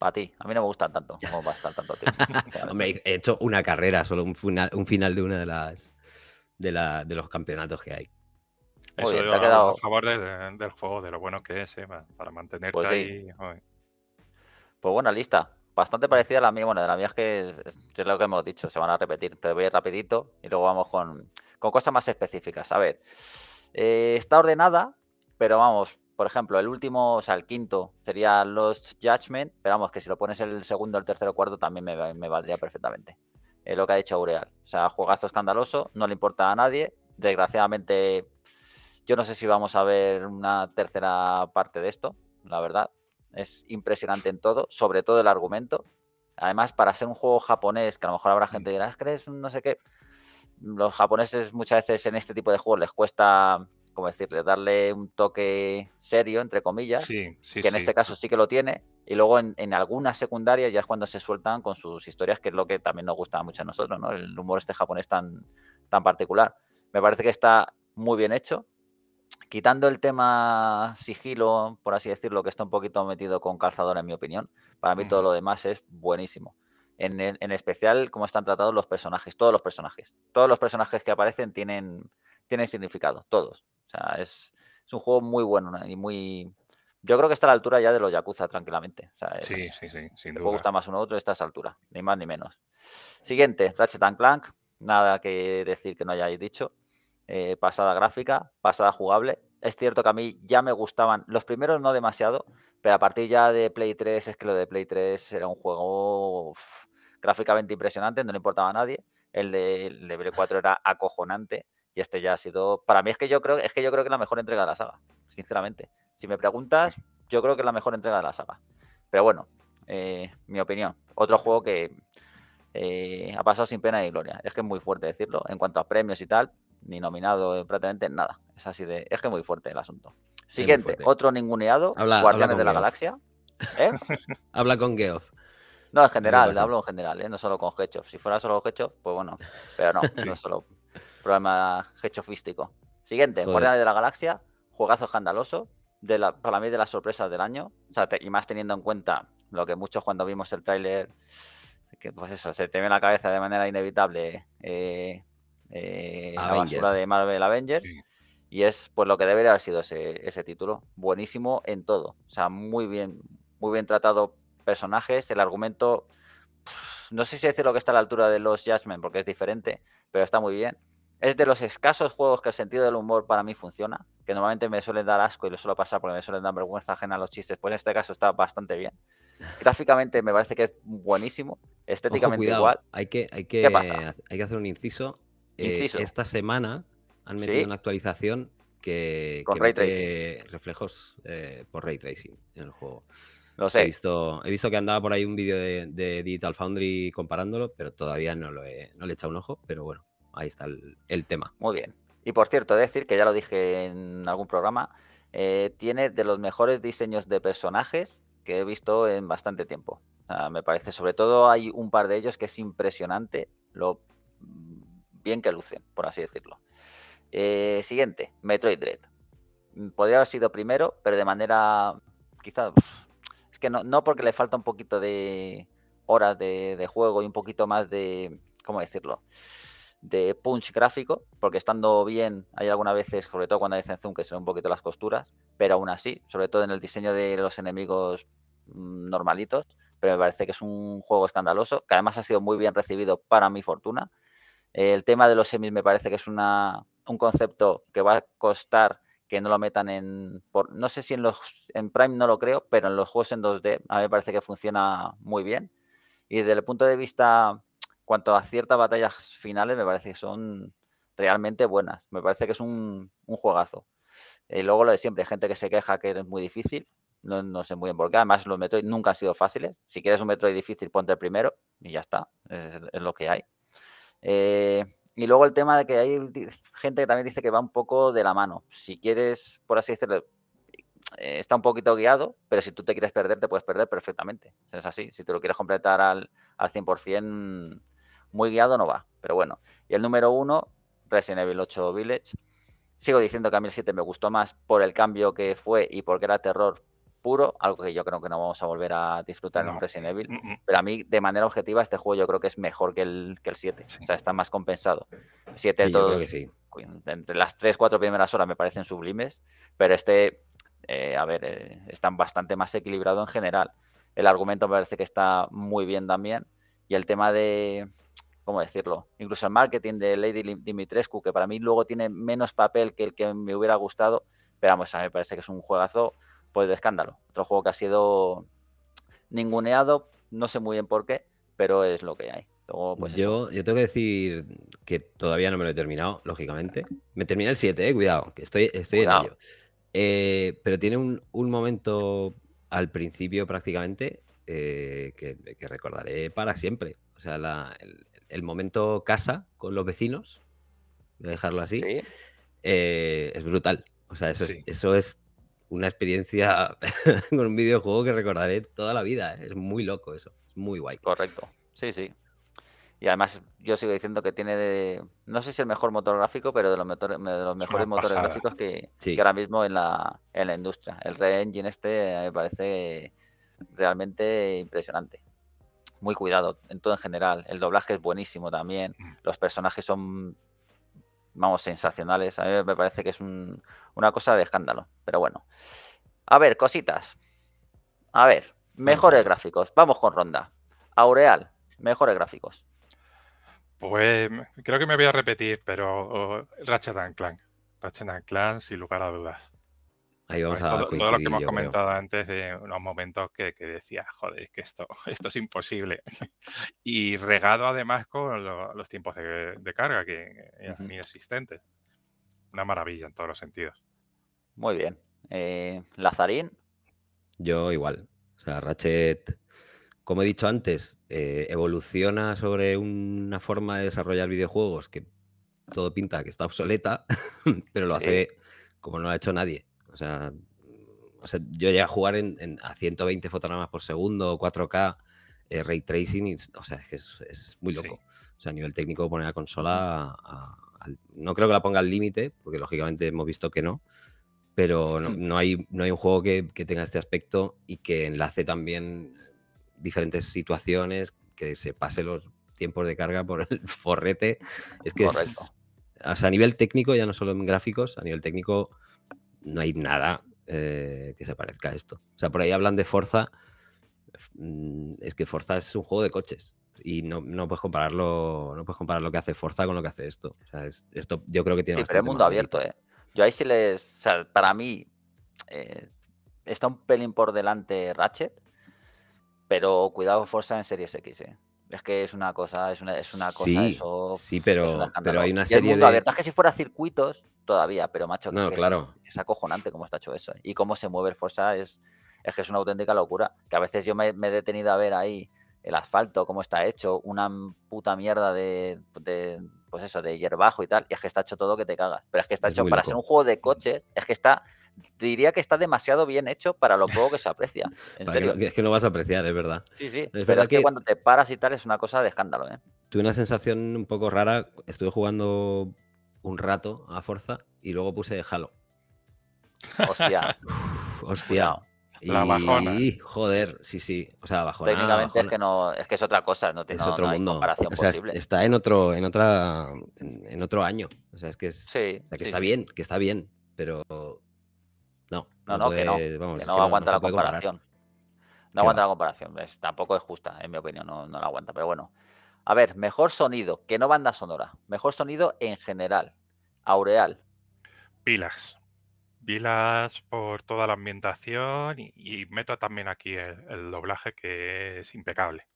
Para ti, a mí no me gustan tanto. No me tanto he hecho una carrera, solo un final, de una de las de, los campeonatos que hay. Eso a favor del juego, de lo bueno que es, eh, para mantenerte pues ahí. Pues bueno, lista. Bastante parecida a la mía. Bueno, de la mía es que es, lo que hemos dicho, se van a repetir. Te voy rapidito y luego vamos con, con cosas más específicas. A ver, eh, está ordenada, pero vamos, por ejemplo, el último, o sea, el quinto sería Lost Judgment, pero vamos, que si lo pones el segundo, el tercero, cuarto, también me, valdría perfectamente. lo que ha dicho Aureal. O sea, juegazo escandaloso, no le importa a nadie. Desgraciadamente, yo no sé si vamos a ver una tercera parte de esto, la verdad. Es impresionante en todo, sobre todo el argumento. Además, para ser un juego japonés, que a lo mejor habrá gente que dirá, ¿crees? No sé qué. Los japoneses muchas veces en este tipo de juegos les cuesta como decirle, darle un toque serio, entre comillas, que en este caso sí que lo tiene, y luego en, algunas secundarias ya es cuando se sueltan con sus historias, que es lo que también nos gusta mucho a nosotros, ¿no? El humor este japonés tan, tan particular. Me parece que está muy bien hecho. Quitando el tema sigilo, por así decirlo, que está un poquito metido con calzador en mi opinión, para mí todo lo demás es buenísimo. En, en especial cómo están tratados los personajes, todos los personajes. Todos los personajes que aparecen tienen, tienen significado, todos sea, es, un juego muy bueno y muy. Yo creo que está a la altura ya de los Yakuza, tranquilamente. sí, sí, sí. Sin duda. gusta más uno u otro, está a esa altura, ni más ni menos. Siguiente, Ratchet Clank. Nada que decir que no hayáis dicho. Eh, pasada gráfica, pasada jugable. Es cierto que a mí ya me gustaban, los primeros no demasiado, pero a partir ya de Play 3, es que lo de Play 3 era un juego gráficamente impresionante, no le importaba a nadie. El de, el 4 era acojonante y este ya ha sido, para mí es que yo creo, es que yo creo que es la mejor entrega de la saga, sinceramente. Si me preguntas, yo creo que es la mejor entrega de la saga. Pero bueno, eh, mi opinión. Otro juego que eh, ha pasado sin pena y gloria. Es que es muy fuerte decirlo. En cuanto a premios y tal, ni nominado prácticamente nada. Es así de, es que muy fuerte el asunto. Siguiente, otro ninguneado, Guardianes de la Galaxia. ¿Eh? habla con Geoff. No, en general, hablo en general, no solo con Geoff. Si fuera solo Geoff, pues bueno, pero no, no solo problema hechofístico. Siguiente, Guardianes de la Galaxia, juegazo escandaloso, de la, para mí de las sorpresas del año, y más teniendo en cuenta lo que muchos cuando vimos el tráiler, que pues eso, se te ve en la cabeza de manera inevitable eh, eh, la aventura de Marvel Avengers. Y es pues lo que debería haber sido ese, ese título. Buenísimo en todo. O sea, muy bien, muy bien tratado personajes, el argumento. no sé si decir lo que está a la altura de los Jasmine porque es diferente, pero está muy bien. Es de los escasos juegos que el sentido del humor para mí funciona, que normalmente me suelen dar asco y lo suelo pasar porque me suelen dar vergüenza ajena a los chistes, pues en este caso está bastante bien. Gráficamente me parece que es buenísimo, estéticamente igual. Hay que, hay, que, hay que hacer un inciso. Eh, esta semana han metido una actualización que, Con reflejos eh, por ray tracing en el juego. Lo sé. He visto, he visto que andaba por ahí un vídeo de, de, Digital Foundry comparándolo, pero todavía no, lo he, no le he echado un ojo, pero bueno ahí está el, tema. Muy bien. Y por cierto, decir que ya lo dije en algún programa, eh, tiene de los mejores diseños de personajes que he visto en bastante tiempo. Ah, me parece, sobre todo hay un par de ellos que es impresionante lo bien que lucen, por así decirlo. Eh, siguiente, Metroid Dread. Mm, podría haber sido primero, pero de manera quizás... Es que no, no porque le falta un poquito de horas de, de juego y un poquito más de... ¿Cómo decirlo? de punch gráfico, porque estando bien, hay algunas veces, sobre todo cuando hay zoom, que son un poquito las costuras, pero aún así, sobre todo en el diseño de los enemigos mm, normalitos, pero me parece que es un juego escandaloso, que además ha sido muy bien recibido para mi fortuna. El tema de los semis me parece que es una, un concepto que va a costar que no lo metan en. no sé si en los en Prime no lo creo, pero en los juegos en 2D a mí me parece que funciona muy bien. Y desde el punto de vista cuanto a ciertas batallas finales, me parece que son realmente buenas. Me parece que es un, juegazo. Y eh, luego lo de siempre, gente que se queja que es muy difícil. No, no sé muy bien por qué. Además, los Metroid nunca han sido fáciles. Si quieres un Metroid difícil, ponte el primero y ya está. Es, lo que hay. Eh, y luego el tema de que hay gente que también dice que va un poco de la mano. Si quieres, por así decirlo, eh, está un poquito guiado, pero si tú te quieres perder, te puedes perder perfectamente. Es así. Si tú lo quieres completar al, al 100%, muy guiado no va, pero bueno. Y el número uno, Resident Evil 8 Village. Sigo diciendo que a mí el 7 me gustó más por el cambio que fue y porque era terror puro, algo que yo creo que no vamos a volver a disfrutar en Resident Evil. Mm, mm. Pero a mí, de manera objetiva, este juego yo creo que es mejor que el, que el 7. O sea, está más compensado. 7 todo. Entre las 3-4 primeras horas me parecen sublimes, pero este, eh, a ver, están eh, está bastante más equilibrado en general. El argumento me parece que está muy bien también. Y el tema de, ¿cómo decirlo? Incluso el marketing de Lady Dimitrescu, que para mí luego tiene menos papel que el que me hubiera gustado, pero vamos, a mí me parece que es un juegazo pues de escándalo. Otro juego que ha sido ninguneado, no sé muy bien por qué, pero es lo que hay. Pues, yo, tengo que decir que todavía no me lo he terminado, lógicamente. Me termina el 7, eh, cuidado, que estoy, en ello. Eh, pero tiene un, momento al principio prácticamente eh, que, recordaré para siempre. O sea, la, el momento casa con los vecinos, de dejarlo así, eh, es brutal. O sea, eso, es, eso es una experiencia con un videojuego que recordaré toda la vida. ¿eh? Es muy loco eso, es muy guay. Correcto, sí, sí. Y además yo sigo diciendo que tiene, no sé si el mejor motor gráfico, pero de los, mejores motores gráficos que, ahora mismo en la, en la industria. El Re Engine este me parece realmente impresionante muy cuidado en todo en general. El doblaje es buenísimo también. Mm. Los personajes son, vamos, sensacionales. A mí me parece que es una cosa de escándalo. Pero bueno. A ver, cositas. A ver, mejores gráficos. Vamos con ronda. Aureal, mejores gráficos. Pues creo que me voy a repetir, pero oh, Ratchet and Clank. Ratchet and sin lugar a dudas. Pues todo, lo que hemos comentado antes de unos momentos que, decía, joder, que esto, esto es imposible. y regado además con los tiempos de, carga que es inexistente inexistentes. Una maravilla en todos los sentidos. Muy bien. Eh, Lazarín. Yo igual. O sea, Ratchet, como he dicho antes, eh, evoluciona sobre una forma de desarrollar videojuegos que todo pinta que está obsoleta, pero lo hace como no lo ha hecho nadie. O sea, o sea yo llegué a jugar en, a 120 fotogramas por segundo, 4K, eh, ray tracing, o sea, es que es, muy loco. O sea, a nivel técnico poner la consola, no creo que la ponga al límite, porque lógicamente hemos visto que no, pero no, hay, no hay un juego que, que, tenga este aspecto y que enlace también diferentes situaciones, que se pase los tiempos de carga por el forrete. Es que o sea, a nivel técnico, ya no solo en gráficos, a nivel técnico no hay nada eh, que se parezca a esto. O sea, por ahí hablan de Forza. Mm, es que Forza es un juego de coches y no, no, puedes compararlo no puedes comparar lo que hace Forza con lo que hace esto. O sea, esto yo creo que tiene. Sí, pero es mundo abierto, ¿eh? Yo ahí sí les. O sea, para mí eh, está un pelín por delante Ratchet, pero cuidado Forza en Series X, ¿eh? Es que es una cosa, es una, es una cosa. Sí, sí, pero, pero hay una serie de. es que si fuera circuitos, todavía, pero macho, no, claro. es, acojonante cómo está hecho eso. ¿eh? Y cómo se mueve el Forza es, es que es una auténtica locura. Que a veces yo me, he detenido a ver ahí el asfalto, cómo está hecho, una puta mierda de, pues eso, de hierbajo y tal. Y es que está hecho todo que te cagas. Pero es que está hecho para ser un juego de coches, es que está diría que está demasiado bien hecho para lo poco que se aprecia. es que no vas a apreciar, es verdad. Sí, sí. Es pero verdad es que, cuando te paras y tal es una cosa de escándalo. ¿eh? Tuve una sensación un poco rara. Estuve jugando un rato a fuerza y luego puse Halo. Hostia. hostia. Y, joder, sí, sí. O sea, bajona. Técnicamente es que es otra cosa, no, es otro mundo. Está en otro, en otra, en, otro año. O sea, es que que está bien, que está bien, pero no, no, que no. aguanta la comparación. No aguanta la comparación. tampoco es justa, en mi opinión, no, la aguanta. Pero bueno. A ver, mejor sonido, que no banda sonora. Mejor sonido en general. Aureal. Pilas. Pilas por toda la ambientación y, meto también aquí el, doblaje que es impecable.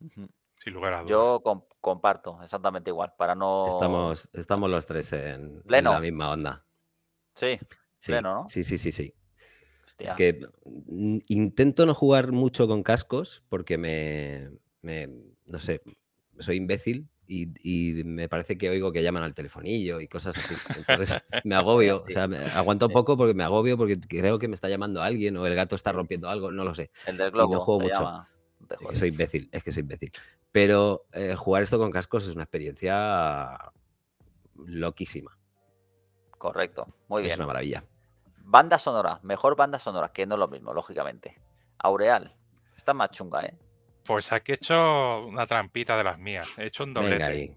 Sin lugar a dudas. Yo comparto exactamente igual, para no... Estamos, estamos los tres en, la misma onda. Sí, sí, pleno, ¿no? Sí, sí, sí, sí. Es que mm, intento no jugar mucho con cascos porque me, no sé, soy imbécil y, me parece que oigo que llaman al telefonillo y cosas así. Entonces me agobio, o sea, aguanto poco porque me agobio porque creo que me está llamando alguien o el gato está rompiendo algo, no lo sé. El no juego mucho. soy imbécil, es que soy imbécil. Pero eh, jugar esto con cascos es una experiencia loquísima. Correcto, muy bien. Es una maravilla. Banda sonoras, mejor bandas sonoras, que no es lo mismo, lógicamente. Aureal, está más chunga, ¿eh? Pues aquí he hecho una trampita de las mías. He hecho un doblete.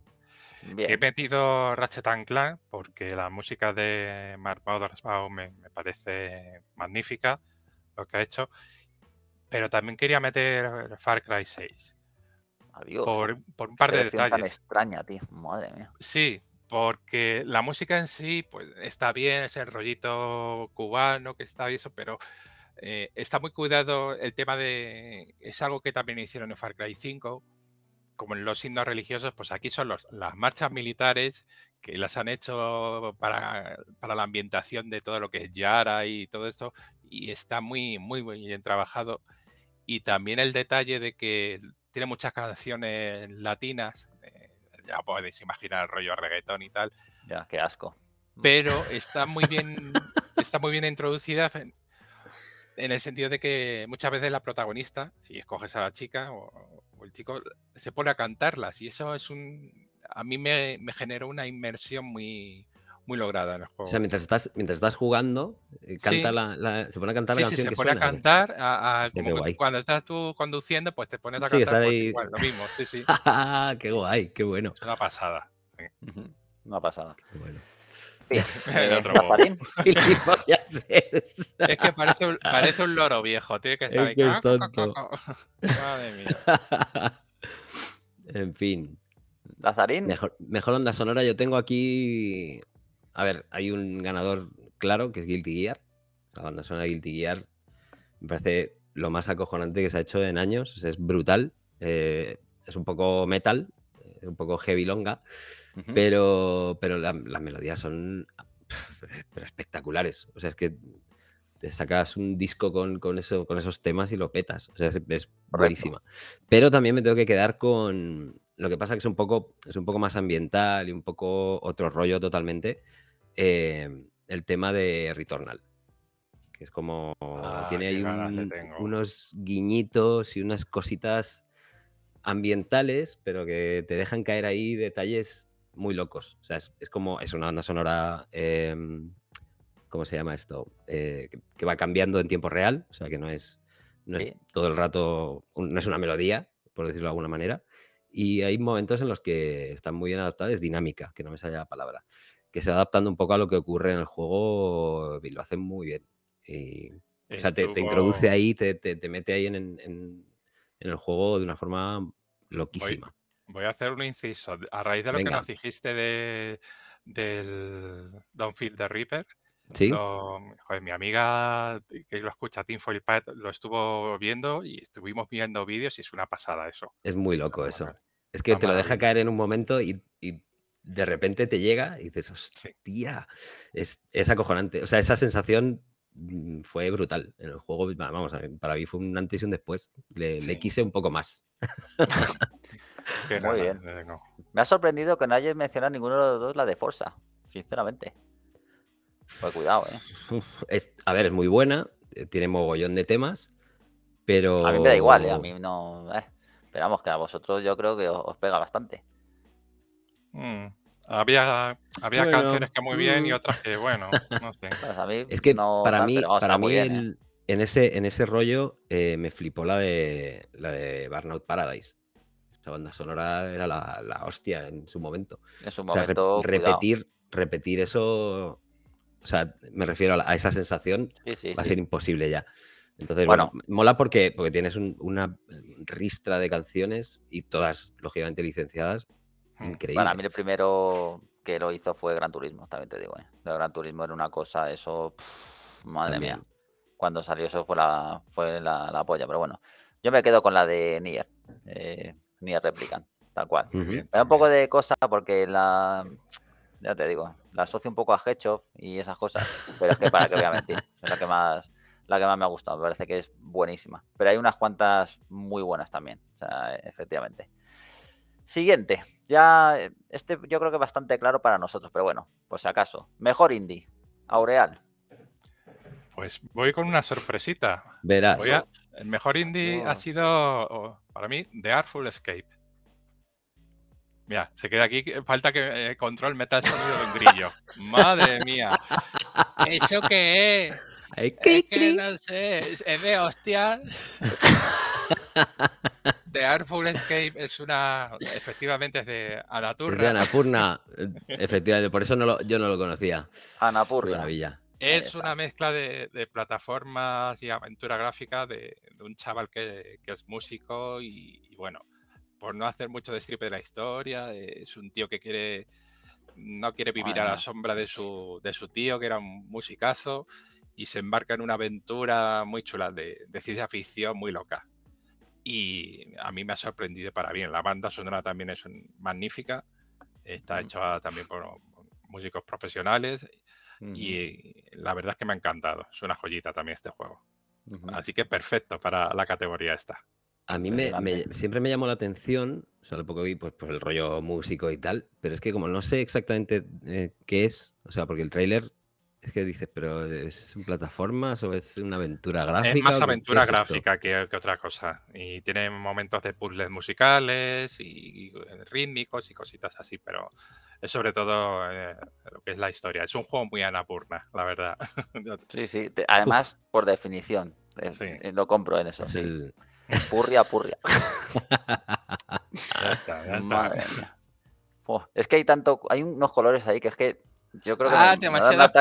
He metido Ratchet and Clank porque la música de Mark Baudersbaum me, parece magnífica, lo que ha hecho. Pero también quería meter Far Cry 6. Adiós. Por, un par de detalles. Tan extraña, tío. Madre mía. Sí, porque la música en sí pues, está bien, es el rollito cubano que está y eso, pero eh, está muy cuidado el tema de... Es algo que también hicieron en Far Cry 5, como en los himnos religiosos, pues aquí son las marchas militares que las han hecho para, la ambientación de todo lo que es Yara y todo esto, y está muy, muy, muy bien trabajado. Y también el detalle de que tiene muchas canciones latinas ya podéis imaginar el rollo reggaetón y tal. Ya, qué asco. Pero está muy bien, está muy bien introducida en el sentido de que muchas veces la protagonista, si escoges a la chica o, el chico, se pone a cantarlas y eso es un... A mí me, me generó una inmersión muy, muy lograda en el juego. O sea, mientras estás, mientras estás jugando, eh, canta la, se pone a cantar la canción. Sí, se pone a ¿eh? cantar. cuando estás tú conduciendo, pues te pones a cantar. Está pues lo mismo, sí, sí. Ah, ¡Qué guay! ¡Qué bueno! Es una pasada. Una pasada. Qué es que parece un, parece un loro viejo, tiene que estar ahí. Madre mía. En fin. Lazarín. Mejor, mejor, onda sonora. Yo tengo aquí a ver, hay un ganador claro que es Guilty Gear. La banda sonora Guilty Gear me parece lo más acojonante que se ha hecho en años. es brutal. Eh, es un poco metal, un poco heavy longa, pero, pero las melodías son espectaculares. O sea, es que te sacas un disco con, eso, con esos temas y lo petas. O sea, es, buenísima. Pero también me tengo que quedar con. Lo que pasa que es un poco, es un poco más ambiental y un poco otro rollo totalmente. Em, el tema de Ritornal Que es como. Ah, tiene ahí unos guiñitos y unas cositas ambientales, pero que te dejan caer ahí detalles muy locos. O sea, es, como. Es una banda sonora. Em, ¿Cómo se llama esto? Eh, que, va cambiando en tiempo real. O sea, que no es. No es todo el rato. No es una melodía, por decirlo de alguna manera. Y hay momentos en los que están muy bien adaptadas, dinámica, que no me sale la palabra que se va adaptando un poco a lo que ocurre en el juego y lo hacen muy bien. Y, o sea, te, introduce ahí, te, mete ahí en, el juego de una forma loquísima. Voy, a hacer un inciso. A raíz de lo que nos dijiste de, del Downfield de Reaper, ¿Sí? mi amiga que lo escucha, Tinfoil Pat, lo estuvo viendo y estuvimos viendo vídeos y es una pasada eso. Es muy loco eso. Es que te lo deja caer en un momento y de repente te llega y dices, hostia, es, es acojonante. O sea, esa sensación mm, fue brutal. En el juego, vamos, para mí fue un antes y un después. Le, quise un poco más. Muy bien. Eh, me ha sorprendido que no menciona mencionado ninguno de los dos la de Forza, sinceramente. Pues cuidado, ¿eh? Es, a ver, es muy buena, eh, tiene mogollón de temas, pero... A mí me da igual, eh, a mí no... esperamos que a vosotros yo creo que os, pega bastante. Mm. Había, había canciones que muy bien y mm. otras que, bueno, no sé. es que para mí, para mí ¿eh? en, ese, en ese rollo eh, me flipó la de, la de Burnout Paradise. Esta banda sonora era la, hostia en su momento. En su momento. repetir, repetir eso. O sea, me refiero a, esa sensación. va a ser imposible ya. Entonces, bueno, mola porque, porque tienes una ristra de canciones y todas, lógicamente, licenciadas Increíble. Para mí el primero que lo hizo fue Gran Turismo, también te digo. Eh. Gran Turismo era una cosa, eso, madre mía. Cuando salió eso fue la, fue la, la, polla, pero bueno. Yo me quedo con la de Nier, eh, Nier Replicant, tal cual. Pero Era un poco de cosa porque la, ya te digo, la asocio un poco a Hedgehog y esas cosas, pero es que para que voy a mentir, es la que más, la que más me ha gustado, me parece que es buenísima. Pero hay unas cuantas muy buenas también, efectivamente. Siguiente, ya, eh, este yo creo que es bastante claro para nosotros, pero bueno, pues si acaso. Mejor indie, Aureal. Pues voy con una sorpresita. Verás. el mejor indie ha sido, para mí, The Artful Escape. Mira, se queda aquí. Falta que eh, Control meta el sonido de grillo. Madre mía. ¿Eso qué es? es que no sé. Es de hostias. The Artful Escape es una. Efectivamente, es de Anapurna. de Anapurna, eh, efectivamente, por eso yo no lo conocía. Anapurna. Maravilla. Es una mezcla de, plataformas y aventura gráfica de, un chaval que, es músico y, bueno, por no hacer mucho de strip de la historia, es un tío que quiere no quiere vivir a la sombra de su, tío, que era un musicazo, y se embarca en una aventura muy chula de, de ciencia ficción muy loca y a mí me ha sorprendido para bien. La banda sonora también es magnífica, está hecha también por músicos profesionales y la verdad es que me ha encantado. Es una joyita también este juego. Así que perfecto para la categoría esta. A mí me, siempre me llamó la atención, solo sea, poco vi, pues, pues, el rollo músico y tal, pero es que como no sé exactamente eh, qué es, o sea, porque el tráiler es que dices, pero ¿es una plataforma o es una aventura gráfica? Es más aventura gráfica que, otra cosa. Y tiene momentos de puzzles musicales y, eh, rítmicos y cositas así, pero es sobre todo eh, lo que es la historia. Es un juego muy anapurna, la verdad. Sí, sí. Además, por definición, eh, lo compro en eso. El... Purria, purria. ya está, ya está. es que hay tanto, hay unos colores ahí que es que yo creo que ah, demasiados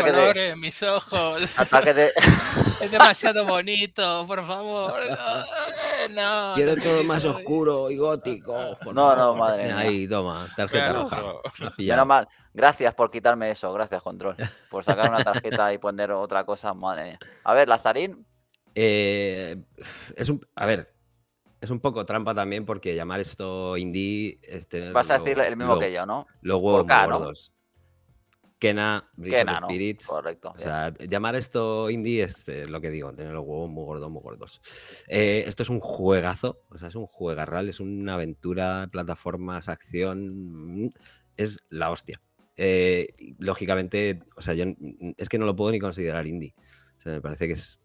mis ojos. es demasiado bonito, por favor. Quiero todo más oscuro y gótico. Ah, no, no, madre Ahí, toma, tarjeta roja. Menos mal. Gracias por quitarme eso, gracias, Control. Por sacar una tarjeta y poner otra cosa, madre A ver, Lazarín. Eh, es un, a ver, es un poco trampa también porque llamar esto indie Vas a decir el mismo que yo, ¿no? Los Kena, Bridge of Spirits. Correcto. llamar esto indie es eh, lo que digo, tener los huevos muy gordos, muy eh, gordos. esto es un juegazo, o sea, es un juegarral, es una aventura, plataformas, acción. Mm, es la hostia. Eh, lógicamente, o sea, yo es que no lo puedo ni considerar indie. me parece que es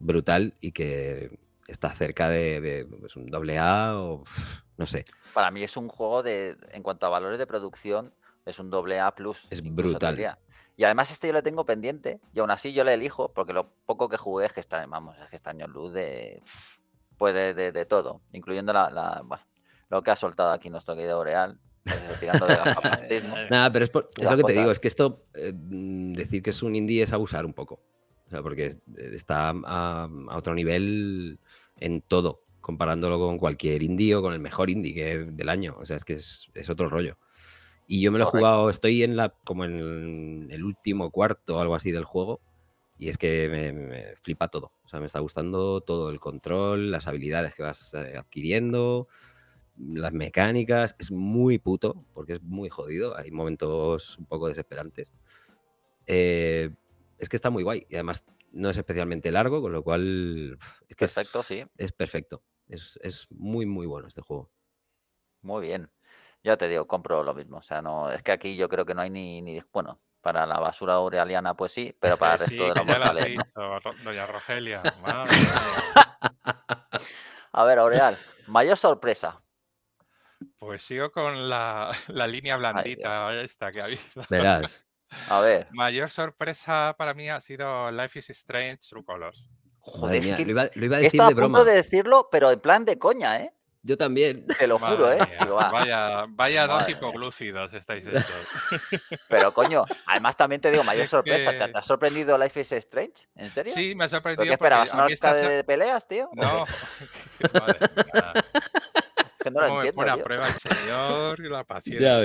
brutal y que está cerca de, pues, un doble A o no sé. Para mí es un juego de, en cuanto a valores de producción, es un doble A plus. Es brutal. Y además este yo le tengo pendiente y aún así yo le elijo porque lo poco que jugué es que está, vamos, es que está en luz de, puede de, todo, incluyendo la, lo que ha soltado aquí nuestro querido Oreal. Pues Nada, pero es, lo que te digo, es que esto, eh, decir que es un indie es abusar un poco, porque está a, otro nivel en todo comparándolo con cualquier indie o con el mejor indie del año. O sea, es que es otro rollo. Y yo me lo he jugado, estoy en la, como en el último cuarto o algo así del juego. Y es que me, flipa todo. O sea, me está gustando todo el control, las habilidades que vas eh, adquiriendo, las mecánicas. Es muy puto, porque es muy jodido. Hay momentos un poco desesperantes. Eh, es que está muy guay. Y además no es especialmente largo, con lo cual. Es perfecto, sí. Es perfecto. es muy, muy bueno este juego. Muy bien. Ya te digo, compro lo mismo. O sea, no, es que aquí yo creo que no hay ni, ni bueno, para la basura aureliana, pues sí, pero para el resto de los ¿no? doña Rogelia, madre A ver, Aureal, mayor sorpresa. Pues sigo con la, la línea blandita esta que ha visto. Verás. A ver. Mayor sorpresa para mí ha sido Life is Strange True Colors. Joder, es que lo, iba, a decir de broma. a punto de decirlo, pero en plan de coña, ¿eh? Yo también. Te lo juro, ¿eh? vaya, vaya dos hipoglúcidos estáis estos. Pero coño, además también te digo, mayor sorpresa. ¿Te, has sorprendido Life is Strange? ¿En serio? Sí, me ha sorprendido. ¿Qué esperabas? ¿Una lista de, peleas, tío? No. Madre, que prueba el señor y la paciencia.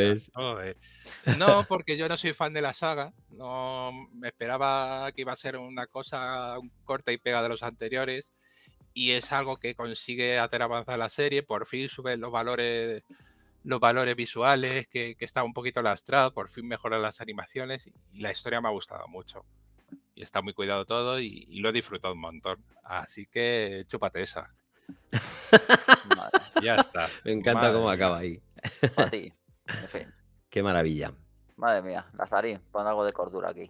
No, porque yo no soy fan de la saga. No me esperaba que iba a ser una cosa, corta y pega de los anteriores y es algo que consigue hacer avanzar la serie, por fin suben los valores los valores visuales, que, está un poquito lastrado, por fin mejoran las animaciones y, la historia me ha gustado mucho. Y está muy cuidado todo y, lo he disfrutado un montón. Así que chúpate esa. ya está. Me encanta cómo acaba ahí. Qué maravilla. Madre mía, Lazarín, pon algo de cordura aquí.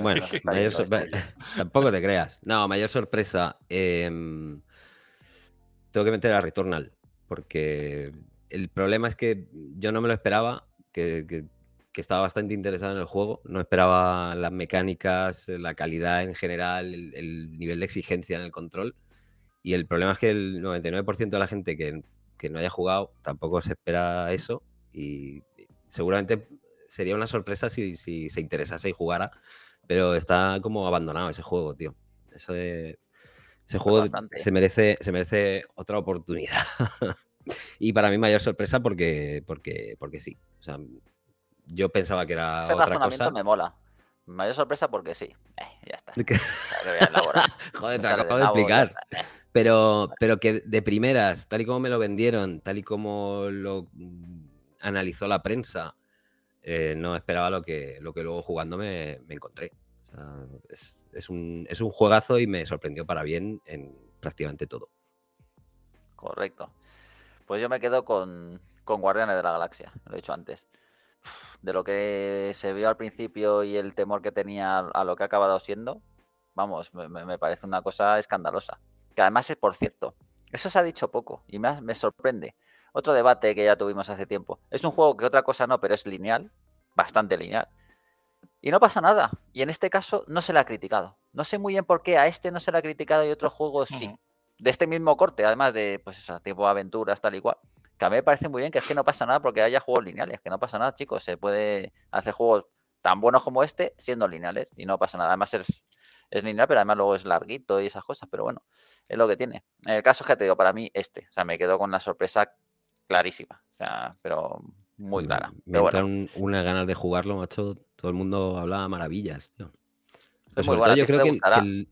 Bueno, mayor tampoco te creas. No, mayor sorpresa. Em, tengo que meter a Returnal, porque el problema es que yo no me lo esperaba, que, estaba bastante interesado en el juego, no esperaba las mecánicas, eh, la calidad en general, el, nivel de exigencia en el control. Y el problema es que el 99% de la gente que, que no haya jugado tampoco se espera eso y seguramente sería una sorpresa si, si se interesase y jugara, pero está como abandonado ese juego, tío. ese juego se merece, se merece otra oportunidad. y para mí mayor sorpresa porque, porque, porque sí. O sea, yo pensaba que era Ese razonamiento me mola. Mayor sorpresa porque sí. Eh, ya está. Joder, te acabo de explicar. Pero, pero que de primeras, tal y como me lo vendieron, tal y como lo analizó la prensa, eh, no esperaba lo que, lo que luego jugando me, encontré. es, un, es un juegazo y me sorprendió para bien en prácticamente todo. Correcto. Pues yo me quedo con, Guardianes de la Galaxia, lo he dicho antes. De lo que se vio al principio y el temor que tenía a lo que ha acabado siendo, vamos, me, parece una cosa escandalosa. Que además, es por cierto, eso se ha dicho poco y más me sorprende otro debate que ya tuvimos hace tiempo. Es un juego que otra cosa no, pero es lineal, bastante lineal. Y no pasa nada. Y en este caso no se le ha criticado. No sé muy bien por qué a este no se le ha criticado y otros juegos sí. De este mismo corte, además de, pues eso, tipo aventuras, tal y cual. Que a mí me parece muy bien que es que no pasa nada porque haya juegos lineales. Que no pasa nada, chicos. Se puede hacer juegos tan buenos como este siendo lineales y no pasa nada. Además es, es lineal, pero además luego es larguito y esas cosas. Pero bueno, es lo que tiene. En El caso es que te digo, para mí este. O sea, me quedo con la sorpresa clarísima, pero muy clara. Me bueno. unas ganas de jugarlo, macho. Todo el mundo hablaba maravillas, tío. yo creo que,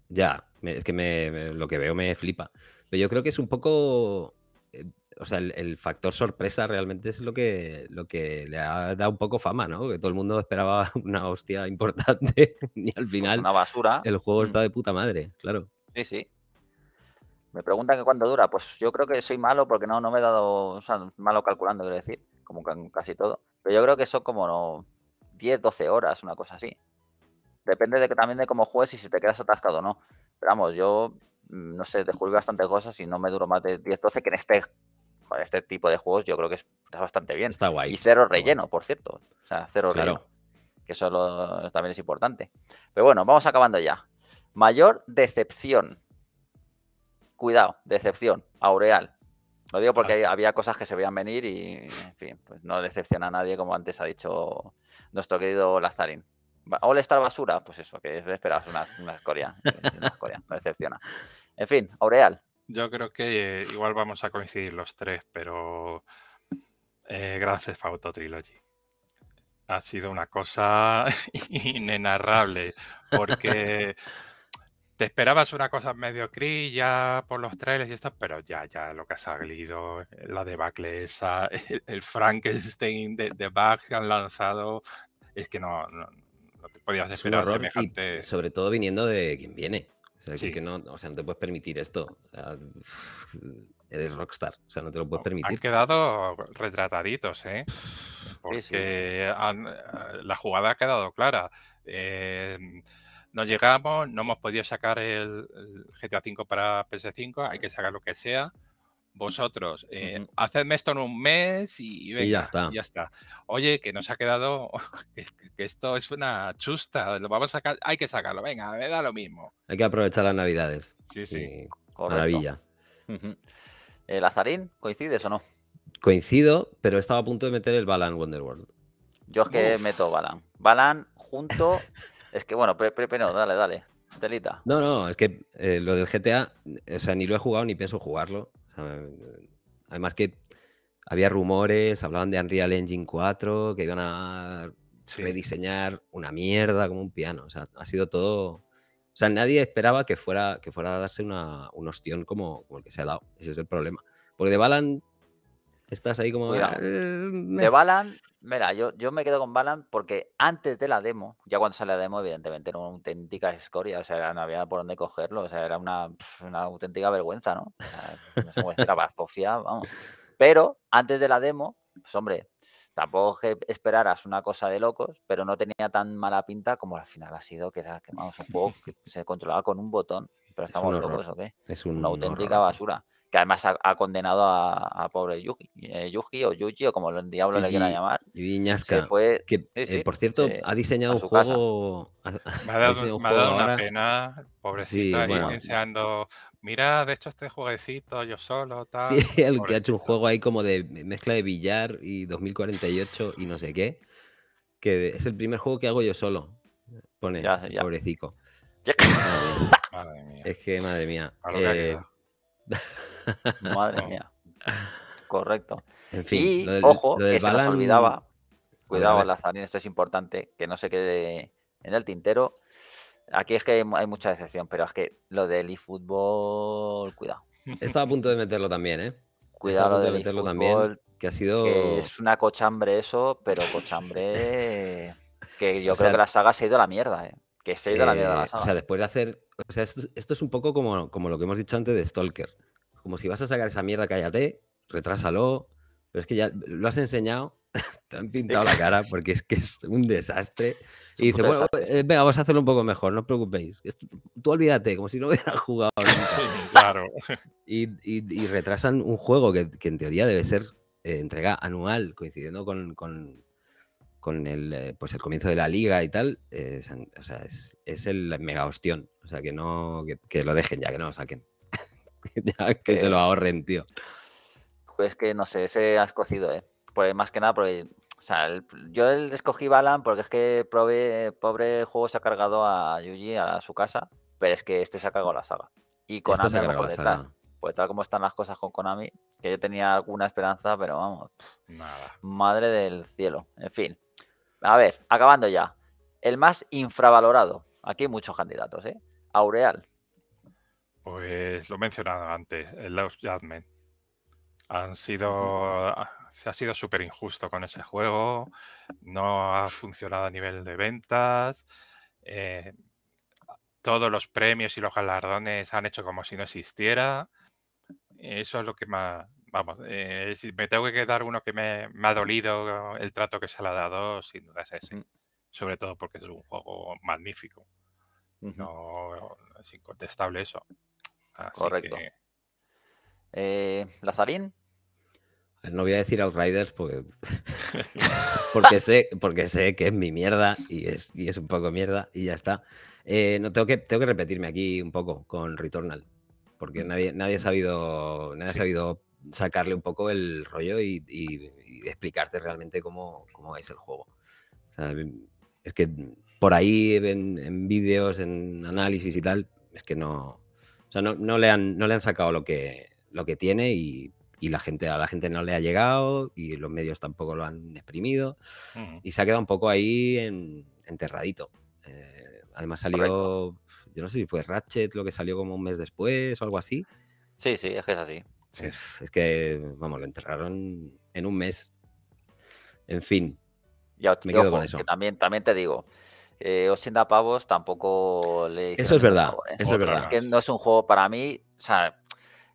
ya, es que me, lo que veo me flipa. Pero yo creo que es un poco, eh, o sea, el, factor sorpresa realmente es lo que, lo que le ha dado un poco fama, ¿no? Que todo el mundo esperaba una hostia importante y al pues final... Una basura. El juego mm. está de puta madre, claro. Sí, sí. Me preguntan que cuánto dura. Pues yo creo que soy malo porque no, no me he dado. O sea, malo calculando, quiero decir. Como casi todo. Pero yo creo que son como 10, 12 horas, una cosa así. Depende de que también de cómo juegues y si te quedas atascado o no. Pero vamos, yo mm, no sé, descubrí bastantes cosas y no me duro más de 10, 12 que en este. Para este tipo de juegos yo creo que está bastante bien. Está guay. Y cero relleno, por cierto. O sea, cero relleno. Que eso también es importante. Pero bueno, vamos acabando ya. Mayor decepción cuidado, decepción, Aureal. Lo digo porque había cosas que se veían venir y, en fin, pues no decepciona a nadie, como antes ha dicho nuestro querido Lazarín. O esta basura, pues eso, que esperabas una, una escoria, eh, una escoria, no decepciona. En fin, Aureal. Yo creo que eh, igual vamos a coincidir los tres, pero eh, gracias gracias, Trilogy ha sido una cosa inenarrable, porque te esperabas una cosa medio ya por los trailers y estas, pero ya, ya lo que ha salido, eh, la debacle esa, el, Frankenstein de, de que han lanzado, es que no, no, te podías esperar semejante. sobre todo viniendo de quien viene. O sea, que no, o sea, no te puedes permitir esto. eres rockstar, o sea, no te lo puedes permitir. Han quedado retrataditos, ¿eh? Porque eh, la jugada ha quedado clara. Eh, no llegamos, no hemos podido sacar el, GTA V para PS5, hay que sacar lo que sea. Vosotros, eh, hacedme esto en un mes y, venga, ya está. ya está. Oye, que nos ha quedado que esto es una chusta, lo vamos a sacar, hay que sacarlo, venga, me da lo mismo. Hay que aprovechar las navidades. Sí, sí. Maravilla. Eh, Lazarín, coincides o no? Coincido, pero estaba a punto de meter el Balan Wonderworld. Yo es que meto Balan. Balan junto Es que bueno, pero, pero, no, dale, dale. Telita. No, no, es que eh, lo del GTA, o sea, ni lo he jugado ni pienso jugarlo. además que había rumores, hablaban de Unreal Engine 4, que iban a rediseñar una mierda como un piano. O sea, ha sido todo. O sea, nadie esperaba que fuera, que fuera a darse una, un ostión como, como el que se ha dado. Ese es el problema. Porque de Balan Estás ahí como. Ah, de Balan, mira, yo, yo me quedo con Balan porque antes de la demo, ya cuando sale la demo, evidentemente era una auténtica escoria, o sea, no había por dónde cogerlo, o sea, era una, auténtica vergüenza, ¿no? Era sé vamos. Pero antes de la demo, pues hombre, tampoco esperaras una cosa de locos, pero no tenía tan mala pinta como al final ha sido, que era que, vamos, un se controlaba con un botón, pero estamos locos, ¿o qué? Es una auténtica basura que además ha, condenado a, pobre Yuji, eh, o Yuji o como el Diablo le quiera llamar. Yuji Viñasca fue, que, eh, por cierto, ha diseñado un juego... me ha dado, una pena, pobrecito, mira, de hecho este jueguecito yo solo, tal... Sí, el que ha hecho un juego ahí como de mezcla de billar y 2048 y no sé qué, que es el primer juego que hago yo solo, pone, pobrecito. Madre mía. Es que, madre mía. Eh, Madre mía. Correcto. En fin, y ojo, que se nos olvidaba. Cuidado, Lazarín, esto es importante, que no se quede en el tintero. Aquí es que hay mucha decepción, pero es que lo del eFootball, cuidado. Estaba a punto de meterlo también, ¿eh? Cuidado de que ha sido... es una cochambre eso, pero cochambre que yo creo que la saga se ha ido a la mierda, ¿eh? Que ha ido la mierda eh, O sea, después de hacer... O sea, esto, esto es un poco como, como lo que hemos dicho antes de Stalker como si vas a sacar esa mierda, cállate, retrásalo. Pero es que ya lo has enseñado, te han pintado la cara porque es que es un desastre. y dice, bueno, eh, venga, vamos a hacerlo un poco mejor, no os preocupéis. tú olvídate, como si no hubiera jugado. claro. Y, retrasan un juego que, en teoría debe ser eh, entrega anual, coincidiendo con, con, el, eh, pues el comienzo de la liga y tal. o sea, es, el mega ostión. O sea, que no, que lo dejen ya, que no lo saquen. que se eh, lo ahorren, tío. Pues que no sé, se ha escogido, ¿eh? Pues más que nada, porque, o sea, yo el escogí Balan porque es que pobre juego se ha cargado a Yuji a su casa, pero es que este se ha cargado la saga. Y con este se Pues tal como están las cosas con Konami, que yo tenía alguna esperanza, pero vamos, madre del cielo. En fin, a ver, acabando ya. El más infravalorado. Aquí hay muchos candidatos, ¿eh? Aureal. Pues lo he mencionado antes, el Lost Judgment. Han sido, ah, se ha sido súper injusto con ese juego, no ha funcionado a nivel de ventas, eh, todos los premios y los galardones han hecho como si no existiera. Eso es lo que más, vamos, eh, me tengo que quedar uno que me, me, ha dolido el trato que se le ha dado, sin duda es ese, sobre todo porque es un juego magnífico. No, es incontestable eso. Correcto. Eh, Lazarín. No voy a decir Outriders porque, porque, sé, porque sé que es mi mierda y es, un poco mierda y ya está. Eh, no, tengo, que, tengo que repetirme aquí un poco con Returnal porque mm. nadie, nadie, ha, sabido, nadie ha sabido sacarle un poco el rollo y, explicarte realmente cómo, es el juego. es que por ahí en vídeos, en análisis y tal, es que no, o sea, no, le, han, no le han sacado lo que, lo que tiene y, la gente, a la gente no le ha llegado y los medios tampoco lo han exprimido y se ha quedado un poco ahí enterradito. Eh, además salió, yo no sé si fue Ratchet lo que salió como un mes después o algo así. Sí, sí, es que es así. es que, vamos, lo enterraron en un mes. En fin. Ya, me quedo con eso. también, también te digo, 80 eh, pavos tampoco le... Eso es verdad, ¿eh? eso es verdad. Es que no es un juego para mí,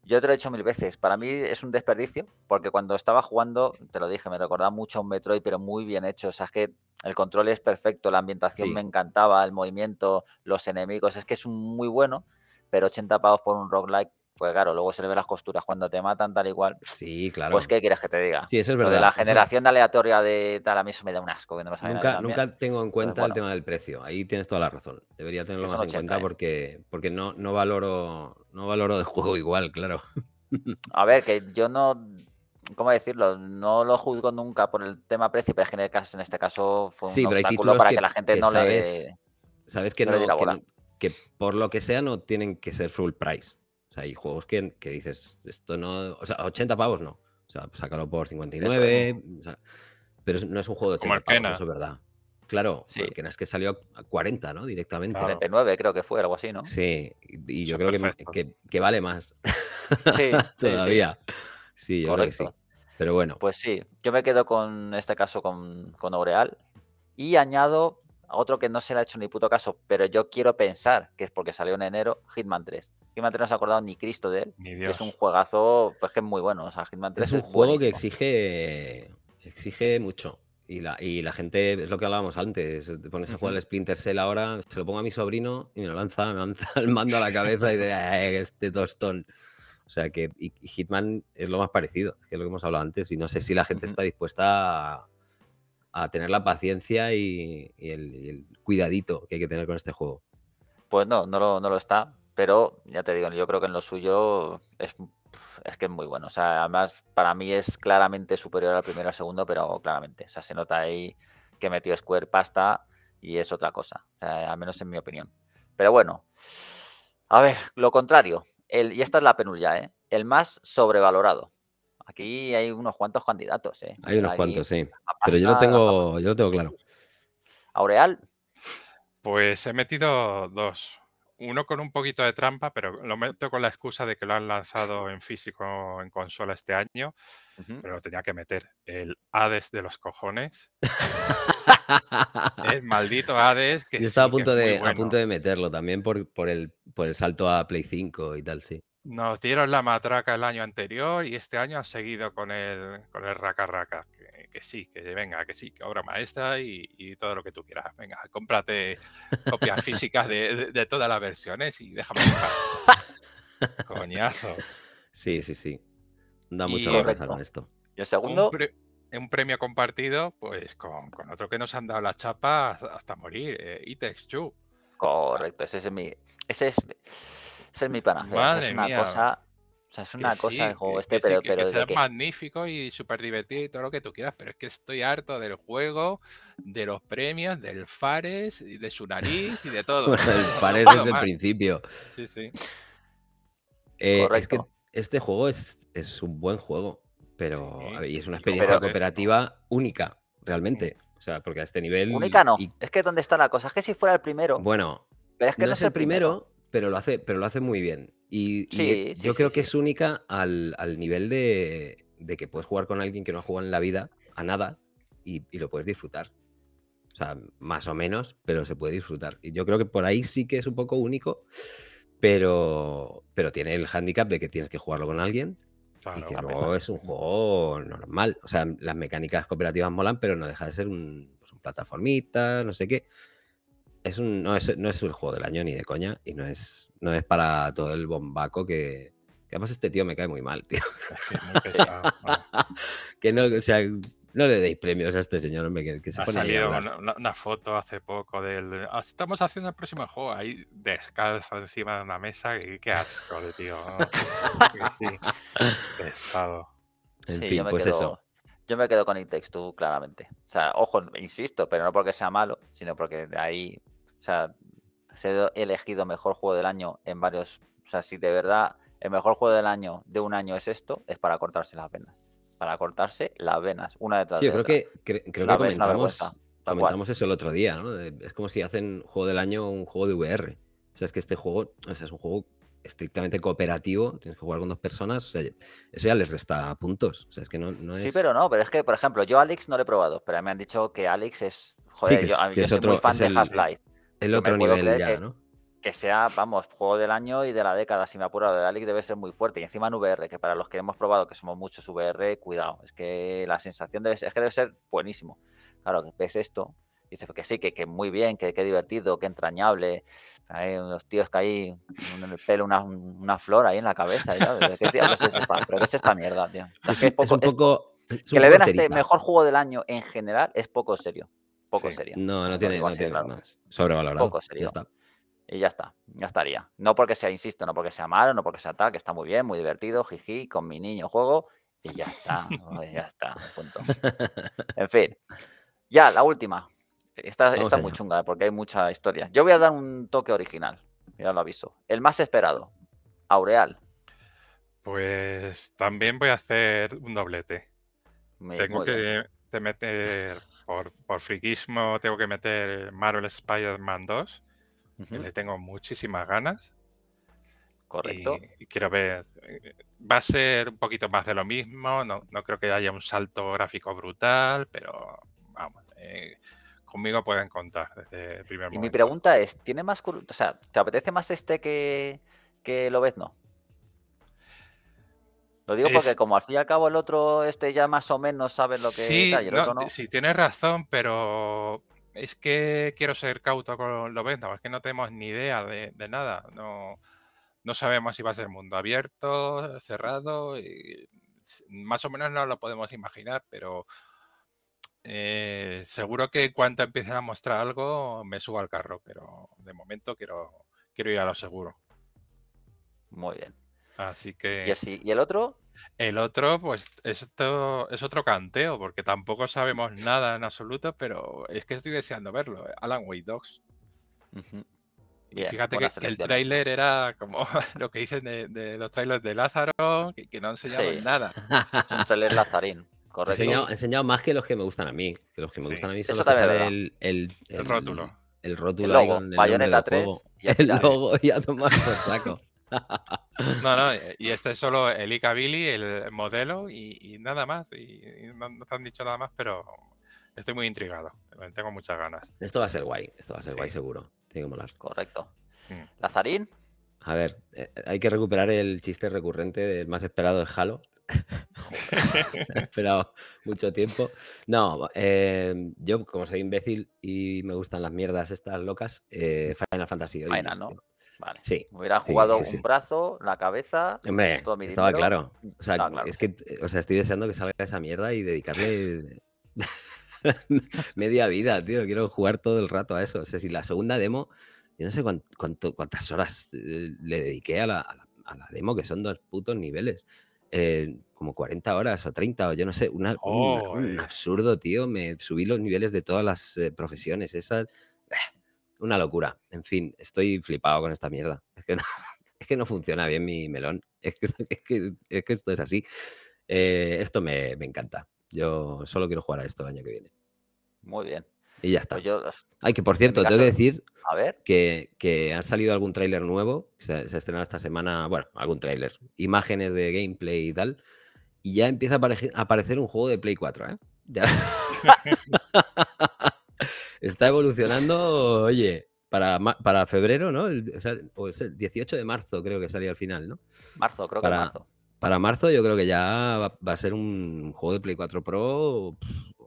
yo te lo he dicho mil veces, para mí es un desperdicio, porque cuando estaba jugando, te lo dije, me recordaba mucho a un Metroid, pero muy bien hecho, o sea, es que el control es perfecto, la ambientación me encantaba, el movimiento, los enemigos, es que es muy bueno, pero 80 pavos por un roguelike porque claro, luego se le ven las costuras cuando te matan, tal y cual. Sí, pues, claro. Pues, ¿qué quieres que te diga? Sí, eso es verdad. de la generación aleatoria de tal, a mí eso me da un asco. nunca, nunca tengo en cuenta el tema del precio. Ahí tienes toda la razón. Debería tenerlo más en cuenta porque, porque no, no, valoro, no valoro el juego igual, claro. A ver, que yo no ¿cómo decirlo? No lo juzgo nunca por el tema precio, pero es que en, este caso fue un sí, obstáculo para que, la gente no sabes, le. Sabes que que, por lo que sea no tienen que ser full price. O sea, hay juegos que, dices, esto no. O sea, 80 pavos no. O sea, pues sácalo por 59. o sea, pero no es un juego de 80 eso es verdad. Claro, sí. no es que salió a 40, ¿no? Directamente. 39 creo que fue, algo así, ¿no? Sí, y yo creo que, que, vale más. Sí, todavía. Sí, yo creo que sí. Pero bueno. Pues sí, yo me quedo con este caso con, con Oreal y añado otro que no se le ha hecho ni puto caso, pero yo quiero pensar que es porque salió en enero, Hitman 3. Hitman no se ha acordado ni Cristo de él. Es un juegazo, pues que es muy bueno. es un juego que exige, exige mucho. Y la, gente, es lo que hablábamos antes, te pones a jugar el Splinter Cell ahora, se lo pongo a mi sobrino y me lo lanza, me lanza el mando a la cabeza y de ah, eh, este tostón. O sea que Hitman es lo más parecido, que es lo que hemos hablado antes, y no sé si la gente está dispuesta a, tener la paciencia y, el, cuidadito que hay que tener con este juego. Pues no, no no lo está, pero ya te digo, yo creo que en lo suyo es, que es muy bueno. O sea, además, para mí es claramente superior al primero al segundo, pero claramente. O sea, se nota ahí que metió Square pasta y es otra cosa. O sea, al menos en mi opinión. Pero bueno, a ver, lo contrario. El, y esta es la penulla, ¿eh? El más sobrevalorado. Aquí hay unos cuantos candidatos, ¿eh? Hay unos cuantos, sí. pero yo lo tengo, yo tengo claro. Aureal. Pues he metido dos uno con un poquito de trampa, pero lo meto con la excusa de que lo han lanzado en físico en consola este año, pero lo tenía que meter. El Hades de los cojones. el maldito Hades. Que Yo estaba a, punto de, a punto de meterlo también por, por, el, por el salto a Play 5 y tal, sí nos dieron la matraca el año anterior y este año ha seguido con el, con el raca raca. Que, sí, que venga, que sí, que obra maestra y, todo lo que tú quieras. Venga, cómprate copias físicas de, todas las versiones y déjame Coñazo. Sí, sí, sí. Da mucho la con esto. Y el segundo. Un, premio compartido, pues con, otro que nos han dado la chapa hasta morir, eh, Itex Correcto, ese es mi. Ese es es mi panacea. es una cosa. O sea, es una cosa el juego este, pero. que, magnífico y súper divertido y todo lo que tú quieras, pero es que estoy harto del juego, de los premios, del Fares, y de su nariz y de todo. el Fares desde el principio. Sí, sí. Eh, es que este juego es, un buen juego, pero y es una experiencia cooperativa única, realmente. O sea, porque a este nivel. Única no. Es que ¿dónde está la cosa? Es que si fuera el primero. Bueno, pero es que no, es el primero pero lo hace, pero lo hace muy bien. Y, e yo creo que es única al, nivel de, que puedes jugar con alguien que no ha jugado en la vida a nada y, lo puedes disfrutar. O sea, más o menos, pero se puede disfrutar. Y yo creo que por ahí sí que es un poco único, pero, pero tiene el hándicap de que tienes que jugarlo con alguien. y que es un juego normal. O sea, las mecánicas cooperativas molan, pero no deja de ser un, pues, un no sé qué es un, no, es, no es el juego del año ni de coña y no es, no es para todo el bombaco que, además este tío me cae muy mal, tío. muy pesado, que no, o sea, no le deis premios a este señor, me que, se ha salido una, foto hace poco del. Ah, estamos haciendo el próximo juego ahí descalzo encima de una mesa. Y qué asco de tío. pesado. En fin, pues eso. Yo me quedo con Intex, tú, claramente. O sea, ojo, insisto, pero no porque sea malo, sino porque de ahí o sea, se ha elegido mejor juego del año en varios. O sea, si de verdad el mejor juego del año de un año es esto, es para cortarse las venas. Para cortarse las venas, una sí, de creo Que, creo que comentamos, comentamos eso el otro día, ¿no? Es como si hacen juego del año un juego de VR. O sea, es que este juego, es un juego estrictamente cooperativo, tienes que jugar con dos personas, o sea, eso ya les resta puntos. O sea, es que no, no es... Sí, pero no, pero es que, por ejemplo, yo Alex no lo he probado, pero me han dicho que Alex es. Joder, yo, soy muy fan de Half-Life. El otro nivel ya, que, ¿no? Que sea, vamos, juego del año y de la década, si me apuro, de la debe ser muy fuerte. Y encima en VR, que para los que hemos probado, que somos muchos VR, cuidado, es que la sensación debe ser, es que debe ser buenísimo. Claro, que ves esto, y dices pues que sí, que, que muy bien, que, divertido, que entrañable. Hay unos tíos que hay en el pelo una, flor ahí en la cabeza. pero es esta mierda, tío? que le den a este mejor juego del año en general es poco serio poco sería. No, no tiene, no tiene Sobrevalorado. Poco sería. Y ya está, ya estaría. No porque sea, insisto, no porque sea malo, no porque sea tal, que está muy bien, muy divertido, jiji, con mi niño juego y ya está, ya está, punto. En fin, ya la última. Esta está muy chunga ¿eh? porque hay mucha historia. Yo voy a dar un toque original, ya lo aviso. El más esperado, Aureal. Pues también voy a hacer un doblete. Tengo que te meter por, por friquismo tengo que meter Marvel Spider-Man 2. le tengo muchísimas ganas. Correcto. Y, quiero ver. Eh, va a ser un poquito más de lo mismo. No, no creo que haya un salto gráfico brutal, pero vamos. Eh, conmigo pueden contar desde el primer momento. mi pregunta es: ¿tiene más. O sea, ¿te apetece más este que, que no lo digo porque como al fin y al cabo el otro este ya más o menos sabe lo que sí, Sí, tienes razón, pero es que quiero ser cauto con los venta, es que no tenemos ni idea de, nada. No, no, sabemos si va a ser mundo abierto, cerrado, más o menos no lo podemos imaginar, pero eh, seguro que cuando cuanto empiece a mostrar algo me subo al carro, pero de momento quiero, quiero ir a lo seguro. Muy bien. Así que. Y así. ¿Y el otro? El otro, pues, esto es otro canteo, porque tampoco sabemos nada en absoluto, pero es que estoy deseando verlo. Eh, Alan Way Dogs Y Fíjate que, el tráiler era como lo que dicen de, los trailers de Lázaro, que, no enseñaban nada. Es un trailer lazarín, He enseñado, más que los que me gustan a mí. Que los que me gustan a mí son los que el, el, el, rótulo. El rótulo. logo, el Y el ¿eh? logo y a tomar por saco. No, no, eh, y este es solo el Ica Billy, el modelo y, nada más. Y, no te han dicho nada más, pero estoy muy intrigado. Eh, tengo muchas ganas. Esto va a ser guay, esto va a ser guay seguro. Tiene que molar. Correcto. Mm. Lazarín. A ver, eh, hay que recuperar el chiste recurrente del más esperado de Halo. he esperado mucho tiempo. No, yo como soy imbécil y me gustan las mierdas estas locas, eh, Final Fantasy. Final, ¿no? Vale. Me hubiera jugado un brazo, la cabeza. todo mi estaba claro. O sea, es que o sea, estoy deseando que salga esa mierda y dedicarle media vida, tío. Quiero jugar todo el rato a eso. O sea, si la segunda demo, yo no sé cuánto, cuántas horas eh, le dediqué a la, demo, que son dos putos niveles. Eh, como 40 horas o 30 o yo no sé, un absurdo, tío. Me subí los niveles de todas las eh, profesiones esas una locura. En fin, estoy flipado con esta mierda. Es que no, es que no funciona bien mi melón. Es que, esto es así. Eh, esto me, me, encanta. Yo solo quiero jugar a esto el año que viene. Muy bien. Y ya está. hay pues que por cierto, te tengo que decir Que, que ha salido algún tráiler nuevo. Se, ha estrenado esta semana, bueno, algún tráiler. Imágenes de gameplay y tal. Y ya empieza a, aparecer un juego de Play 4, ¿eh? Está evolucionando, oye, para, para febrero, ¿no? o, sea, el 18 de marzo creo que salió al final, ¿no? Marzo, creo para, que marzo. Para marzo yo creo que ya va, a ser un juego de Play 4 Pro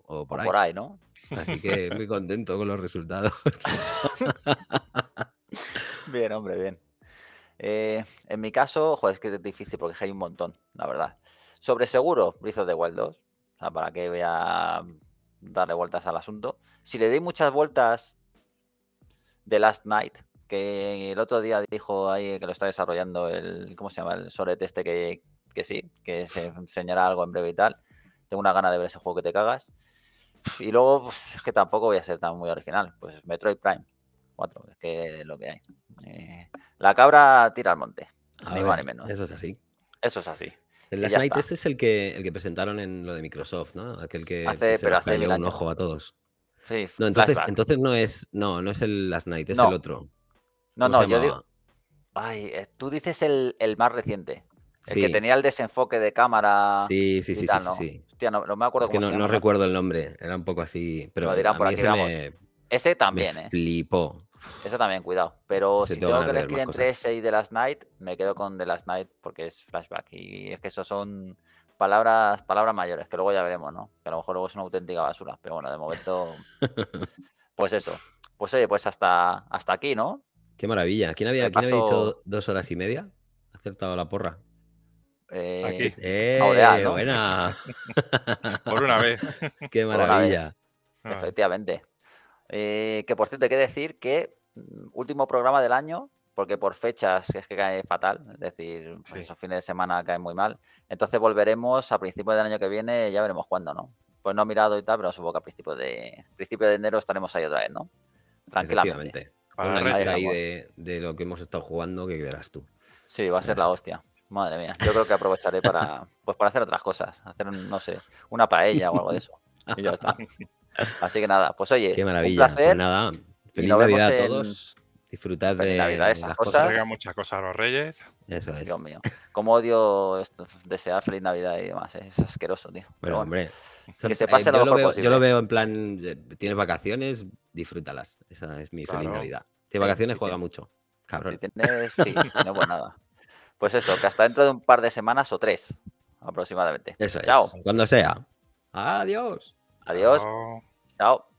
o, por, ahí. ¿no? Así que muy contento con los resultados. bien, hombre, bien. Eh, en mi caso, joder, es que es difícil porque hay un montón, la verdad. Sobre seguro, Brizos de Wild 2. para que vea darle vueltas al asunto. Si le di muchas vueltas de Last Night, que el otro día dijo ahí que lo está desarrollando el, ¿cómo se llama? El Soret este que, sí, que se enseñará algo en breve y tal. Tengo una gana de ver ese juego que te cagas. Y luego, pues, es que tampoco voy a ser tan muy original. Pues Metroid Prime 4, que lo que hay. Eh, la cabra tira al monte, a ni menos. Eso es así. Eso es así. El Last Night este es el que, el que presentaron en lo de Microsoft, ¿no? Aquel que pues, se un ojo a todos. Sí, no, entonces, entonces no es. No, no es el Last Night, es el otro. No, no, yo digo. Ay, eh, tú dices el, más reciente. El que tenía el desenfoque de cámara. Sí, sí, sí, sí, Hostia, no, me acuerdo que no, recuerdo el nombre, era un poco así. Pero por ese también, eh. Flipo. Ese también, cuidado. Pero si tengo que elegir entre ese y The Last Night, me quedo con The Last Night porque es flashback. Y es que eso son palabras, palabras mayores, que luego ya veremos, ¿no? Que a lo mejor luego es una auténtica basura. Pero bueno, de momento. pues eso. Pues oye, pues hasta, hasta aquí, ¿no? Qué maravilla. ¿Quién había, dicho dos horas y media? Ha acertado la porra. Eh, aquí. eh Por una vez. Qué maravilla. Ah. Efectivamente. Eh, que por cierto, hay que decir que mm, último programa del año, porque por fechas es que cae fatal, es decir, esos fines de semana caen muy mal. Entonces volveremos a principios del año que viene, ya veremos cuándo, ¿no? Pues no he mirado y tal, pero supongo que a principios de, principio de enero estaremos ahí otra vez, ¿no? Tranquilamente. Una lista ahí de, lo que hemos estado jugando que verás tú. Sí, va a ser la hostia. Madre mía, yo creo que aprovecharé para, pues para hacer otras cosas, hacer, no sé, una paella o algo de eso. Así que nada, pues oye, Qué maravilla. un placer. Pues nada, feliz Navidad a todos. Disfrutar Disfrutad de Navidad, esas las cosas. muchas cosas a los reyes. Eso es. Dios mío. Cómo odio desear feliz Navidad y demás. Eh. Es asqueroso, tío. Pero hombre. Que se pase eh, lo mejor Yo lo veo en plan, eh, tienes vacaciones, disfrútalas. Esa es mi feliz Navidad. Tienes vacaciones, juega mucho. Cabrón. Si tienes, sí, no, pues nada. Pues eso, que hasta dentro de un par de semanas o tres aproximadamente. Eso Chao. Cuando sea. Adiós. Adiós. Chao.